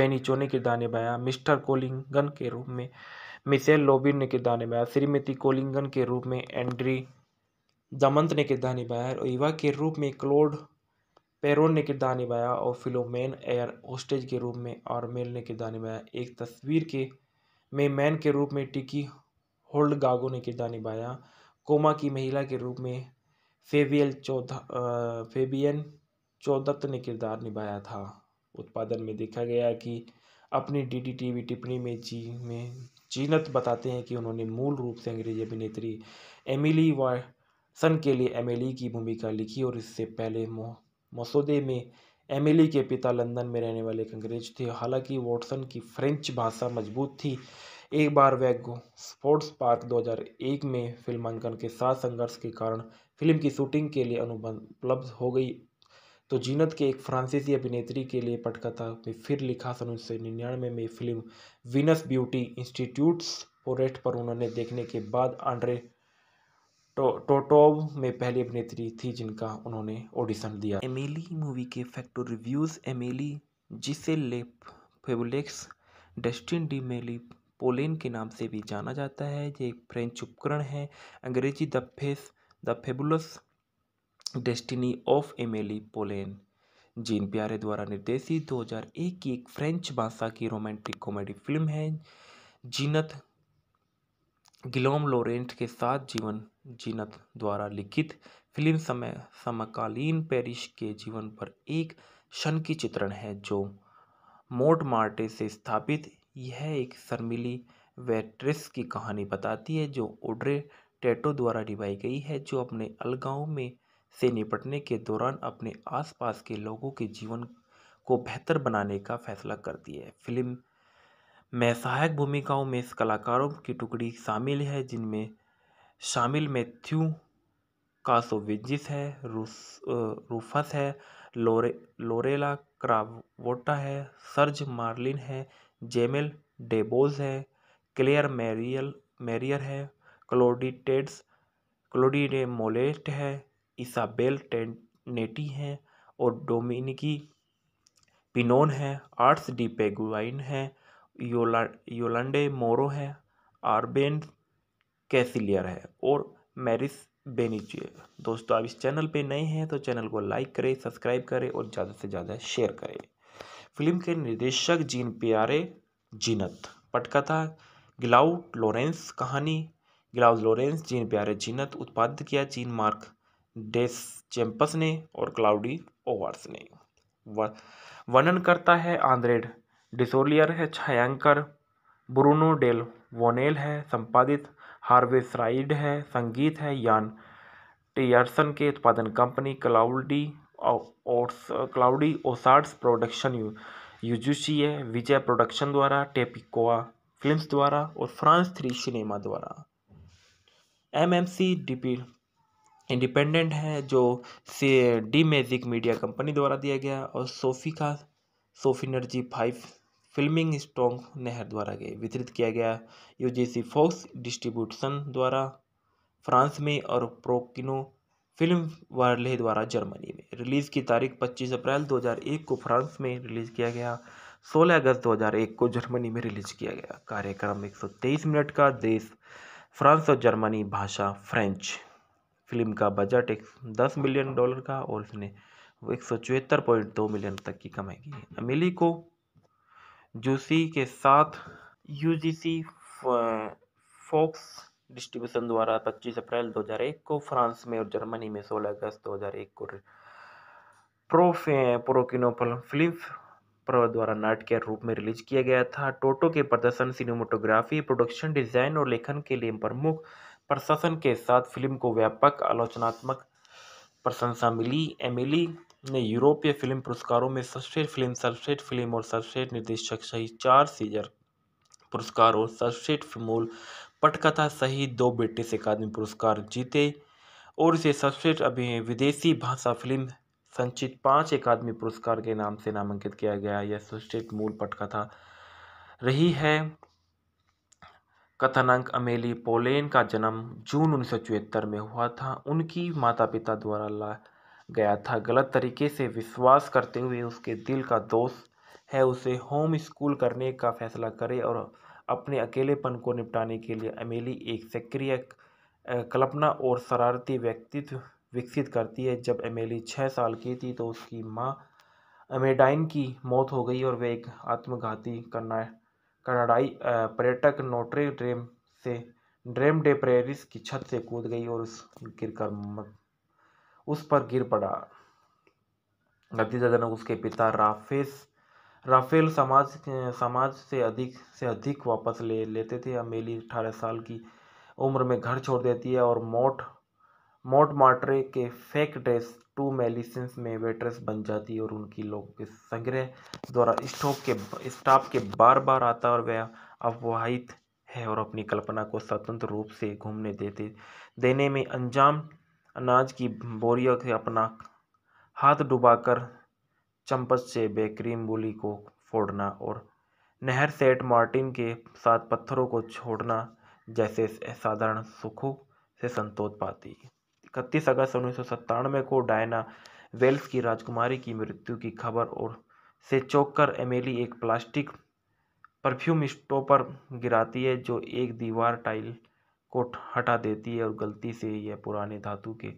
बेनिचो ने किरदार निभाया मिस्टर कोलिंगन के रूप में मिसेल लोबिन ने किरदार निभाया श्रीमती कोलिंगन के रूप में एंड्री दमंत ने किरदार निभाया और इवा के रूप में क्लोड पेरोन ने किरदार निभाया और फिलोमेन एयर होस्टेज के रूप में और मेल ने किरदार निभाया एक तस्वीर के में मैन के रूप में टिकी होल्ड गागो ने किरदार निभाया कोमा की महिला के रूप में फेबियल चौध फेबियन चौदत्त ने किरदार निभाया था उत्पादन में देखा गया कि अपनी डी डी टी वी टिप्पणी में जी में जीनत बताते हैं कि उन्होंने मूल रूप से अंग्रेजी अभिनेत्री एमिली वाटसन के लिए एमिली की भूमिका लिखी और इससे पहले मोह मसौदे में एमिली के पिता लंदन में रहने वाले एक अंग्रेज थे हालांकि वॉटसन की फ्रेंच भाषा मजबूत थी एक बार वैगो स्पोर्ट्स पार्क 2001 में फिल्मांकन के साथ संघर्ष के कारण फिल्म की शूटिंग के लिए उपलब्ध हो गई तो जीनत के एक फ्रांसीसी अभिनेत्री के लिए पटकथा में फिर लिखा सन उन्नीस सौ निन्यानवे में फिल्म विनस ब्यूटी इंस्टीट्यूट्स पोरेट पर उन्होंने देखने के बाद आंड्रे टो, टोटोव में पहली अभिनेत्री थी जिनका उन्होंने ऑडिशन दिया एमेली मूवी के फैक्टो रिव्यूज़ एमेली जिसे लेप फेबुलेक्स डस्टिन डी मेली पोलेन के नाम से भी जाना जाता है ये एक फ्रेंच उपकरण है अंग्रेजी the face the fabulous destiny of Amelie Poulain Jean Pierre द्वारा निर्देशित 2001 की एक फ्रेंच भाषा की रोमांटिक कॉमेडी फिल्म है जीनत गिलोम लोरेंट के साथ जीवन जीनत द्वारा लिखित फिल्म समय समकालीन पेरिश के जीवन पर एक क्षण की चित्रण है जो मोट मार्टे से स्थापित यह एक शर्मिली वेट्रेस की कहानी बताती है जो ओड्रे टेटो द्वारा निभाई गई है जो अपने अलगाव में से निपटने के दौरान अपने आसपास के लोगों के जीवन को बेहतर बनाने का फैसला करती है फिल्म में सहायक भूमिकाओं में कलाकारों की टुकड़ी शामिल है जिनमें शामिल मैथ्यू कासोविजिस है रूफस है लोरे लोरेला क्रावोटा है सर्ज मार्लिन है जेमेल डेबोज है क्लेयर मैरियल मैरियर है क्लोडिटेड्स क्लोडिडेमोलेट मोलेट है इसाबेल टेनेटी है और डोमिनिकी पिनोन है आर्ट्स डी पेगुआइन है योला योलंडे मोरो है आर्बेन कैसिलियर है और मैरिस बेनिचिए दोस्तों आप इस चैनल पे नए हैं तो चैनल को लाइक करें सब्सक्राइब करें और ज़्यादा से ज़्यादा शेयर करें फिल्म के निर्देशक जीन प्यारे जीनत पटकथा ग्लाउड लॉरेंस कहानी ग्लाउड लॉरेंस जीन प्यारे जीनत उत्पादित किया जीन मार्क डेस चैम्पस ने और क्लाउडी ओवर्स ने वर्णन करता है आंद्रेड डिसोलियर है छायांकर ब्रूनो डेल वोनेल है संपादित हार्वे श्राइड है संगीत है यान टियर्सन के उत्पादन कंपनी क्लाउडी और क्लाउडी ओसार्ड्स प्रोडक्शन यू यूजुशी है विजय प्रोडक्शन द्वारा टेपिकोआ फिल्म्स द्वारा और फ्रांस थ्री सिनेमा द्वारा M M C D P independent है जो से डी मैजिक मीडिया कंपनी द्वारा दिया गया और सोफी का सोफी एनर्जी फाइव फिल्मिंग स्टोंग नहर द्वारा गए वितरित किया गया यू जी फॉक्स डिस्ट्रीब्यूशन द्वारा फ्रांस में और प्रोकिनो फिल्म वार्ले द्वारा जर्मनी में रिलीज़ की तारीख 25 अप्रैल 2001 को फ्रांस में रिलीज़ किया गया 16 अगस्त 2001 को जर्मनी में रिलीज़ किया गया कार्यक्रम 123 मिनट का देश फ्रांस और जर्मनी भाषा फ्रेंच फिल्म का बजट एक दस मिलियन डॉलर का और इसने एक सौ मिलियन तक की कमाई की है अमेली को जूसी के साथ यूजीसी फोक्स डिस्ट्रीब्यूशन द्वारा 25 अप्रैल 2001 को फ्रांस में और जर्मनी में 16 अगस्त 2001 को प्रोफे प्रोकिनो फिल्म पर्व द्वारा के रूप में रिलीज किया गया था टोटो के प्रदर्शन सिनेमाटोग्राफी प्रोडक्शन डिजाइन और लेखन के लिए प्रमुख प्रशासन के साथ फिल्म को व्यापक आलोचनात्मक प्रशंसा मिली एमिली ने यूरोपीय फिल्म पुरस्कारों में सर्वश्रेष्ठ फिल्म सर्वश्रेष्ठ फिल्म और सर्वश्रेष्ठ निर्देशक सहित चार सीजर पुरस्कार और सर्वश्रेष्ठ मूल पटकथा सहित दो ब्रिटिश अकादमी पुरस्कार जीते और इसे सर्वश्रेष्ठ अभिनय विदेशी भाषा फिल्म संचित पांच अकादमी पुरस्कार के नाम से नामांकित किया गया यह सर्वश्रेष्ठ मूल पटकथा रही है कथनांक अमेली पोलेन का जन्म जून उन्नीस में हुआ था उनकी माता पिता द्वारा ला गया था गलत तरीके से विश्वास करते हुए उसके दिल का दोष है उसे होम स्कूल करने का फैसला करे और अपने अकेलेपन को निपटाने के लिए अमेली एक सक्रिय कल्पना और शरारती व्यक्तित्व विकसित करती है जब अमेली छः साल की थी तो उसकी माँ अमेडाइन की मौत हो गई और वे एक आत्मघाती करना कनाडाई पर्यटक नोट्रे ड्रेम से ड्रेम डे प्रेरिस की छत से कूद गई और उस गिरकर उस पर गिर पड़ा नतीजाजनक उसके पिता राफेस राफेल समाज समाज से अधिक से अधिक वापस ले लेते थे अमेली अठारह साल की उम्र में घर छोड़ देती है और मोट मोट मार्ट्रे के फेक ड्रेस टू मेलिसन्स में वेट्रेस बन जाती है और उनकी लोगों के संग्रह द्वारा स्टॉप के स्टाफ के बार बार आता और वह अफवाहित है और अपनी कल्पना को स्वतंत्र रूप से घूमने देते देने में अंजाम अनाज की बोरियों से अपना हाथ डुबाकर चम्पच से बेक्रीम बोली को फोड़ना और नहर सेट मार्टिन के साथ पत्थरों को छोड़ना जैसे साधारण सुखों से संतोष पाती इकतीस अगस्त उन्नीस सौ को डायना वेल्स की राजकुमारी की मृत्यु की खबर और से चौंक कर एमेली एक प्लास्टिक परफ्यूम स्टोपर गिराती है जो एक दीवार टाइल को हटा देती है और गलती से यह पुराने धातु के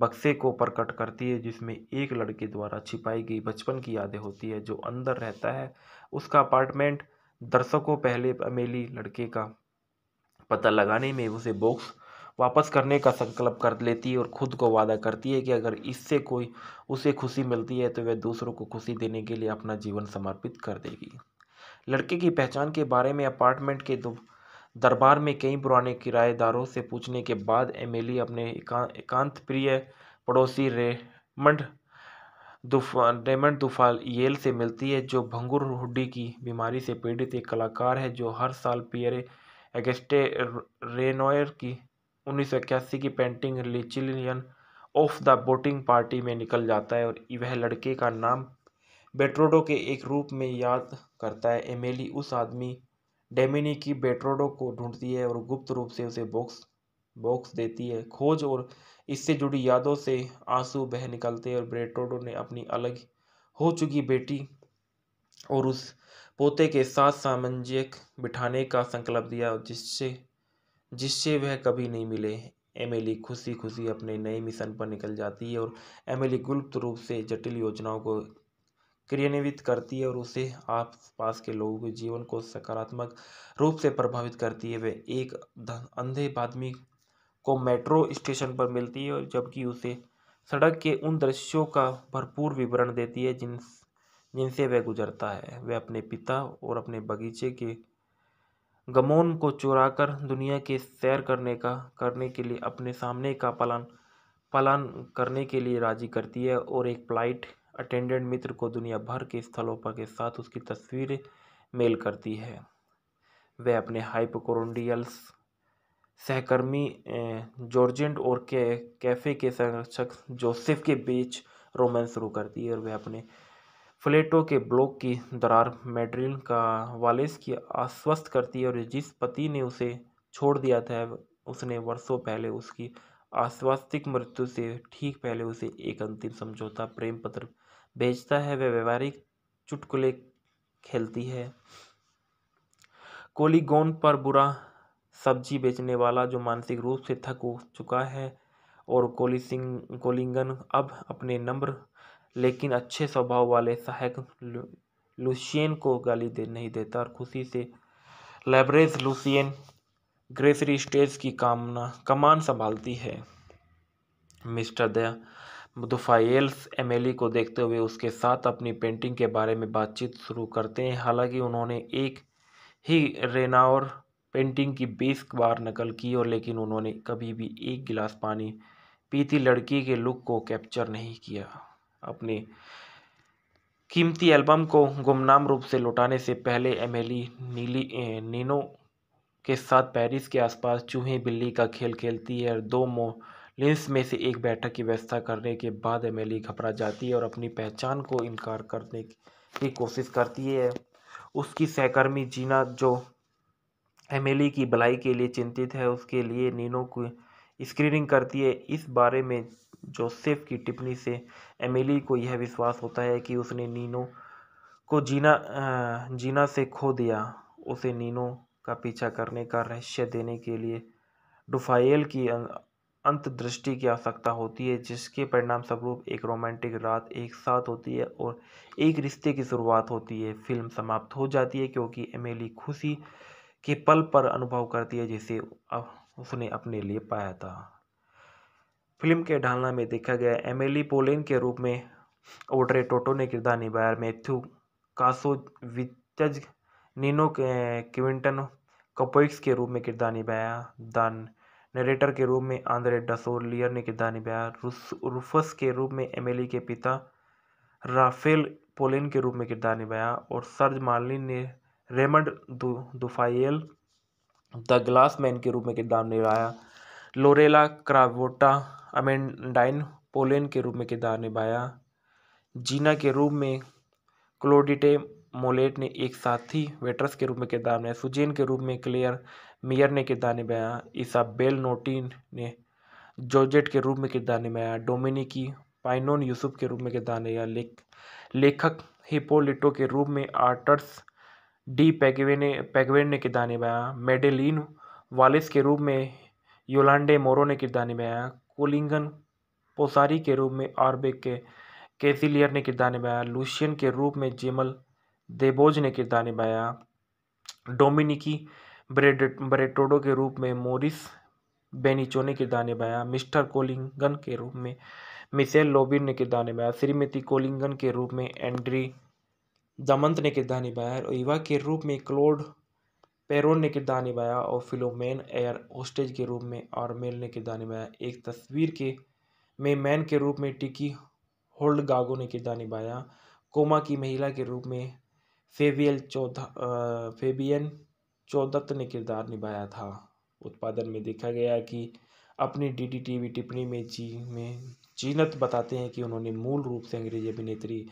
बक्से को प्रकट करती है जिसमें एक लड़के द्वारा छिपाई गई बचपन की यादें होती है जो अंदर रहता है उसका अपार्टमेंट दर्शकों पहले अमेली लड़के का पता लगाने में उसे बॉक्स वापस करने का संकल्प कर लेती है और खुद को वादा करती है कि अगर इससे कोई उसे खुशी मिलती है तो वह दूसरों को खुशी देने के लिए अपना जीवन समर्पित कर देगी लड़के की पहचान के बारे में अपार्टमेंट के दो दरबार में कई पुराने किराएदारों से पूछने के बाद एमेली अपने एका, एकांत प्रिय पड़ोसी रेमंड दुफा रेमंड दुफाल से मिलती है जो भंगुर हुडी की बीमारी से पीड़ित एक कलाकार है जो हर साल पियरे एगेस्टे रेनोयर की उन्नीस की painting luncheon of the boating party में निकल जाता है और वह लड़के का नाम बेट्रोडो के एक रूप में याद करता है एमेली उस आदमी डेमिनी की बेट्रोडो को ढूंढती है और गुप्त रूप से उसे बॉक्स बॉक्स देती है खोज और इससे जुड़ी यादों से आंसू बह निकलते हैं और बेट्रोडो ने अपनी अलग हो चुकी बेटी और उस पोते के साथ सामंजस्य बिठाने का संकल्प दिया जिससे जिससे वह कभी नहीं मिले एमिली खुशी खुशी अपने नए मिशन पर निकल जाती है और एमिली गुप्त रूप से जटिल योजनाओं को क्रियान्वित करती है और उसे आसपास के लोगों के जीवन को सकारात्मक रूप से प्रभावित करती है वह एक अंधे आदमी को मेट्रो स्टेशन पर मिलती है और जबकि उसे सड़क के उन दृश्यों का भरपूर विवरण देती है जिन जिनसे वह गुजरता है वह अपने पिता और अपने बगीचे के गमोन को चुराकर दुनिया के सैर करने का करने के लिए अपने सामने का पलान पलान करने के लिए राजी करती है और एक फ्लाइट अटेंडेंट मित्र को दुनिया भर के स्थलों के साथ उसकी तस्वीर मेल करती है वह अपने हाइपोकोरोडियल्स सहकर्मी जॉर्जेंट और के कैफ़े के संरक्षक जोसेफ के बीच रोमांस शुरू करती है और वह अपने फ्लेटो के ब्लॉक की दरार मेड्रिन का वालेस की आश्वस्त करती है और जिस पति ने उसे छोड़ दिया था उसने वर्षों पहले उसकी आश्वास्तिक मृत्यु से ठीक पहले उसे एक अंतिम समझौता प्रेम पत्र बेचता है वह व्यवहारिक चुटकुले खेलती है कोलीगोन पर बुरा सब्जी बेचने वाला जो मानसिक रूप से थक हो चुका है और कोली कोलिंगन अब अपने नम्र लेकिन अच्छे स्वभाव वाले सहायक लुसियन को गाली दे नहीं देता और खुशी से लेबरेज लुसियन ग्रेसरी स्टेज की कामना कमान संभालती है मिस्टर दया मुदफ़ायेल्स एमेली को देखते हुए उसके साथ अपनी पेंटिंग के बारे में बातचीत शुरू करते हैं हालांकि उन्होंने एक ही रेनावर पेंटिंग की बीस बार नकल की और लेकिन उन्होंने कभी भी एक गिलास पानी पीती लड़की के लुक को कैप्चर नहीं किया अपने कीमती एल्बम को गुमनाम रूप से लौटाने से पहले एमेली नीली नीनो के साथ पेरिस के आसपास चूहे बिल्ली का खेल खेलती है और दो मो लेंस में से एक बैठक की व्यवस्था करने के बाद एमिली घबरा जाती है और अपनी पहचान को इनकार करने की कोशिश करती है उसकी सहकर्मी जीना जो एमिली की भलाई के लिए चिंतित है उसके लिए नीनो को स्क्रीनिंग करती है इस बारे में जोसेफ की टिप्पणी से एमिली को यह विश्वास होता है कि उसने नीनो को जीना जीना से खो दिया उसे नीनो का पीछा करने का रहस्य देने के लिए डुफाइल की अं अंतदृष्टि की आवश्यकता होती है जिसके परिणाम स्वरूप एक रोमांटिक रात एक साथ होती है और एक रिश्ते की शुरुआत होती है फिल्म समाप्त हो जाती है क्योंकि एमेली खुशी के पल पर अनुभव करती है जिसे उसने अपने लिए पाया था फिल्म के ढालना में देखा गया एमेली पोलेन के रूप में ओड्रे टोटो ने किरदार निभाया Mathieu Kassovitz Nino Quincampoix के रूप में किरदार निभाया दान नरेटर के रूप में आंद्रे डसोलियर ने किरदार निभाया रूफस के रूप में एमिली के पिता राफेल पोलिन के रूप में किरदार निभाया और सर्ज मार्लिन ने Raymond Dufayel the glass man के रूप में किरदार निभाया लोरेला क्रावोटा अमेंडाइन पोलिन के रूप में किरदार निभाया जीना के रूप में क्लोडिटे मोलेट ने एक साथी वेट्रस के रूप में किरदार निभाया सुजेन के रूप में क्लेयर मेयर ने किरदार निभाया इसाबेल नोटिन ने जोजेट के रूप में किरदार निभाया डोमिनिकी पाइनोन यूसुफ के रूप में किरदार निभाया लेख लेखक हिपोलिटो के रूप में आर्टर्स डी पैगवे ने पैगवेन ने किरदार निभाया मेडेलिन वालिस के रूप में योलांडे मोरो ने किरदार निभाया कोलिंगन पोसारी के रूप में आरबे के कैसिलियर ने किरदार निभाया लूशियन के रूप में जेमल देबोज ने किरदार निभाया डोमिनिकी ब्रेड ब्रेटोडो के रूप में मोरिस बेनिचो ने किरदार निभाया मिस्टर कोलिंगन के रूप में मिसेल लोबिन ने किरदार निभाया श्रीमती कोलिंगन के रूप में एंड्री दमंत ने किरदार निभाया और इवा के रूप में क्लोड पेरोन ने किरदार निभाया और फिलोमेन एयर होस्टेज के रूप में और मेल ने किरदार निभाया एक तस्वीर के में मैन के रूप में टिकी होल्ड गागो ने किरदार निभाया कोमा की महिला के रूप में फेवियल चौथा फेबियन चौदत्त ने किरदार निभाया था उत्पादन में देखा गया कि अपनी डी डी टी वी टिप्पणी में जी में जीनत बताते हैं कि उन्होंने मूल रूप से अंग्रेजी अभिनेत्री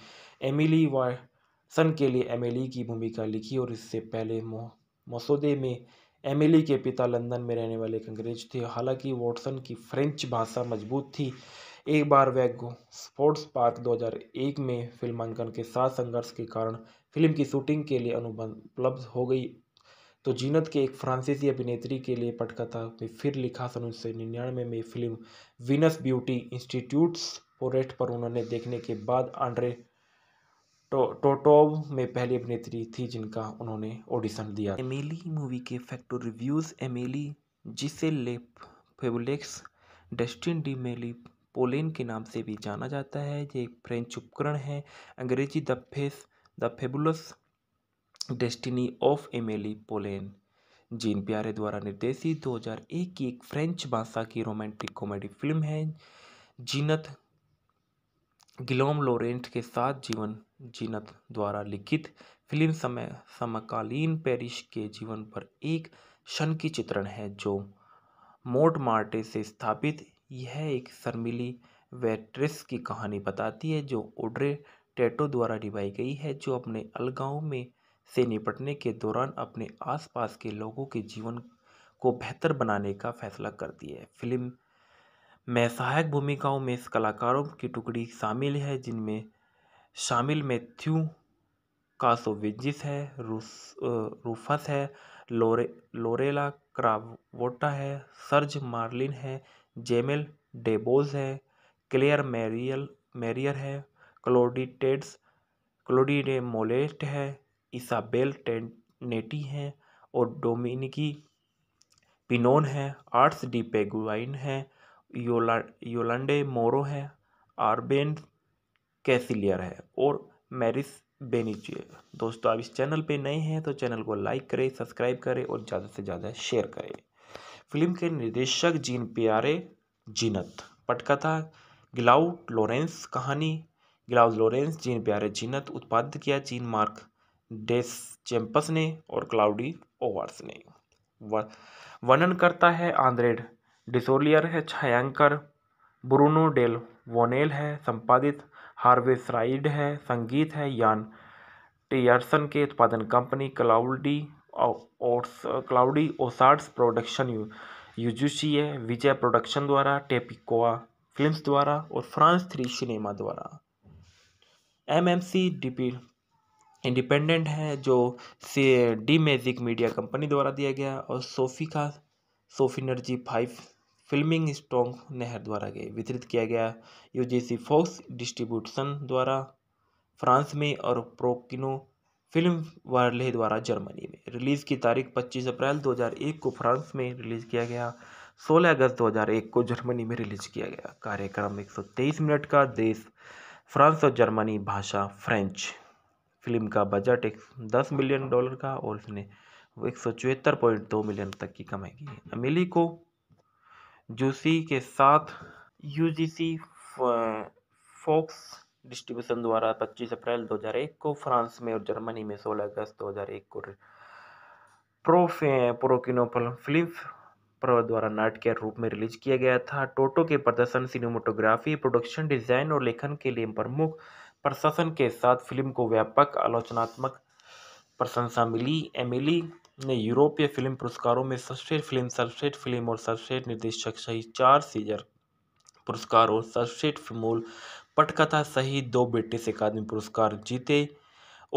एमिली वाटसन के लिए एमिली की भूमिका लिखी और इससे पहले मसौदे में एमिली के पिता लंदन में रहने वाले एक अंग्रेज थे हालांकि वॉटसन की फ्रेंच भाषा मजबूत थी एक बार वह स्पोर्ट्स पार्क 2001 में फिल्मांकन के साथ संघर्ष के कारण फिल्म की शूटिंग के लिए उपलब्ध हो गई तो जीनत के एक फ्रांसीसी अभिनेत्री के लिए पटकथा में फिर लिखा सन उन्नीस सौ निन्यानवे में फिल्म विनस ब्यूटी इंस्टीट्यूट्स पोरेट पर उन्होंने देखने के बाद आंड्रे टोटोव में पहली अभिनेत्री थी जिनका उन्होंने ऑडिशन दिया एमेली मूवी के फैक्टो रिव्यूज़ एमेली जिसे लेप फेबुलेक्स डस्टिन डी मेली पोलेन के नाम से भी जाना जाता है ये एक फ्रेंच उपकरण है अंग्रेजी the face the fabulous destiny of Amelie Poulain Jean Pierre द्वारा निर्देशित 2001 की एक फ्रेंच भाषा की रोमांटिक कॉमेडी फिल्म है जीनत गिलोम लोरेंट के साथ जीवन जीनत द्वारा लिखित फिल्म समय समकालीन पेरिस के जीवन पर एक क्षण की चित्रण है जो मोट मार्टे से स्थापित यह एक शर्मिली वेट्रेस की कहानी बताती है जो ओड्रे टेटो द्वारा निभाई गई है जो अपने अलगाव में से निपटने के दौरान अपने आसपास के लोगों के जीवन को बेहतर बनाने का फैसला करती है फिल्म में सहायक भूमिकाओं में कलाकारों की टुकड़ी शामिल है जिनमें शामिल मैथ्यू कासोविजिस है रूस रूफस है लोरे लोरेला क्रावोटा है सर्ज मार्लिन है जेमेल डेबोज है क्लेयर मैरियल मैरियर है क्लोडी क्लोडीडे मोलेट है इसाबेल टेंटी हैं और डोमिनिकी पिनोन है आर्ट्स डी पेगुआइन है योला योलंडे मोरो है आरबेन कैसिलियर है और मैरिस बेनिचिए दोस्तों आप इस चैनल पे नए हैं तो चैनल को लाइक करें सब्सक्राइब करें और ज़्यादा से ज़्यादा शेयर करें फिल्म के निर्देशक जीन प्यारे जीनत पटकथा ग्लाउड लॉरेंस कहानी ग्लाउड लॉरेंस जीन प्यारे जीनत उत्पादित किया जीन मार्क डेस चैम्पस ने और क्लाउडी ओवर्स ने वर्णन करता है आंद्रेड डिसोलियर है छायांकर ब्रूनो डेल वोनेल है संपादित हार्वेस राइड है संगीत है यान टियर्सन के उत्पादन कंपनी क्लाउडी और क्लाउडी ओसार्ड्स प्रोडक्शन यू यूजुशी है विजय प्रोडक्शन द्वारा टेपिकोआ फिल्म्स द्वारा और फ्रांस थ्री सिनेमा द्वारा एमएमसी डीपी इंडिपेंडेंट है जो से डी मैजिक मीडिया कंपनी द्वारा दिया गया और सोफी का सोफी फाइव फिल्मिंग स्टोंग नहर द्वारा गए वितरित किया गया यूजीसी फोक्स डिस्ट्रीब्यूशन द्वारा फ्रांस में और प्रोकिनो फिल्म वार्ले द्वारा जर्मनी में रिलीज़ की तारीख 25 अप्रैल 2001 को फ्रांस में रिलीज़ किया गया 16 अगस्त 2001 को जर्मनी में रिलीज किया गया कार्यक्रम 123 मिनट का देश फ्रांस और जर्मनी भाषा फ्रेंच फिल्म का बजट एक दस मिलियन डॉलर का और इसने एक सौ चौहत्तर पॉइंट दो मिलियन तक की कमाई की है अमेली को जूसी के साथ यूजीसी फॉक्स डिस्ट्रीब्यूशन द्वारा 25 अप्रैल 2001 को फ्रांस में और जर्मनी में 16 अगस्त 2001 को प्रोफे प्रोकिनो फिल्म द्वारा नाट के रूप में रिलीज किया गया था टोटो के प्रदर्शन सिनेमाटोग्राफी प्रोडक्शन डिजाइन और लेखन के लिए प्रमुख प्रशासन के साथ फिल्म को व्यापक आलोचनात्मक प्रशंसा मिली एमिली ने यूरोपीय फिल्म पुरस्कारों में सर्वश्रेष्ठ फिल्म सर्वश्रेष्ठ फिल्म और सर्वश्रेष्ठ निर्देशक सहित चार सीजर पुरस्कार और सर्वश्रेष्ठ मूल पटकथा सहित दो ब्रिटिश अकादमी पुरस्कार जीते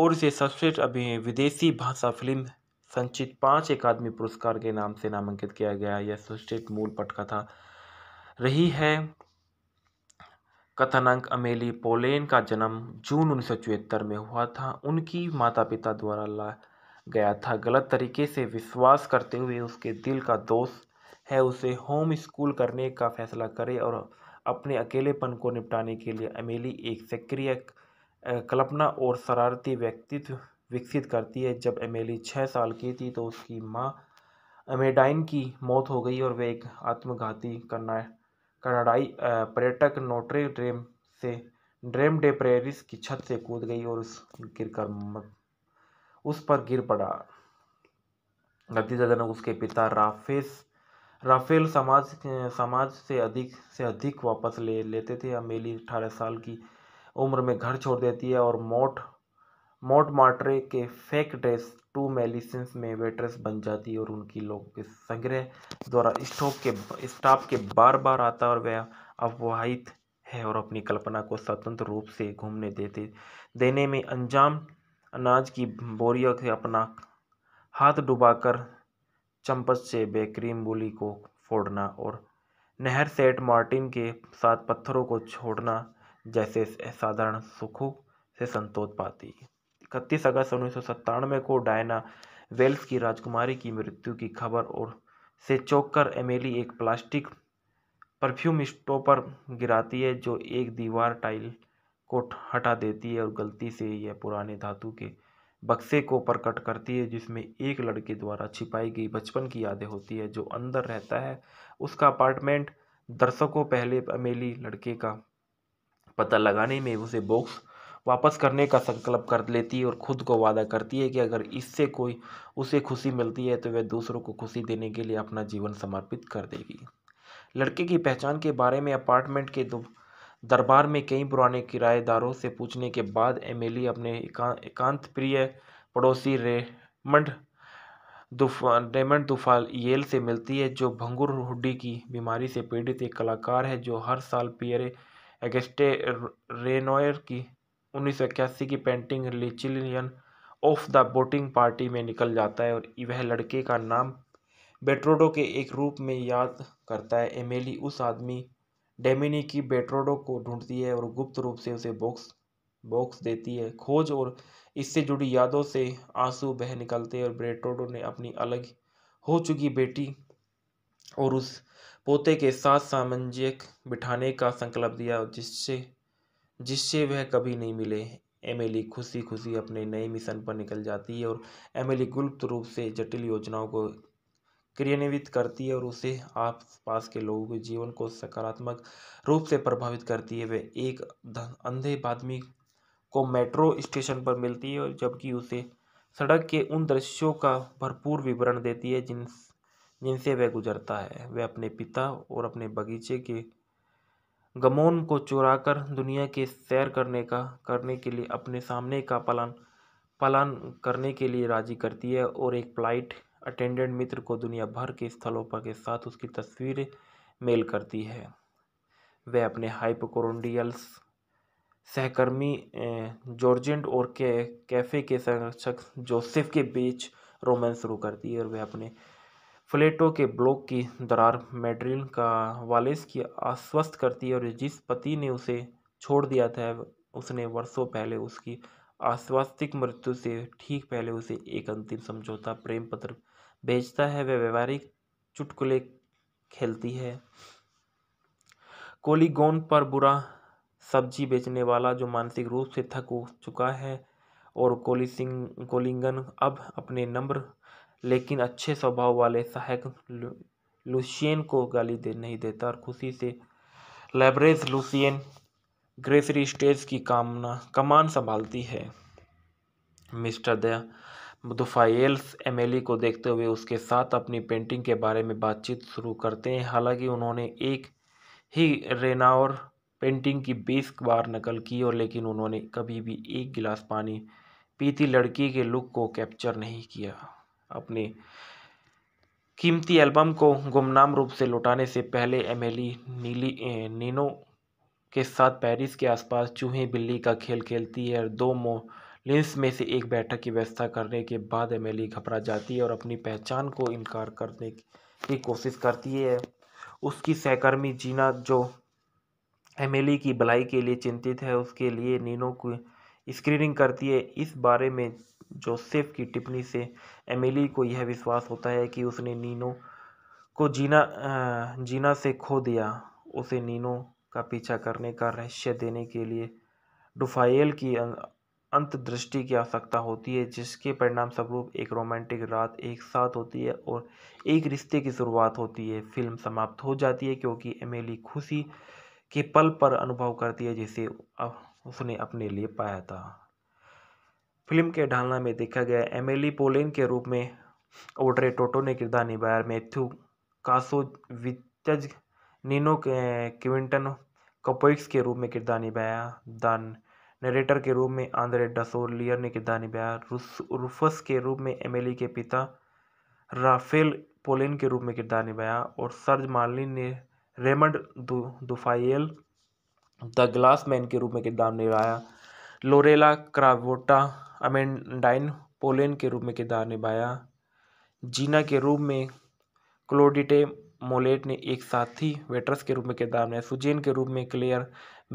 और इसे सर्वश्रेष्ठ अभी विदेशी भाषा फिल्म संचित पांच अकादमी पुरस्कार के नाम से नामांकित किया गया यह सर्वश्रेष्ठ मूल पटकथा रही है कथानक अमेली पोलेन का जन्म जून उन्नीस में हुआ था उनकी माता पिता द्वारा ला गया था गलत तरीके से विश्वास करते हुए उसके दिल का दोष है उसे होम स्कूल करने का फैसला करे और अपने अकेलेपन को निपटाने के लिए अमेली एक सक्रिय कल्पना और शरारती व्यक्तित्व विकसित करती है जब अमेली छः साल की थी तो उसकी माँ अमेडाइन की मौत हो गई और वह एक आत्मघाती करना कनाडाई पर्यटक नोटरे ड्रेम से ड्रेम डे प्रेरिस की छत से कूद गई और उस गिर कर उस पर गिर पड़ा नतीजतनक उसके पिता राफेस राफेल समाज समाज से अधिक से अधिक वापस ले लेते थे अमेली अठारह साल की उम्र में घर छोड़ देती है और मोट मोट मार्टरे के फेक ड्रेस टू मेलिसेंस में वेट्रेस बन जाती है और उनकी लोग के संग्रह द्वारा स्टॉप के स्टाफ के बार बार आता और वह अववाहित है और अपनी कल्पना को स्वतंत्र रूप से घूमने देते देने में अंजाम अनाज की बोरियों से अपना हाथ डुबाकर चम्पच से बेक्रीम बोली को फोड़ना और नहर सेट मार्टिन के साथ पत्थरों को छोड़ना जैसे साधारण सुखों से संतोष पाती है इकतीस अगस्त उन्नीस को डायना वेल्स की राजकुमारी की मृत्यु की खबर और से कर एमेली एक प्लास्टिक परफ्यूम स्टोपर गिराती है जो एक दीवार टाइल को हटा देती है और गलती से यह पुराने धातु के बक्से को प्रकट करती है जिसमें एक लड़के द्वारा छिपाई गई बचपन की यादें होती है जो अंदर रहता है उसका अपार्टमेंट दर्शकों पहले अमेली लड़के का पता लगाने में उसे बॉक्स वापस करने का संकल्प कर लेती है और खुद को वादा करती है कि अगर इससे कोई उसे खुशी मिलती है तो वह दूसरों को खुशी देने के लिए अपना जीवन समर्पित कर देगी लड़के की पहचान के बारे में अपार्टमेंट के दरबार में कई पुराने किराएदारों से पूछने के बाद एमेली अपने एकांत प्रिय पड़ोसी रेमंड रेमंड दुफाल येल से मिलती है जो भंगुर हुडी की बीमारी से पीड़ित एक कलाकार है जो हर साल पियरे एगेस्टे रेनोयर की उन्नीस की painting luncheon of the boating party में निकल जाता है और वह लड़के का नाम बेट्रोडो के एक रूप में याद करता है एमेली उस आदमी डेमिनी की बेट्रोडो को ढूंढती है और गुप्त रूप से उसे बॉक्स बॉक्स देती है खोज और इससे जुड़ी यादों से आंसू बह निकलते हैं और बेट्रोडो ने अपनी अलग हो चुकी बेटी और उस पोते के साथ सामंजस्य बिठाने का संकल्प दिया जिससे जिससे वह कभी नहीं मिले एमिली खुशी खुशी अपने नए मिशन पर निकल जाती है और एमिली गुप्त रूप से जटिल योजनाओं को क्रियान्वित करती है और उसे आसपास के लोगों के जीवन को सकारात्मक रूप से प्रभावित करती है वह एक अंधे आदमी को मेट्रो स्टेशन पर मिलती है और जबकि उसे सड़क के उन दृश्यों का भरपूर विवरण देती है जिन जिनसे वह गुजरता है वह अपने पिता और अपने बगीचे के गमोन को चुराकर दुनिया के सैर करने का करने के लिए अपने सामने का पलान पलान करने के लिए राज़ी करती है और एक फ़्लाइट अटेंडेंट मित्र को दुनिया भर के स्थलों पर के साथ उसकी तस्वीर मेल करती है वह अपने हाइपोकोरोडियल्स सहकर्मी जॉर्जेंट और के कैफ़े के संरक्षक जोसेफ के बीच रोमांस शुरू करती है और वह अपने फ्लेटो के ब्लॉक की दरार मेड्रिन का वालेस की आश्वस्त करती है और जिस पति ने उसे छोड़ दिया था उसने वर्षों पहले उसकी आश्वास्तिक मृत्यु से ठीक पहले उसे एक अंतिम समझौता प्रेम पत्र भेजता है वह व्यवहारिक चुटकुले खेलती है कोलीगोन पर बुरा सब्जी बेचने वाला जो मानसिक रूप से थक चुका है और कोलिसिंग कोलिंगन अब अपने नम्र लेकिन अच्छे स्वभाव वाले सहायक लुसियन को गाली दे नहीं देता और खुशी से लेबरेज लुसियन ग्रेसरी स्टेज की कामना कमान संभालती है मिस्टर दया दुफाइल्स एमेली को देखते हुए उसके साथ अपनी पेंटिंग के बारे में बातचीत शुरू करते हैं हालांकि उन्होंने एक ही रेनावर पेंटिंग की बीस बार नकल की और लेकिन उन्होंने कभी भी एक गिलास पानी पीती लड़की के लुक को कैप्चर नहीं किया अपने कीमती एल्बम को गुमनाम रूप से लौटाने से पहले एमेली नीली नीनो के साथ पेरिस के आसपास चूहे बिल्ली का खेल खेलती है और दो लिंस में से एक बैठक की व्यवस्था करने के बाद एमेली घबरा जाती है और अपनी पहचान को इनकार करने की कोशिश करती है उसकी सहकर्मी जीना जो एमेली की भलाई के लिए चिंतित है उसके लिए नीनो को स्क्रीनिंग करती है इस बारे में जोसेफ की टिप्पणी से एमिली को यह विश्वास होता है कि उसने नीनो को जीना जीना से खो दिया उसे नीनो का पीछा करने का रहस्य देने के लिए डुफाइल की अं, अंतदृष्टि की आवश्यकता होती है जिसके परिणाम स्वरूप एक रोमांटिक रात एक साथ होती है और एक रिश्ते की शुरुआत होती है फिल्म समाप्त हो जाती है क्योंकि एमिली खुशी के पल पर अनुभव करती है जिसे उसने अपने लिए पाया था फिल्म के ढालना में देखा गया एमेली पोलेन के रूप में ओड्रे टोटो ने किरदार निभाया मैथ्यू कासोविचज नीनो क्विंटन कपोइक्स के रूप में किरदार निभाया द नरेटर के रूप में आंद्रे डसोलियर ने किरदार निभाया रूफस के रूप में एमेली के पिता राफेल पोलिन के रूप में किरदार निभाया और सर्ज मार्लिन ने Raymond Dufayel the glass man के रूप में किरदार निभाया लोरेला क्रावोटा अमेंडाइन पोलेन के रूप में किरदार निभाया जीना के रूप में क्लोडिटे मोलेट ने एक साथी वेट्रस के रूप में किरदार निभाया सुजेन के रूप में क्लेयर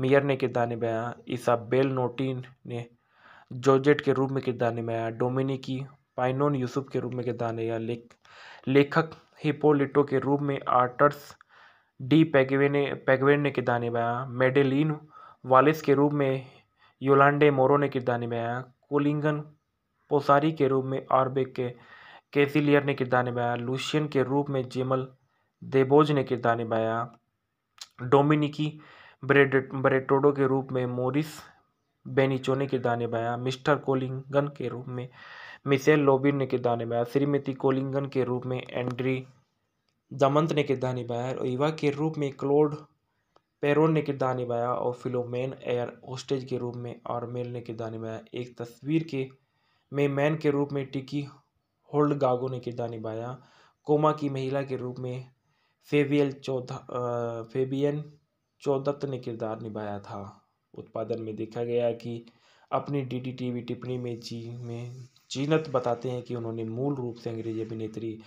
मियर ने किरदार निभाया इसाबेल नोटिन ने जोजेट के रूप में किरदार निभाया डोमिनिकी पाइनोन यूसुफ के रूप में किरदार निभाया लेख लेखक हिपोलिटो के रूप में आर्टर्स डी पैगवे ने पैगवेन ने किरदार निभाया मेडेलिन वालिस के रूप में योलांडे मोरो ने किरदार निभाया कोलिंगन पोसारी के रूप में आरबेक के कैसिलियर ने किरदार निभाया लूशियन के रूप में जेमल देबोज ने किरदार निभाया डोमिनिकी ब्रेड ब्रेटोडो के रूप में मोरिस बेनिचो ने किरदार निभाया मिस्टर कोलिंगन के रूप में मिसेल लोबिन ने किरदार निभाया श्रीमती कोलिंगन के रूप में एंड्री दमंत ने किरदार निभाया और युवा के रूप में क्लोड पेरोन ने किरदार निभाया और फिलोमेन एयर होस्टेज के रूप में और मेल ने किरदार निभाया एक तस्वीर के में मैन के रूप में टिकी होल्ड गागो ने किरदार निभाया कोमा की महिला के रूप में फेबियल चौध फेबियन चौदत्त ने किरदार निभाया था उत्पादन में देखा गया कि अपनी डी डी वी टिप्पणी में जी में जीनत बताते हैं कि उन्होंने मूल रूप से अंग्रेजी अभिनेत्री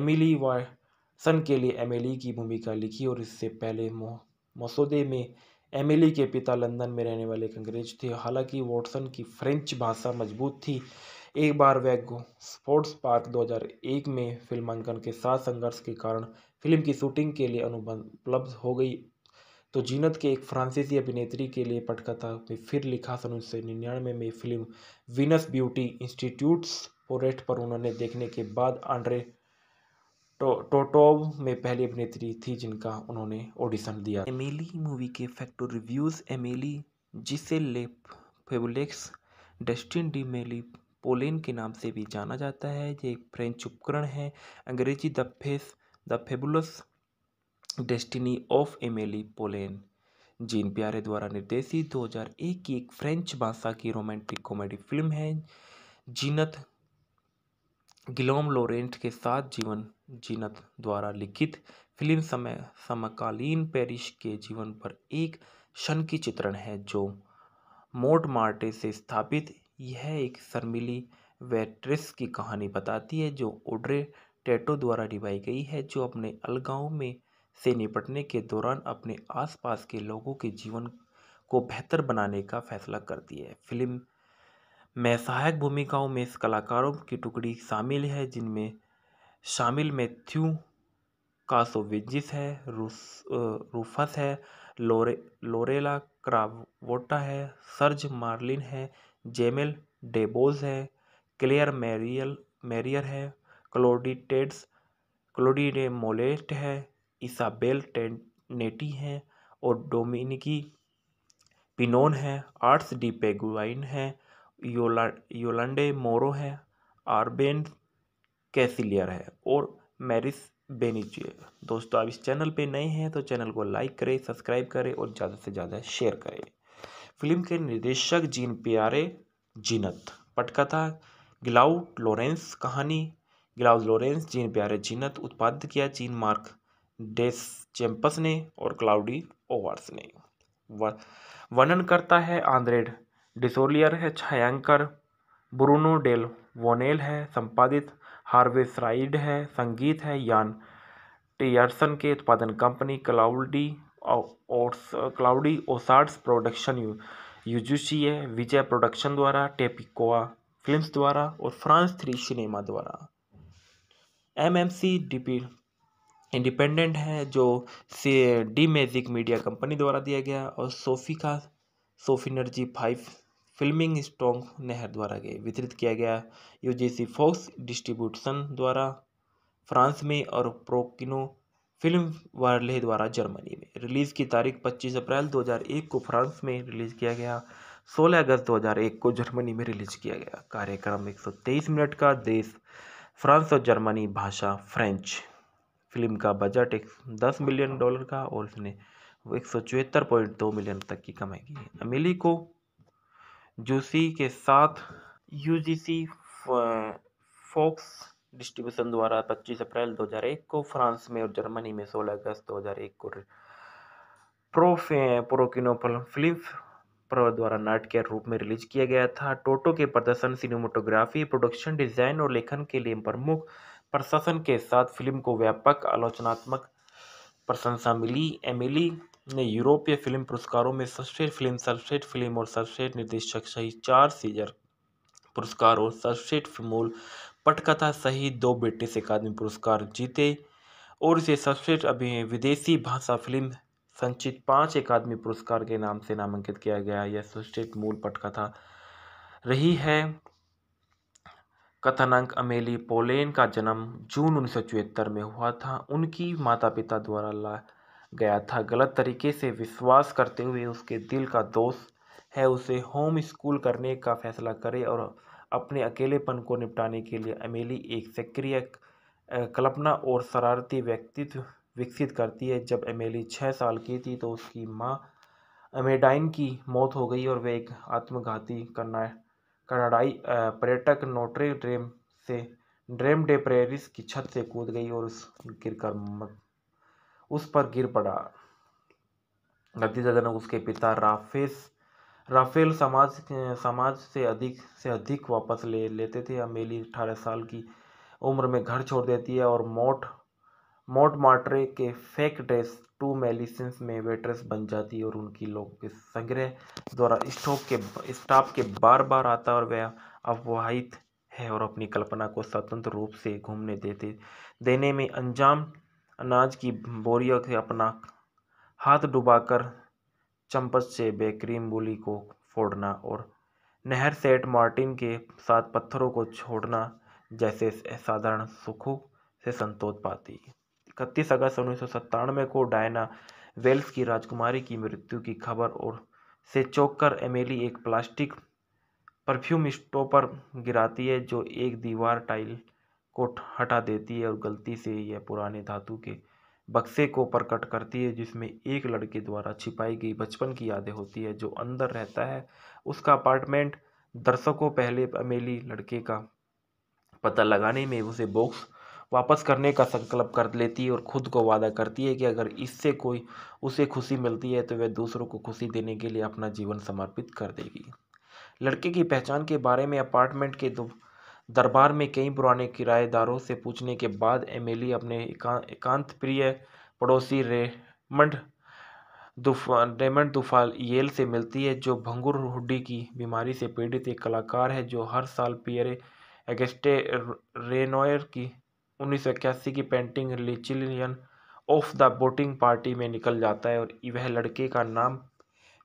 एमिली वाटसन के लिए एमिली की भूमिका लिखी और इससे पहले मोह मसौदे में एमिली के पिता लंदन में रहने वाले एक अंग्रेज थे हालांकि वॉटसन की फ्रेंच भाषा मजबूत थी एक बार वह स्पोर्ट्स पार्क 2001 में फिल्मांकन के साथ संघर्ष के कारण फिल्म की शूटिंग के लिए अनुबंध उपलब्ध हो गई तो जीनत के एक फ्रांसीसी अभिनेत्री के लिए पटकथा में फिर लिखा सन उन्नीस सौ निन्यानवे में फिल्म विनस ब्यूटी इंस्टीट्यूट्स पोरेट पर उन्होंने देखने के बाद आंड्रे टो, टोटोव में पहली अभिनेत्री थी जिनका उन्होंने ऑडिशन दिया एमेली मूवी के फैक्टो रिव्यूज़ एमेली जिसे लेप फेबुलेक्स डस्टिन डी मेली पोलेन के नाम से भी जाना जाता है ये एक फ्रेंच उपकरण है अंग्रेजी the face the fabulous destiny of Amelie Poulain Jean Pierre द्वारा निर्देशित 2001 की एक फ्रेंच भाषा की रोमांटिक कॉमेडी फिल्म है जीनत गिलोम लोरेंट के साथ जीवन जीनत द्वारा लिखित फिल्म समय समकालीन पेरिस के जीवन पर एक क्षण की चित्रण है जो मार्टे से स्थापित यह एक शर्मिली वेट्रेस की कहानी बताती है जो ओड्रे टेटो द्वारा निभाई गई है जो अपने अलगाव में से निपटने के दौरान अपने आसपास के लोगों के जीवन को बेहतर बनाने का फैसला करती है फिल्म में सहायक भूमिकाओं में कलाकारों की टुकड़ी शामिल है जिनमें शामिल मैथ्यू कासोविजिस है रूफस है लोरे लोरेला क्रावोटा है सर्ज मार्लिन है जेमेल डेबोज है क्लेयर मैरियल मैरियर है क्लोडिटेड्स क्लोडिडे मोलेट है इसाबेल टेनेटी है और डोमिनिकी पिनोन है आर्ट्स डी पेगुआइन है योला योलंडे मोरो है आर्बेन कैसिलियर है और मैरिस बेनिचिए दोस्तों आप इस चैनल पे नए हैं तो चैनल को लाइक करें सब्सक्राइब करें और ज़्यादा से ज़्यादा शेयर करें फिल्म के निर्देशक जीन प्यारे जीनत पटकथा ग्लाउट लॉरेंस कहानी gloves Laurant Jean Pierre Jeunet उत्पादित किया जीन मार्क डेस चैम्पस ने और क्लाउडी ओवर्स ने वर्णन करता है आंद्रेड डिसोलियर है छायांकर ब्रूनो डेल वोनेल है संपादित हार्वेस राइड है संगीत है यान टियर्सन के उत्पादन कंपनी क्लाउडी और क्लाउडी ओसार्ड्स प्रोडक्शन यू यूजूसी है विजय प्रोडक्शन द्वारा टेपिकोआ फिल्म्स द्वारा और फ्रांस थ्री सिनेमा द्वारा M M C D P independent है जो से डी मैजिक मीडिया कंपनी द्वारा दिया गया और सोफी का सोफी फाइव फिल्मिंग स्टोंग नहर द्वारा गए वितरित किया गया यूजीसी फॉक्स डिस्ट्रीब्यूशन द्वारा फ्रांस में और प्रोकिनो फिल्म वार्ले द्वारा जर्मनी में रिलीज़ की तारीख 25 अप्रैल 2001 को फ्रांस में रिलीज़ किया गया 16 अगस्त 2001 को जर्मनी में रिलीज़ किया गया कार्यक्रम 123 मिनट का देश फ्रांस और जर्मनी भाषा फ्रेंच फिल्म का बजट एक दस मिलियन डॉलर का और इसने एक सौ मिलियन तक की कमाई की अमेली को जूसी के साथ यूजीसी फोक्स डिस्ट्रीब्यूशन द्वारा 25 अप्रैल 2001 को फ्रांस में और जर्मनी में 16 अगस्त 2001 को प्रोफे प्रोकिनो फिल्म पर्व द्वारा के रूप में रिलीज किया गया था टोटो के प्रदर्शन सिनेमाटोग्राफी प्रोडक्शन डिजाइन और लेखन के लिए प्रमुख प्रशासन के साथ फिल्म को व्यापक आलोचनात्मक प्रशंसा मिली एमिली ने यूरोपीय फिल्म पुरस्कारों में सर्वश्रेष्ठ फिल्म सर्वश्रेष्ठ फिल्म और सर्वश्रेष्ठ निर्देशक सहित चार सीजर पुरस्कार और सर्वश्रेष्ठ मूल पटकथा सहित दो ब्रिटिश अकादमी पुरस्कार जीते और इसे सर्वश्रेष्ठ अभी विदेशी भाषा फिल्म संचित पांच अकादमी पुरस्कार के नाम से नामांकित किया गया यह सर्वश्रेष्ठ मूल पटकथा रही है कथानक अमेली पोलेन का जन्म जून उन्नीस में हुआ था उनकी माता पिता द्वारा ला गया था गलत तरीके से विश्वास करते हुए उसके दिल का दोष है उसे होम स्कूल करने का फैसला करे और अपने अकेलेपन को निपटाने के लिए अमेली एक सक्रिय कल्पना और शरारती व्यक्तित्व विकसित करती है जब अमेली छः साल की थी तो उसकी माँ अमेडाइन की मौत हो गई और वह एक आत्मघाती करना कनाडाई पर्यटक नोट्रे ड्रेम से ड्रेम डे प्रेरिस की छत से कूद गई और उस गिरकर उस पर गिर पड़ा नतीजाजनक उसके पिता राफेस राफेल समाज समाज से अधिक से अधिक वापस ले लेते थे अमेली अठारह साल की उम्र में घर छोड़ देती है और मोट मोट मार्ट्रे के फेक ड्रेस टू मेलिसन्स में वेट्रेस बन जाती है और उनकी लोग के संग्रह द्वारा स्टॉक के स्टाफ के बार बार आता और वह अफवाहित है और अपनी कल्पना को स्वतंत्र रूप से घूमने देते देने में अंजाम अनाज की बोरियों से अपना हाथ डुबाकर चम्पच से बेक्रीम बोली को फोड़ना और नहर सेट मार्टिन के साथ पत्थरों को छोड़ना जैसे साधारण सुखों से संतोष पाती इकतीस अगस्त उन्नीस सौ सत्तानवे को डायना वेल्स की राजकुमारी की मृत्यु की खबर और से चौंक कर एमेली एक प्लास्टिक परफ्यूम स्टोपर गिराती है जो एक दीवार टाइल को हटा देती है और गलती से यह पुराने धातु के बक्से को प्रकट करती है जिसमें एक लड़के द्वारा छिपाई गई बचपन की यादें होती है जो अंदर रहता है उसका अपार्टमेंट दर्शकों पहले अमेली लड़के का पता लगाने में उसे बॉक्स वापस करने का संकल्प कर लेती है और खुद को वादा करती है कि अगर इससे कोई उसे खुशी मिलती है तो वह दूसरों को खुशी देने के लिए अपना जीवन समर्पित कर देगी लड़के की पहचान के बारे में अपार्टमेंट के दो दरबार में कई पुराने किराएदारों से पूछने के बाद एमेली अपने एकांत प्रिय पड़ोसी रेमंड दुफ रेमंड येल से मिलती है जो भंगुर हुडी की बीमारी से पीड़ित एक कलाकार है जो हर साल पियरे एगेस्टे रेनोयर की उन्नीस की painting luncheon of the boating party में निकल जाता है और वह लड़के का नाम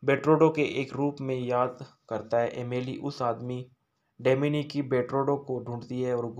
बेट्रोडो के एक रूप में याद करता है एमेली उस आदमी डेमिनी की बेटरोडो को ढूंढती है और गुम